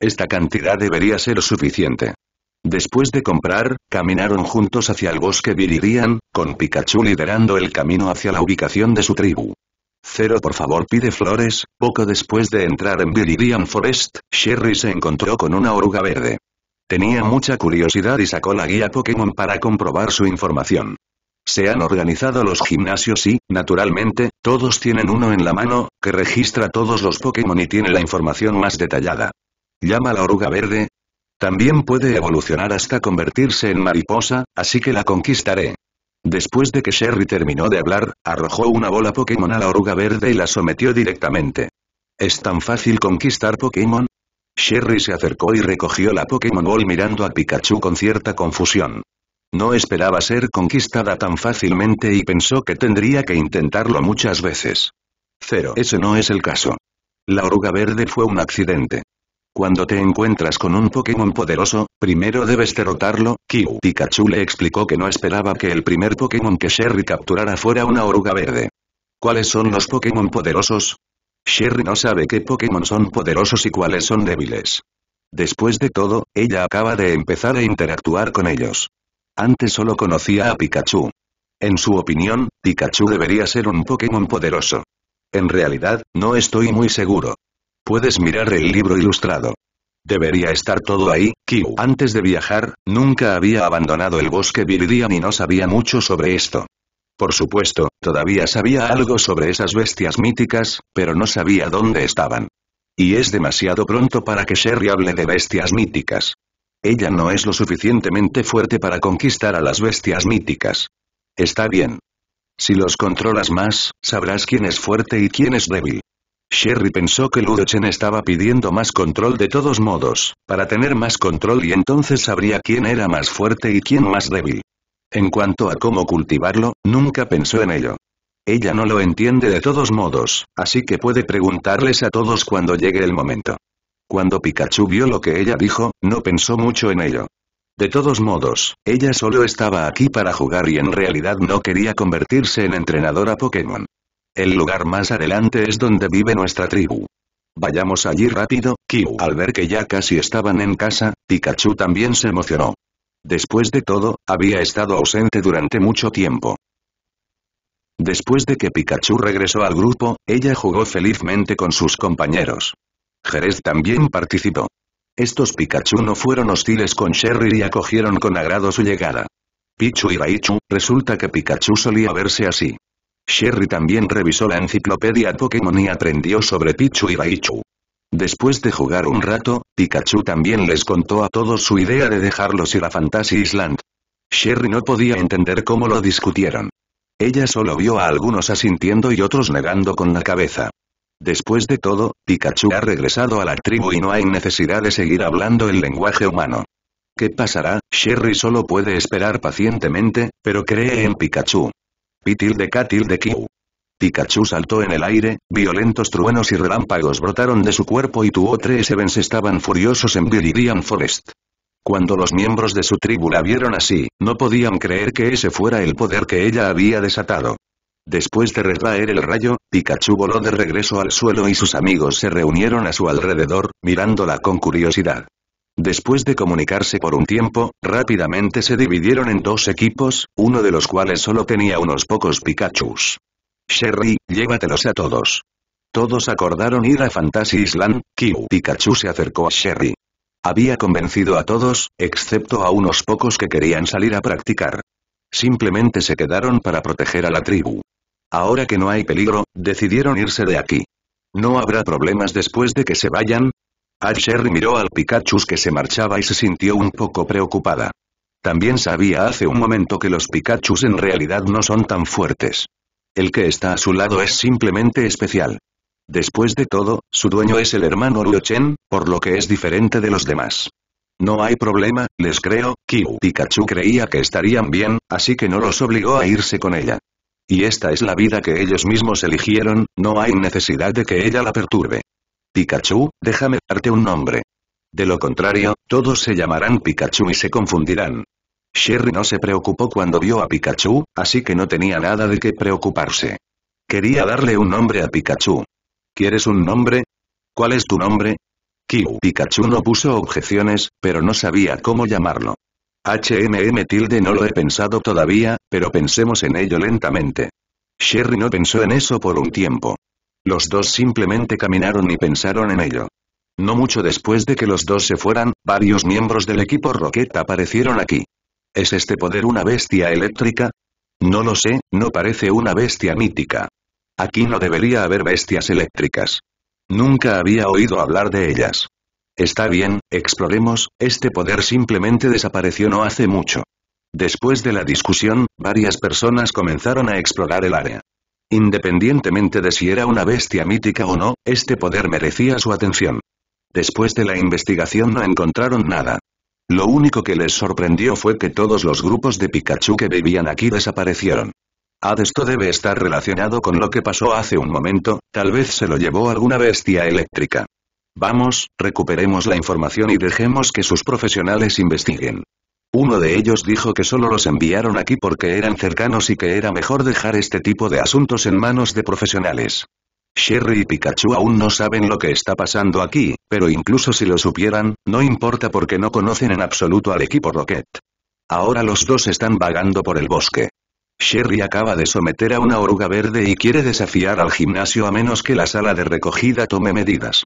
Esta cantidad debería ser suficiente. Después de comprar, caminaron juntos hacia el bosque Viridian, con Pikachu liderando el camino hacia la ubicación de su tribu. Cero por favor pide flores. Poco después de entrar en Viridian Forest, Sherry se encontró con una oruga verde. Tenía mucha curiosidad y sacó la guía Pokémon para comprobar su información. Se han organizado los gimnasios y, naturalmente, todos tienen uno en la mano, que registra todos los Pokémon y tiene la información más detallada. Llama a la oruga verde. También puede evolucionar hasta convertirse en mariposa, así que la conquistaré. Después de que Sherry terminó de hablar, arrojó una bola Pokémon a la oruga verde y la sometió directamente. ¿Es tan fácil conquistar Pokémon? Sherry se acercó y recogió la Pokémon Ball mirando a Pikachu con cierta confusión. No esperaba ser conquistada tan fácilmente y pensó que tendría que intentarlo muchas veces. Cero. Ese no es el caso. La oruga verde fue un accidente. Cuando te encuentras con un Pokémon poderoso, primero debes derrotarlo, Kyu Pikachu le explicó que no esperaba que el primer Pokémon que Sherry capturara fuera una oruga verde. ¿Cuáles son los Pokémon poderosos? Sherry no sabe qué Pokémon son poderosos y cuáles son débiles. Después de todo, ella acaba de empezar a interactuar con ellos. Antes solo conocía a Pikachu. En su opinión, Pikachu debería ser un Pokémon poderoso. En realidad, no estoy muy seguro. Puedes mirar el libro ilustrado. Debería estar todo ahí, Kiu. Antes de viajar, nunca había abandonado el bosque Viridian y no sabía mucho sobre esto. Por supuesto, todavía sabía algo sobre esas bestias míticas, pero no sabía dónde estaban. Y es demasiado pronto para que Sherry hable de bestias míticas. Ella no es lo suficientemente fuerte para conquistar a las bestias míticas. Está bien. Si los controlas más, sabrás quién es fuerte y quién es débil. Sherry pensó que Ludochen estaba pidiendo más control de todos modos, para tener más control y entonces sabría quién era más fuerte y quién más débil. En cuanto a cómo cultivarlo, nunca pensó en ello. Ella no lo entiende de todos modos, así que puede preguntarles a todos cuando llegue el momento. Cuando Pikachu vio lo que ella dijo, no pensó mucho en ello. De todos modos, ella solo estaba aquí para jugar y en realidad no quería convertirse en entrenadora Pokémon. El lugar más adelante es donde vive nuestra tribu. Vayamos allí rápido, Kyu. Al ver que ya casi estaban en casa, Pikachu también se emocionó. Después de todo, había estado ausente durante mucho tiempo. Después de que Pikachu regresó al grupo, ella jugó felizmente con sus compañeros. Jerez también participó. Estos Pikachu no fueron hostiles con Sherry y acogieron con agrado su llegada. Pichu y Raichu, resulta que Pikachu solía verse así. Sherry también revisó la enciclopedia Pokémon y aprendió sobre Pichu y Raichu. Después de jugar un rato, Pikachu también les contó a todos su idea de dejarlos ir a Fantasy Island. Sherry no podía entender cómo lo discutieron. Ella solo vio a algunos asintiendo y otros negando con la cabeza. Después de todo, Pikachu ha regresado a la tribu y no hay necesidad de seguir hablando el lenguaje humano. ¿Qué pasará? Sherry solo puede esperar pacientemente, pero cree en Pikachu. Pitil de Katil de Pikachu saltó en el aire, violentos truenos y relámpagos brotaron de su cuerpo y tuvo tres Evans estaban furiosos en Viridian Forest. Cuando los miembros de su tribu la vieron así, no podían creer que ese fuera el poder que ella había desatado. Después de retraer el rayo, Pikachu voló de regreso al suelo y sus amigos se reunieron a su alrededor, mirándola con curiosidad. Después de comunicarse por un tiempo, rápidamente se dividieron en dos equipos, uno de los cuales solo tenía unos pocos Pikachus. Sherry, llévatelos a todos. Todos acordaron ir a Fantasy Island, Q Pikachu se acercó a Sherry. Había convencido a todos, excepto a unos pocos que querían salir a practicar. Simplemente se quedaron para proteger a la tribu. Ahora que no hay peligro, decidieron irse de aquí. No habrá problemas después de que se vayan, Asher miró al Pikachu que se marchaba y se sintió un poco preocupada. También sabía hace un momento que los Pikachu en realidad no son tan fuertes. El que está a su lado es simplemente especial. Después de todo, su dueño es el hermano Ruochen, por lo que es diferente de los demás. No hay problema, les creo, Kyu Pikachu creía que estarían bien, así que no los obligó a irse con ella. Y esta es la vida que ellos mismos eligieron, no hay necesidad de que ella la perturbe. Pikachu, déjame darte un nombre. De lo contrario, todos se llamarán Pikachu y se confundirán. Sherry no se preocupó cuando vio a Pikachu, así que no tenía nada de qué preocuparse. Quería darle un nombre a Pikachu. ¿Quieres un nombre? ¿Cuál es tu nombre? Kiu Pikachu no puso objeciones, pero no sabía cómo llamarlo. HMM tilde no lo he pensado todavía, pero pensemos en ello lentamente. Sherry no pensó en eso por un tiempo. Los dos simplemente caminaron y pensaron en ello. No mucho después de que los dos se fueran, varios miembros del equipo Rocket aparecieron aquí. ¿Es este poder una bestia eléctrica? No lo sé, no parece una bestia mítica. Aquí no debería haber bestias eléctricas. Nunca había oído hablar de ellas. Está bien, exploremos, este poder simplemente desapareció no hace mucho. Después de la discusión, varias personas comenzaron a explorar el área. Independientemente de si era una bestia mítica o no, este poder merecía su atención. Después de la investigación no encontraron nada. Lo único que les sorprendió fue que todos los grupos de Pikachu que vivían aquí desaparecieron. Ad esto debe estar relacionado con lo que pasó hace un momento, tal vez se lo llevó alguna bestia eléctrica. Vamos, recuperemos la información y dejemos que sus profesionales investiguen. Uno de ellos dijo que solo los enviaron aquí porque eran cercanos y que era mejor dejar este tipo de asuntos en manos de profesionales. Sherry y Pikachu aún no saben lo que está pasando aquí, pero incluso si lo supieran, no importa porque no conocen en absoluto al equipo Rocket. Ahora los dos están vagando por el bosque. Sherry acaba de someter a una oruga verde y quiere desafiar al gimnasio a menos que la sala de recogida tome medidas.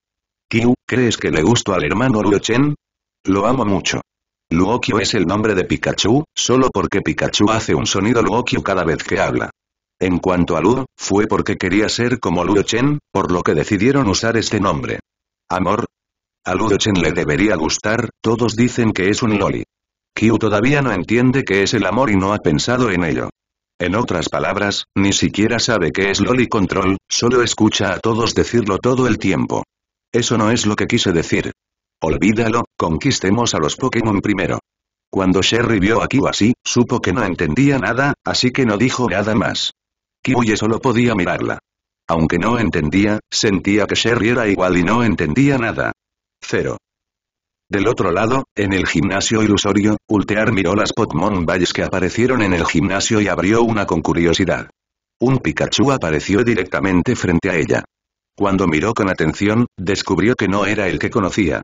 ¿Kyu, ¿crees que le gustó al hermano Ryo-Chen? Lo amo mucho. Luokyo es el nombre de Pikachu, solo porque Pikachu hace un sonido Luokyo cada vez que habla. En cuanto a Lu, fue porque quería ser como Luo Chen, por lo que decidieron usar este nombre. Amor. A Luo Chen le debería gustar, todos dicen que es un loli. Kyu todavía no entiende qué es el amor y no ha pensado en ello. En otras palabras, ni siquiera sabe qué es Loli Control, solo escucha a todos decirlo todo el tiempo. Eso no es lo que quise decir. Olvídalo, conquistemos a los Pokémon primero. Cuando Sherry vio a Kiwi así, supo que no entendía nada, así que no dijo nada más. Kiuye solo podía mirarla. Aunque no entendía, sentía que Sherry era igual y no entendía nada. Cero. Del otro lado, en el gimnasio ilusorio, Ultear miró las Pokémon Valles que aparecieron en el gimnasio y abrió una con curiosidad. Un Pikachu apareció directamente frente a ella. Cuando miró con atención, descubrió que no era el que conocía.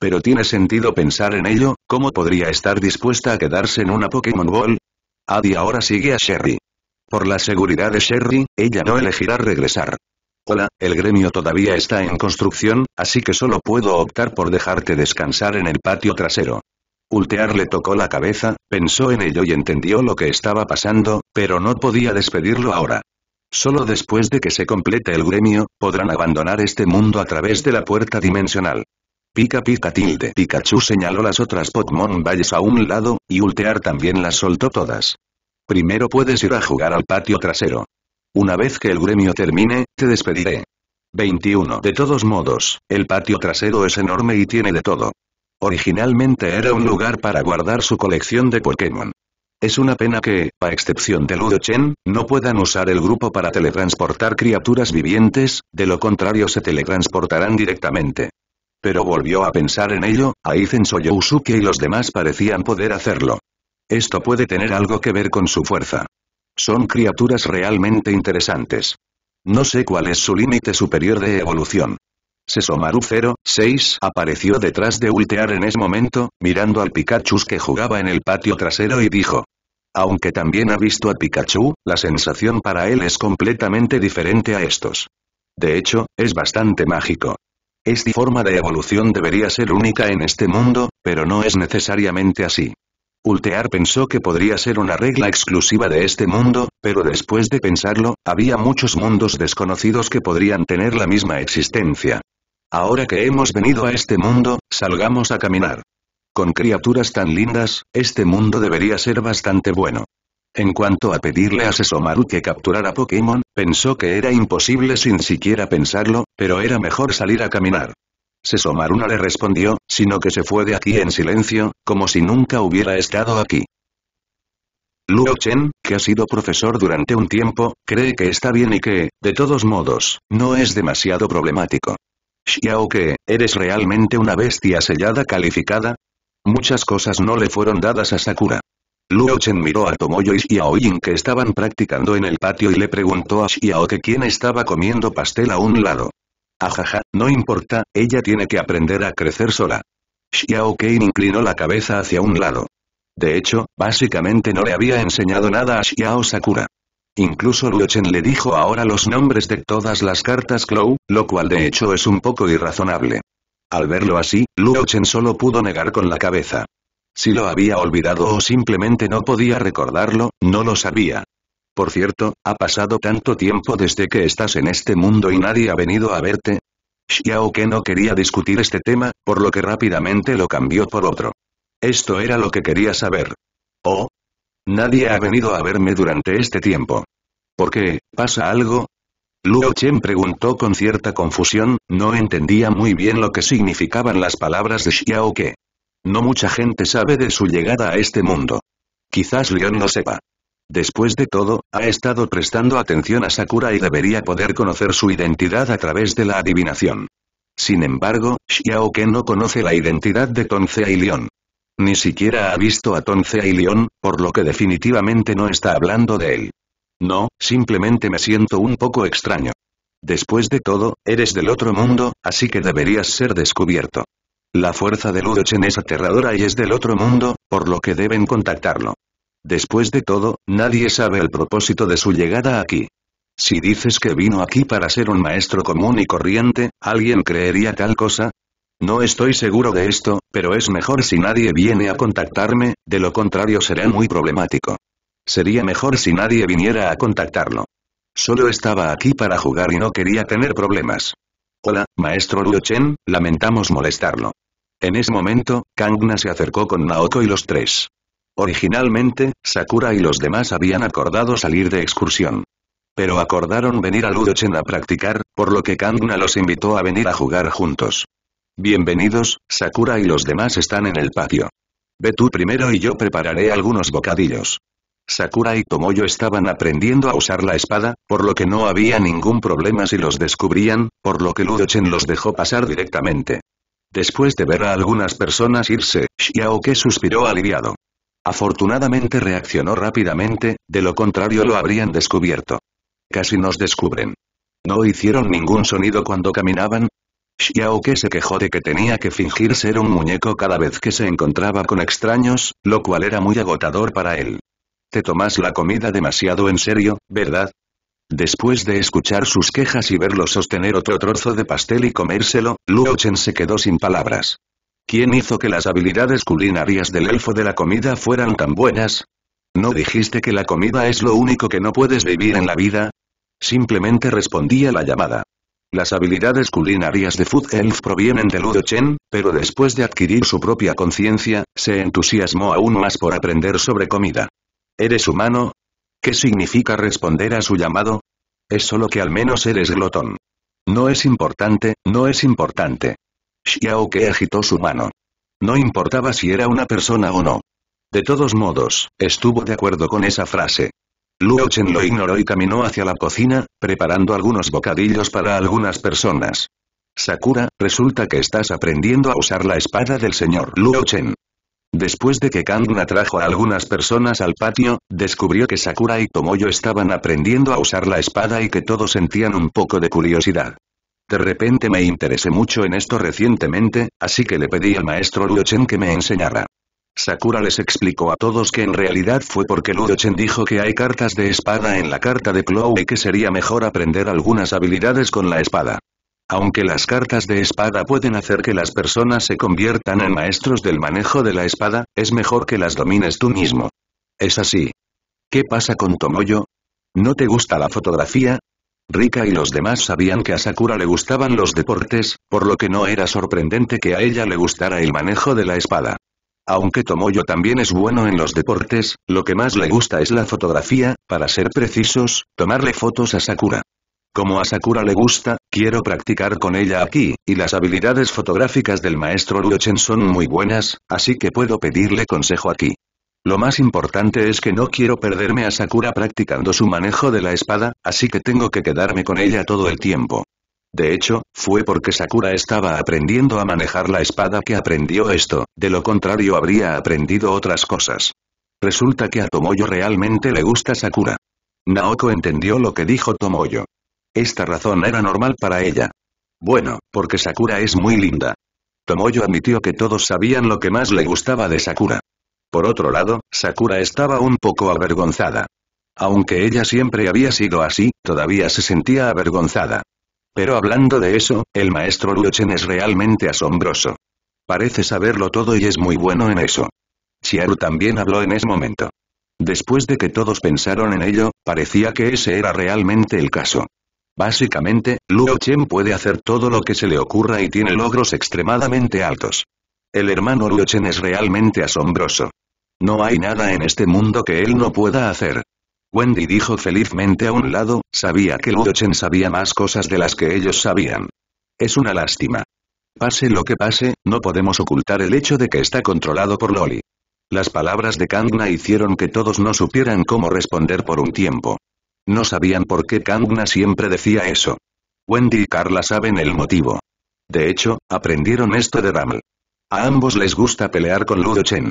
Pero tiene sentido pensar en ello, ¿cómo podría estar dispuesta a quedarse en una Pokémon Ball? Adi ahora sigue a Sherry. Por la seguridad de Sherry, ella no elegirá regresar. Hola, el gremio todavía está en construcción, así que solo puedo optar por dejarte descansar en el patio trasero. Ultear le tocó la cabeza, pensó en ello y entendió lo que estaba pasando, pero no podía despedirlo ahora. Solo después de que se complete el gremio, podrán abandonar este mundo a través de la puerta dimensional. Pica pica tilde Pikachu señaló las otras Pokémon valles a un lado, y Ultear también las soltó todas. Primero puedes ir a jugar al patio trasero. Una vez que el gremio termine, te despediré. 21. De todos modos, el patio trasero es enorme y tiene de todo. Originalmente era un lugar para guardar su colección de Pokémon. Es una pena que, a excepción de Ludo Chen, no puedan usar el grupo para teletransportar criaturas vivientes, de lo contrario se teletransportarán directamente. Pero volvió a pensar en ello, Aizen Soyosuke y los demás parecían poder hacerlo. Esto puede tener algo que ver con su fuerza. Son criaturas realmente interesantes. No sé cuál es su límite superior de evolución. Sesomaru 06 apareció detrás de Ultear en ese momento, mirando al Pikachu que jugaba en el patio trasero y dijo. Aunque también ha visto a Pikachu, la sensación para él es completamente diferente a estos. De hecho, es bastante mágico. Esta forma de evolución debería ser única en este mundo, pero no es necesariamente así. Ultear pensó que podría ser una regla exclusiva de este mundo, pero después de pensarlo, había muchos mundos desconocidos que podrían tener la misma existencia. Ahora que hemos venido a este mundo, salgamos a caminar. Con criaturas tan lindas, este mundo debería ser bastante bueno. En cuanto a pedirle a Sesomaru que capturara Pokémon, pensó que era imposible sin siquiera pensarlo, pero era mejor salir a caminar. Sesomaru no le respondió, sino que se fue de aquí en silencio, como si nunca hubiera estado aquí. Luo Chen, que ha sido profesor durante un tiempo, cree que está bien y que, de todos modos, no es demasiado problemático. Xiao que, ¿eres realmente una bestia sellada calificada? Muchas cosas no le fueron dadas a Sakura. Luo Chen miró a Tomoyo y Yin que estaban practicando en el patio y le preguntó a Xiao que quién estaba comiendo pastel a un lado. Ajaja, no importa, ella tiene que aprender a crecer sola. Xiao Kane inclinó la cabeza hacia un lado. De hecho, básicamente no le había enseñado nada a Xiao Sakura. Incluso Chen le dijo ahora los nombres de todas las cartas Glow, lo cual de hecho es un poco irrazonable. Al verlo así, Chen solo pudo negar con la cabeza. Si lo había olvidado o simplemente no podía recordarlo, no lo sabía. Por cierto, ha pasado tanto tiempo desde que estás en este mundo y nadie ha venido a verte. Xiao que no quería discutir este tema, por lo que rápidamente lo cambió por otro. Esto era lo que quería saber. Oh. Nadie ha venido a verme durante este tiempo. ¿Por qué? ¿Pasa algo? Luo Chen preguntó con cierta confusión, no entendía muy bien lo que significaban las palabras de Xiao que. No mucha gente sabe de su llegada a este mundo. Quizás Leon no sepa. Después de todo, ha estado prestando atención a Sakura y debería poder conocer su identidad a través de la adivinación. Sin embargo, Xiao que no conoce la identidad de Toncea y Leon. Ni siquiera ha visto a Toncea y Leon, por lo que definitivamente no está hablando de él. No, simplemente me siento un poco extraño. Después de todo, eres del otro mundo, así que deberías ser descubierto. La fuerza de Ludochen es aterradora y es del otro mundo, por lo que deben contactarlo. Después de todo, nadie sabe el propósito de su llegada aquí. Si dices que vino aquí para ser un maestro común y corriente, ¿alguien creería tal cosa? No estoy seguro de esto, pero es mejor si nadie viene a contactarme, de lo contrario será muy problemático. Sería mejor si nadie viniera a contactarlo. Solo estaba aquí para jugar y no quería tener problemas. Hola, maestro Chen, lamentamos molestarlo. En ese momento, Kangna se acercó con Naoko y los tres. Originalmente, Sakura y los demás habían acordado salir de excursión. Pero acordaron venir a Chen a practicar, por lo que Kangna los invitó a venir a jugar juntos. Bienvenidos, Sakura y los demás están en el patio. Ve tú primero y yo prepararé algunos bocadillos. Sakura y Tomoyo estaban aprendiendo a usar la espada, por lo que no había ningún problema si los descubrían, por lo que Ludochen los dejó pasar directamente. Después de ver a algunas personas irse, Shiaoke suspiró aliviado. Afortunadamente reaccionó rápidamente, de lo contrario lo habrían descubierto. Casi nos descubren. No hicieron ningún sonido cuando caminaban, Xiaoke se quejó de que tenía que fingir ser un muñeco cada vez que se encontraba con extraños, lo cual era muy agotador para él. Te tomas la comida demasiado en serio, ¿verdad? Después de escuchar sus quejas y verlo sostener otro trozo de pastel y comérselo, Luo Chen se quedó sin palabras. ¿Quién hizo que las habilidades culinarias del elfo de la comida fueran tan buenas? ¿No dijiste que la comida es lo único que no puedes vivir en la vida? Simplemente respondía la llamada. Las habilidades culinarias de Food Elf provienen de Ludo Chen, pero después de adquirir su propia conciencia, se entusiasmó aún más por aprender sobre comida. ¿Eres humano? ¿Qué significa responder a su llamado? Es solo que al menos eres glotón. No es importante, no es importante. Xiao que agitó su mano. No importaba si era una persona o no. De todos modos, estuvo de acuerdo con esa frase. Luo Chen lo ignoró y caminó hacia la cocina, preparando algunos bocadillos para algunas personas. Sakura, resulta que estás aprendiendo a usar la espada del señor Luo Chen. Después de que Kanguna trajo a algunas personas al patio, descubrió que Sakura y Tomoyo estaban aprendiendo a usar la espada y que todos sentían un poco de curiosidad. De repente me interesé mucho en esto recientemente, así que le pedí al maestro Luochen que me enseñara. Sakura les explicó a todos que en realidad fue porque Chen dijo que hay cartas de espada en la carta de Chloe y que sería mejor aprender algunas habilidades con la espada. Aunque las cartas de espada pueden hacer que las personas se conviertan en maestros del manejo de la espada, es mejor que las domines tú mismo. Es así. ¿Qué pasa con Tomoyo? ¿No te gusta la fotografía? Rika y los demás sabían que a Sakura le gustaban los deportes, por lo que no era sorprendente que a ella le gustara el manejo de la espada. Aunque Tomoyo también es bueno en los deportes, lo que más le gusta es la fotografía, para ser precisos, tomarle fotos a Sakura. Como a Sakura le gusta, quiero practicar con ella aquí, y las habilidades fotográficas del maestro Ryochen son muy buenas, así que puedo pedirle consejo aquí. Lo más importante es que no quiero perderme a Sakura practicando su manejo de la espada, así que tengo que quedarme con ella todo el tiempo. De hecho, fue porque Sakura estaba aprendiendo a manejar la espada que aprendió esto, de lo contrario habría aprendido otras cosas. Resulta que a Tomoyo realmente le gusta Sakura. Naoko entendió lo que dijo Tomoyo. Esta razón era normal para ella. Bueno, porque Sakura es muy linda. Tomoyo admitió que todos sabían lo que más le gustaba de Sakura. Por otro lado, Sakura estaba un poco avergonzada. Aunque ella siempre había sido así, todavía se sentía avergonzada. Pero hablando de eso, el maestro Ryochen es realmente asombroso. Parece saberlo todo y es muy bueno en eso. Chiaru también habló en ese momento. Después de que todos pensaron en ello, parecía que ese era realmente el caso. Básicamente, Luo Chen puede hacer todo lo que se le ocurra y tiene logros extremadamente altos. El hermano Luo Chen es realmente asombroso. No hay nada en este mundo que él no pueda hacer. Wendy dijo felizmente a un lado, sabía que Luo Chen sabía más cosas de las que ellos sabían. Es una lástima. Pase lo que pase, no podemos ocultar el hecho de que está controlado por Loli. Las palabras de Kangna hicieron que todos no supieran cómo responder por un tiempo. No sabían por qué Kangna siempre decía eso. Wendy y Carla saben el motivo. De hecho, aprendieron esto de Ramel. A ambos les gusta pelear con Ludo Chen.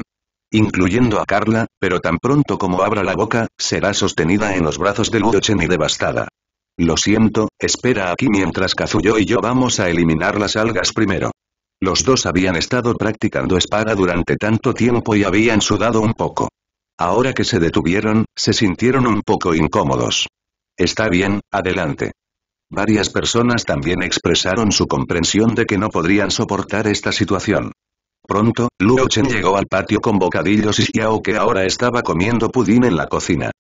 Incluyendo a Carla, pero tan pronto como abra la boca, será sostenida en los brazos de Ludo Chen y devastada. Lo siento, espera aquí mientras Kazuyo y yo vamos a eliminar las algas primero. Los dos habían estado practicando espada durante tanto tiempo y habían sudado un poco. Ahora que se detuvieron, se sintieron un poco incómodos. Está bien, adelante. Varias personas también expresaron su comprensión de que no podrían soportar esta situación. Pronto, Luo Chen llegó al patio con bocadillos y Xiao que ahora estaba comiendo pudín en la cocina.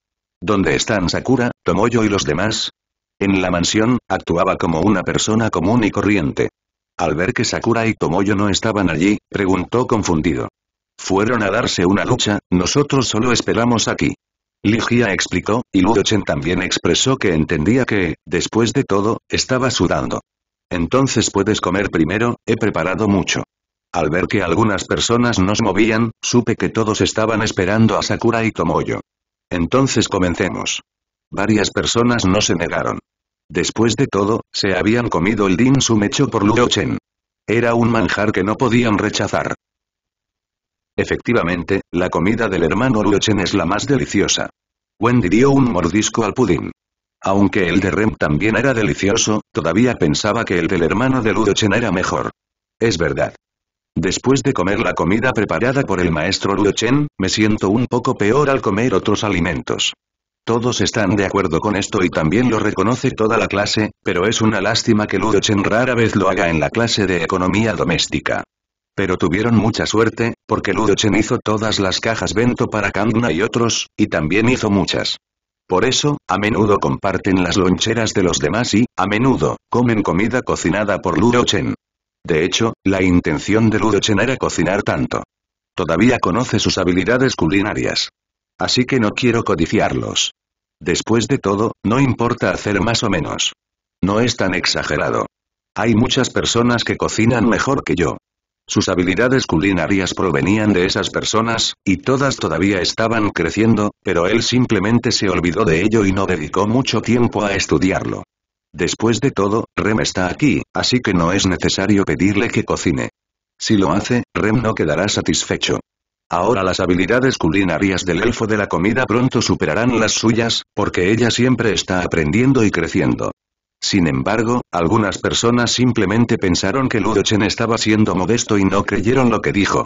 ¿Dónde están Sakura, Tomoyo y los demás? En la mansión, actuaba como una persona común y corriente. Al ver que Sakura y Tomoyo no estaban allí, preguntó confundido. Fueron a darse una lucha, nosotros solo esperamos aquí. Ligia explicó, y Chen también expresó que entendía que, después de todo, estaba sudando. Entonces puedes comer primero, he preparado mucho. Al ver que algunas personas nos movían, supe que todos estaban esperando a Sakura y Tomoyo. Entonces comencemos. Varias personas no se negaron. Después de todo, se habían comido el dim sum hecho por Chen. Era un manjar que no podían rechazar. Efectivamente, la comida del hermano Luochen es la más deliciosa. Wendy dio un mordisco al pudín. Aunque el de Rem también era delicioso, todavía pensaba que el del hermano de Ludochen era mejor. Es verdad. Después de comer la comida preparada por el maestro Luochen, me siento un poco peor al comer otros alimentos. Todos están de acuerdo con esto y también lo reconoce toda la clase, pero es una lástima que Luochen rara vez lo haga en la clase de economía doméstica. Pero tuvieron mucha suerte, porque Ludochen hizo todas las cajas Bento para Kangna y otros, y también hizo muchas. Por eso, a menudo comparten las loncheras de los demás y, a menudo, comen comida cocinada por Ludochen. De hecho, la intención de Ludochen era cocinar tanto. Todavía conoce sus habilidades culinarias. Así que no quiero codiciarlos. Después de todo, no importa hacer más o menos. No es tan exagerado. Hay muchas personas que cocinan mejor que yo. Sus habilidades culinarias provenían de esas personas, y todas todavía estaban creciendo, pero él simplemente se olvidó de ello y no dedicó mucho tiempo a estudiarlo. Después de todo, Rem está aquí, así que no es necesario pedirle que cocine. Si lo hace, Rem no quedará satisfecho. Ahora las habilidades culinarias del elfo de la comida pronto superarán las suyas, porque ella siempre está aprendiendo y creciendo. Sin embargo, algunas personas simplemente pensaron que Ludochen estaba siendo modesto y no creyeron lo que dijo.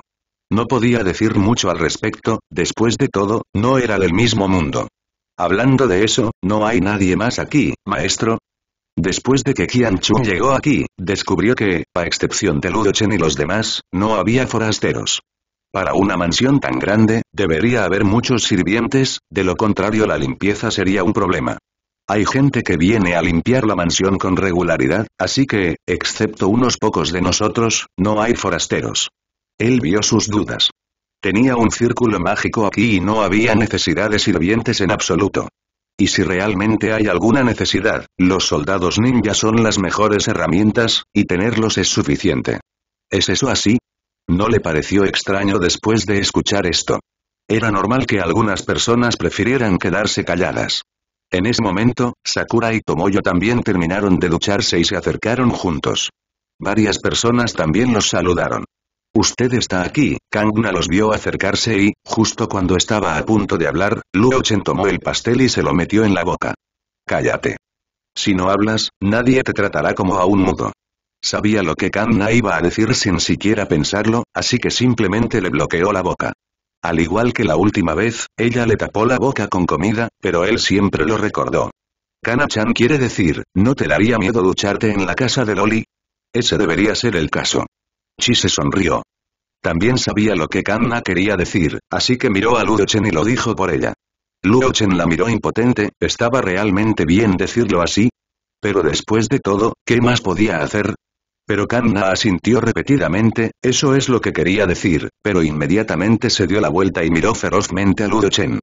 No podía decir mucho al respecto, después de todo, no era del mismo mundo. Hablando de eso, ¿no hay nadie más aquí, maestro? Después de que Qian Chun llegó aquí, descubrió que, a excepción de Ludochen y los demás, no había forasteros. Para una mansión tan grande, debería haber muchos sirvientes, de lo contrario la limpieza sería un problema. Hay gente que viene a limpiar la mansión con regularidad, así que, excepto unos pocos de nosotros, no hay forasteros. Él vio sus dudas. Tenía un círculo mágico aquí y no había necesidad de sirvientes en absoluto. Y si realmente hay alguna necesidad, los soldados ninja son las mejores herramientas, y tenerlos es suficiente. ¿Es eso así? No le pareció extraño después de escuchar esto. Era normal que algunas personas prefirieran quedarse calladas. En ese momento, Sakura y Tomoyo también terminaron de ducharse y se acercaron juntos. Varias personas también los saludaron. Usted está aquí, Kangna los vio acercarse y, justo cuando estaba a punto de hablar, Luochen tomó el pastel y se lo metió en la boca. Cállate. Si no hablas, nadie te tratará como a un mudo. Sabía lo que Kangna iba a decir sin siquiera pensarlo, así que simplemente le bloqueó la boca. Al igual que la última vez, ella le tapó la boca con comida, pero él siempre lo recordó. Kana-chan quiere decir, ¿no te daría miedo ducharte en la casa de Loli? Ese debería ser el caso. Chi se sonrió. También sabía lo que Kanna quería decir, así que miró a Luo-chen y lo dijo por ella. Luo-chen la miró impotente, ¿estaba realmente bien decirlo así? Pero después de todo, ¿qué más podía hacer? Pero Kanna asintió repetidamente, eso es lo que quería decir, pero inmediatamente se dio la vuelta y miró ferozmente a Luo Chen.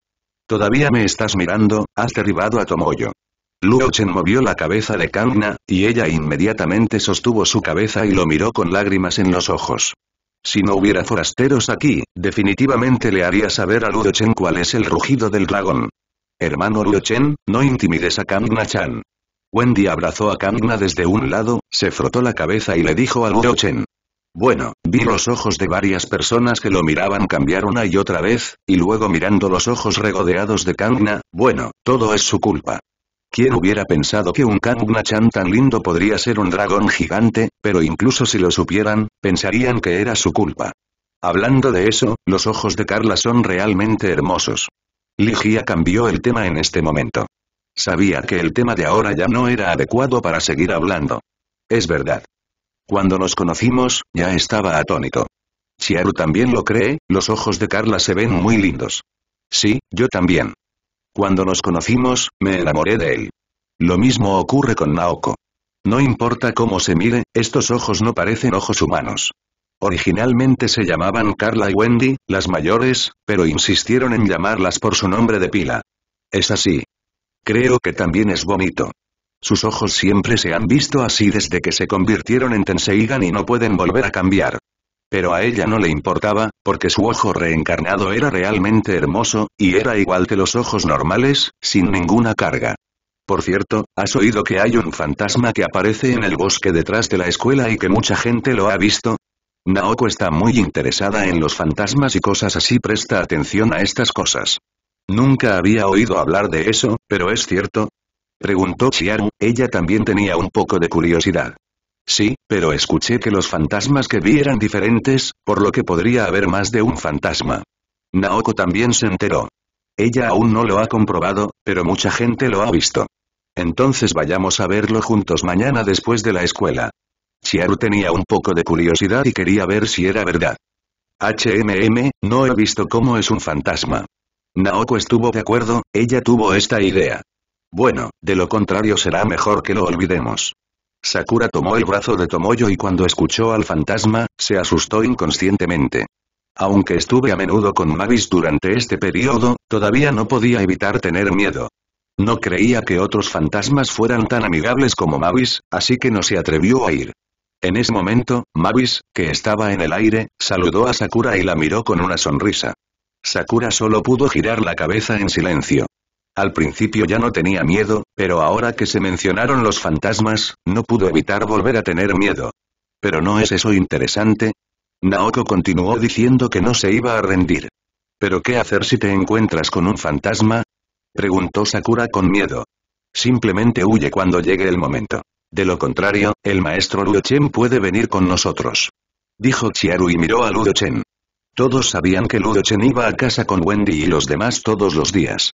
Todavía me estás mirando, has derribado a Tomoyo. Luo Chen movió la cabeza de Kanna, y ella inmediatamente sostuvo su cabeza y lo miró con lágrimas en los ojos. Si no hubiera forasteros aquí, definitivamente le haría saber a Luo Chen cuál es el rugido del dragón. Hermano Luo Chen, no intimides a Kanna-chan. Wendy abrazó a Kangna desde un lado, se frotó la cabeza y le dijo al Guo Bueno, vi los ojos de varias personas que lo miraban cambiar una y otra vez, y luego mirando los ojos regodeados de Kangna, bueno, todo es su culpa. ¿Quién hubiera pensado que un Kangna-chan tan lindo podría ser un dragón gigante, pero incluso si lo supieran, pensarían que era su culpa? Hablando de eso, los ojos de Carla son realmente hermosos. Ligia cambió el tema en este momento. Sabía que el tema de ahora ya no era adecuado para seguir hablando. Es verdad. Cuando nos conocimos, ya estaba atónito. Chiaru también lo cree, los ojos de Carla se ven muy lindos. Sí, yo también. Cuando nos conocimos, me enamoré de él. Lo mismo ocurre con Naoko. No importa cómo se mire, estos ojos no parecen ojos humanos. Originalmente se llamaban Carla y Wendy, las mayores, pero insistieron en llamarlas por su nombre de pila. Es así, Creo que también es vómito. Sus ojos siempre se han visto así desde que se convirtieron en Tenseigan y no pueden volver a cambiar. Pero a ella no le importaba, porque su ojo reencarnado era realmente hermoso, y era igual que los ojos normales, sin ninguna carga. Por cierto, ¿has oído que hay un fantasma que aparece en el bosque detrás de la escuela y que mucha gente lo ha visto? Naoko está muy interesada en los fantasmas y cosas así presta atención a estas cosas. Nunca había oído hablar de eso, pero es cierto. Preguntó Chiaru, ella también tenía un poco de curiosidad. Sí, pero escuché que los fantasmas que vi eran diferentes, por lo que podría haber más de un fantasma. Naoko también se enteró. Ella aún no lo ha comprobado, pero mucha gente lo ha visto. Entonces vayamos a verlo juntos mañana después de la escuela. Chiaru tenía un poco de curiosidad y quería ver si era verdad. HMM, no he visto cómo es un fantasma. Naoko estuvo de acuerdo, ella tuvo esta idea. Bueno, de lo contrario será mejor que lo olvidemos. Sakura tomó el brazo de Tomoyo y cuando escuchó al fantasma, se asustó inconscientemente. Aunque estuve a menudo con Mavis durante este periodo, todavía no podía evitar tener miedo. No creía que otros fantasmas fueran tan amigables como Mavis, así que no se atrevió a ir. En ese momento, Mavis, que estaba en el aire, saludó a Sakura y la miró con una sonrisa. Sakura solo pudo girar la cabeza en silencio. Al principio ya no tenía miedo, pero ahora que se mencionaron los fantasmas, no pudo evitar volver a tener miedo. ¿Pero no es eso interesante? Naoko continuó diciendo que no se iba a rendir. ¿Pero qué hacer si te encuentras con un fantasma? Preguntó Sakura con miedo. Simplemente huye cuando llegue el momento. De lo contrario, el maestro Luo puede venir con nosotros. Dijo Chiaru y miró a Luo todos sabían que Ludochen iba a casa con Wendy y los demás todos los días.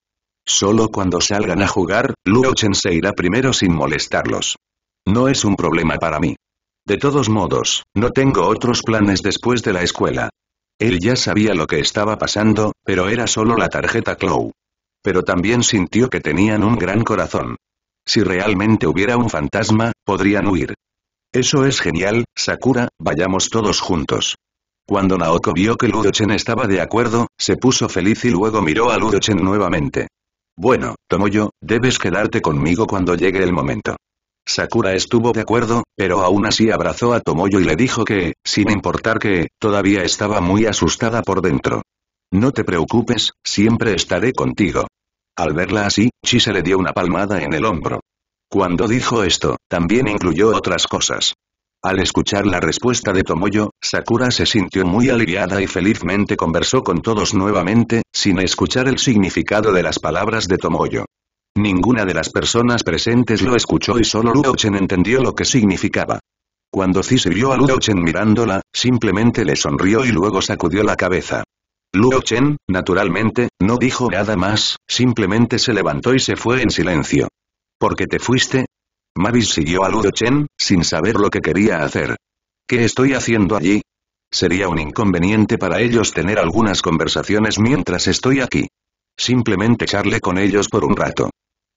Solo cuando salgan a jugar, Ludochen se irá primero sin molestarlos. No es un problema para mí. De todos modos, no tengo otros planes después de la escuela. Él ya sabía lo que estaba pasando, pero era solo la tarjeta Clow. Pero también sintió que tenían un gran corazón. Si realmente hubiera un fantasma, podrían huir. Eso es genial, Sakura, vayamos todos juntos. Cuando Naoko vio que Ludochen estaba de acuerdo, se puso feliz y luego miró a Ludochen nuevamente. Bueno, Tomoyo, debes quedarte conmigo cuando llegue el momento. Sakura estuvo de acuerdo, pero aún así abrazó a Tomoyo y le dijo que, sin importar que, todavía estaba muy asustada por dentro. No te preocupes, siempre estaré contigo. Al verla así, Chi se le dio una palmada en el hombro. Cuando dijo esto, también incluyó otras cosas. Al escuchar la respuesta de Tomoyo, Sakura se sintió muy aliviada y felizmente conversó con todos nuevamente, sin escuchar el significado de las palabras de Tomoyo. Ninguna de las personas presentes lo escuchó y solo Luochen entendió lo que significaba. Cuando Cis vio a Luochen mirándola, simplemente le sonrió y luego sacudió la cabeza. Luochen, naturalmente, no dijo nada más, simplemente se levantó y se fue en silencio. ¿Por qué te fuiste? Mavis siguió a Ludo Chen, sin saber lo que quería hacer. ¿Qué estoy haciendo allí? Sería un inconveniente para ellos tener algunas conversaciones mientras estoy aquí. Simplemente charle con ellos por un rato.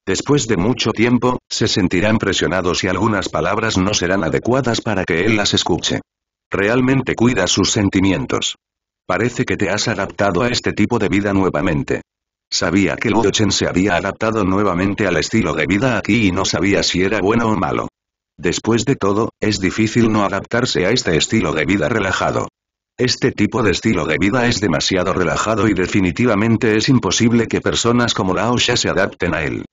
Después de mucho tiempo, se sentirán presionados y algunas palabras no serán adecuadas para que él las escuche. Realmente cuida sus sentimientos. Parece que te has adaptado a este tipo de vida nuevamente. Sabía que Luo Chen se había adaptado nuevamente al estilo de vida aquí y no sabía si era bueno o malo. Después de todo, es difícil no adaptarse a este estilo de vida relajado. Este tipo de estilo de vida es demasiado relajado y definitivamente es imposible que personas como Lao Xia se adapten a él.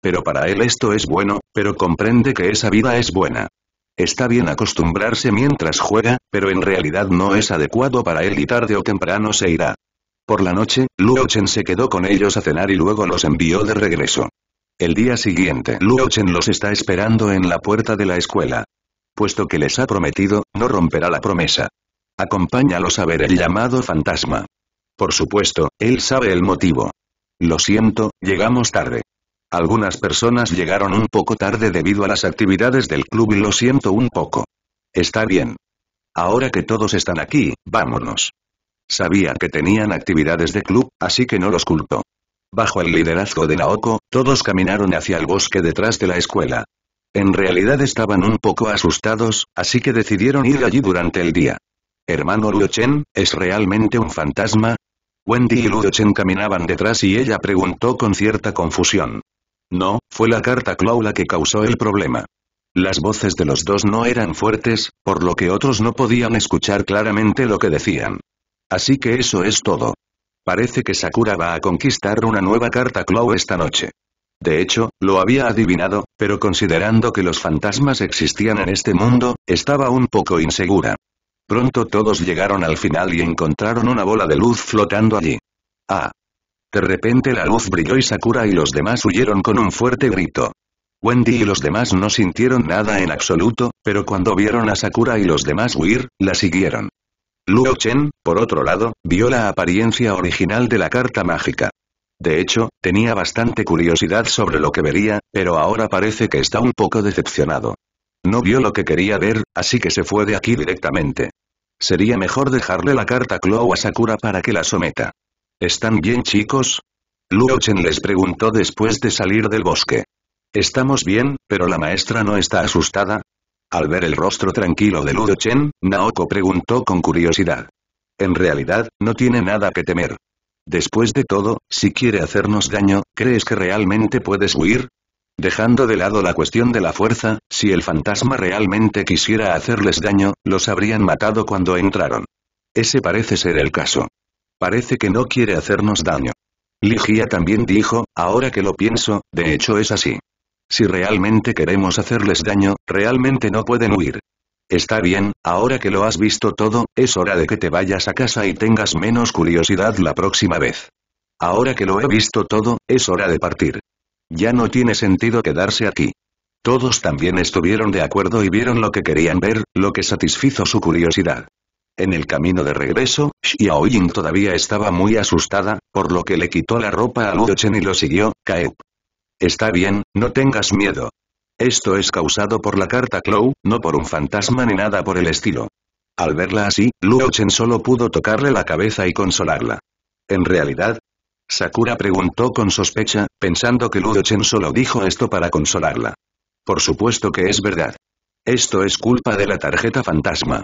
Pero para él esto es bueno, pero comprende que esa vida es buena. Está bien acostumbrarse mientras juega, pero en realidad no es adecuado para él y tarde o temprano se irá. Por la noche, Luo Chen se quedó con ellos a cenar y luego los envió de regreso. El día siguiente, Luo Chen los está esperando en la puerta de la escuela. Puesto que les ha prometido, no romperá la promesa. Acompáñalos a ver el llamado fantasma. Por supuesto, él sabe el motivo. Lo siento, llegamos tarde. Algunas personas llegaron un poco tarde debido a las actividades del club y lo siento un poco. Está bien. Ahora que todos están aquí, vámonos. Sabía que tenían actividades de club, así que no los culpó. Bajo el liderazgo de Naoko, todos caminaron hacia el bosque detrás de la escuela. En realidad estaban un poco asustados, así que decidieron ir allí durante el día. Hermano Chen, ¿es realmente un fantasma? Wendy y Chen caminaban detrás y ella preguntó con cierta confusión. No, fue la carta Clau la que causó el problema. Las voces de los dos no eran fuertes, por lo que otros no podían escuchar claramente lo que decían. Así que eso es todo. Parece que Sakura va a conquistar una nueva carta Claw esta noche. De hecho, lo había adivinado, pero considerando que los fantasmas existían en este mundo, estaba un poco insegura. Pronto todos llegaron al final y encontraron una bola de luz flotando allí. ¡Ah! De repente la luz brilló y Sakura y los demás huyeron con un fuerte grito. Wendy y los demás no sintieron nada en absoluto, pero cuando vieron a Sakura y los demás huir, la siguieron. Luo Chen, por otro lado, vio la apariencia original de la carta mágica. De hecho, tenía bastante curiosidad sobre lo que vería, pero ahora parece que está un poco decepcionado. No vio lo que quería ver, así que se fue de aquí directamente. Sería mejor dejarle la carta Clow a Sakura para que la someta. ¿Están bien chicos? Luo Chen les preguntó después de salir del bosque. Estamos bien, pero la maestra no está asustada, al ver el rostro tranquilo de Ludo Chen, Naoko preguntó con curiosidad. En realidad, no tiene nada que temer. Después de todo, si quiere hacernos daño, ¿crees que realmente puedes huir? Dejando de lado la cuestión de la fuerza, si el fantasma realmente quisiera hacerles daño, los habrían matado cuando entraron. Ese parece ser el caso. Parece que no quiere hacernos daño. Ligia también dijo, ahora que lo pienso, de hecho es así. Si realmente queremos hacerles daño, realmente no pueden huir. Está bien, ahora que lo has visto todo, es hora de que te vayas a casa y tengas menos curiosidad la próxima vez. Ahora que lo he visto todo, es hora de partir. Ya no tiene sentido quedarse aquí. Todos también estuvieron de acuerdo y vieron lo que querían ver, lo que satisfizo su curiosidad. En el camino de regreso, Xiaoying todavía estaba muy asustada, por lo que le quitó la ropa a Luo y lo siguió, Kaep. Está bien, no tengas miedo. Esto es causado por la carta Clow, no por un fantasma ni nada por el estilo. Al verla así, Luo Chen solo pudo tocarle la cabeza y consolarla. En realidad, Sakura preguntó con sospecha, pensando que Luo Chen solo dijo esto para consolarla. Por supuesto que es verdad. Esto es culpa de la tarjeta fantasma.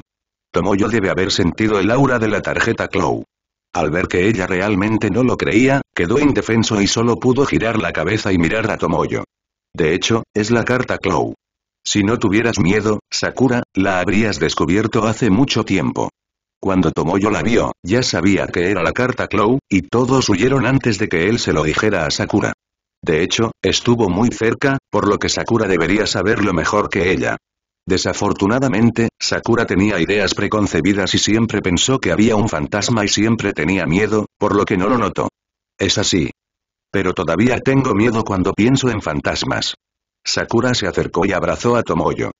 Tomoyo debe haber sentido el aura de la tarjeta Clow. Al ver que ella realmente no lo creía, quedó indefenso y solo pudo girar la cabeza y mirar a Tomoyo. De hecho, es la carta Clow. Si no tuvieras miedo, Sakura, la habrías descubierto hace mucho tiempo. Cuando Tomoyo la vio, ya sabía que era la carta Clow, y todos huyeron antes de que él se lo dijera a Sakura. De hecho, estuvo muy cerca, por lo que Sakura debería saberlo mejor que ella. Desafortunadamente, Sakura tenía ideas preconcebidas y siempre pensó que había un fantasma y siempre tenía miedo, por lo que no lo notó. Es así. Pero todavía tengo miedo cuando pienso en fantasmas. Sakura se acercó y abrazó a Tomoyo.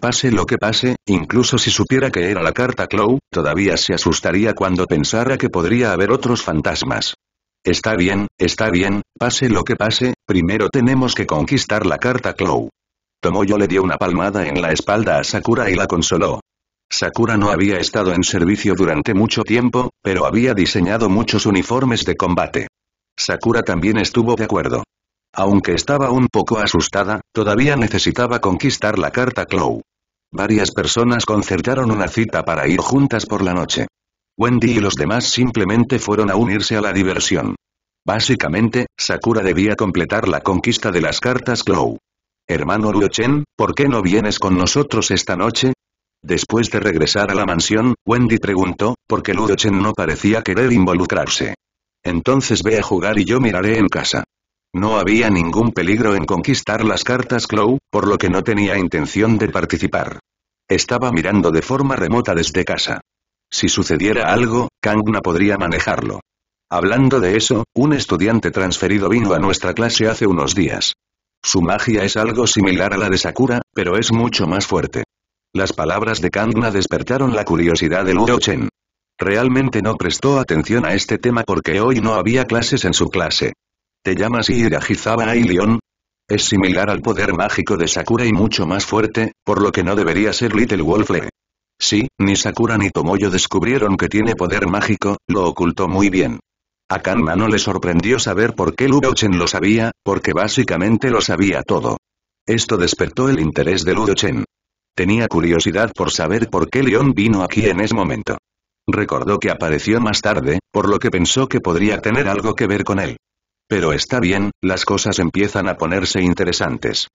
Pase lo que pase, incluso si supiera que era la carta Clow, todavía se asustaría cuando pensara que podría haber otros fantasmas. Está bien, está bien, pase lo que pase, primero tenemos que conquistar la carta Clow. Tomoyo le dio una palmada en la espalda a Sakura y la consoló. Sakura no había estado en servicio durante mucho tiempo, pero había diseñado muchos uniformes de combate. Sakura también estuvo de acuerdo. Aunque estaba un poco asustada, todavía necesitaba conquistar la carta Clow. Varias personas concertaron una cita para ir juntas por la noche. Wendy y los demás simplemente fueron a unirse a la diversión. Básicamente, Sakura debía completar la conquista de las cartas Clow. Hermano Luochen, ¿por qué no vienes con nosotros esta noche? Después de regresar a la mansión, Wendy preguntó, porque Ludochen no parecía querer involucrarse. Entonces ve a jugar y yo miraré en casa. No había ningún peligro en conquistar las cartas Clow, por lo que no tenía intención de participar. Estaba mirando de forma remota desde casa. Si sucediera algo, Kangna podría manejarlo. Hablando de eso, un estudiante transferido vino a nuestra clase hace unos días. Su magia es algo similar a la de Sakura, pero es mucho más fuerte. Las palabras de Kanna despertaron la curiosidad de Luo Chen. Realmente no prestó atención a este tema porque hoy no había clases en su clase. ¿Te llamas Hirajizaba Ailion? Es similar al poder mágico de Sakura y mucho más fuerte, por lo que no debería ser Little Wolfle. Sí, ni Sakura ni Tomoyo descubrieron que tiene poder mágico, lo ocultó muy bien. A Kanma no le sorprendió saber por qué Ludochen lo sabía, porque básicamente lo sabía todo. Esto despertó el interés de Ludochen. Tenía curiosidad por saber por qué León vino aquí en ese momento. Recordó que apareció más tarde, por lo que pensó que podría tener algo que ver con él. Pero está bien, las cosas empiezan a ponerse interesantes.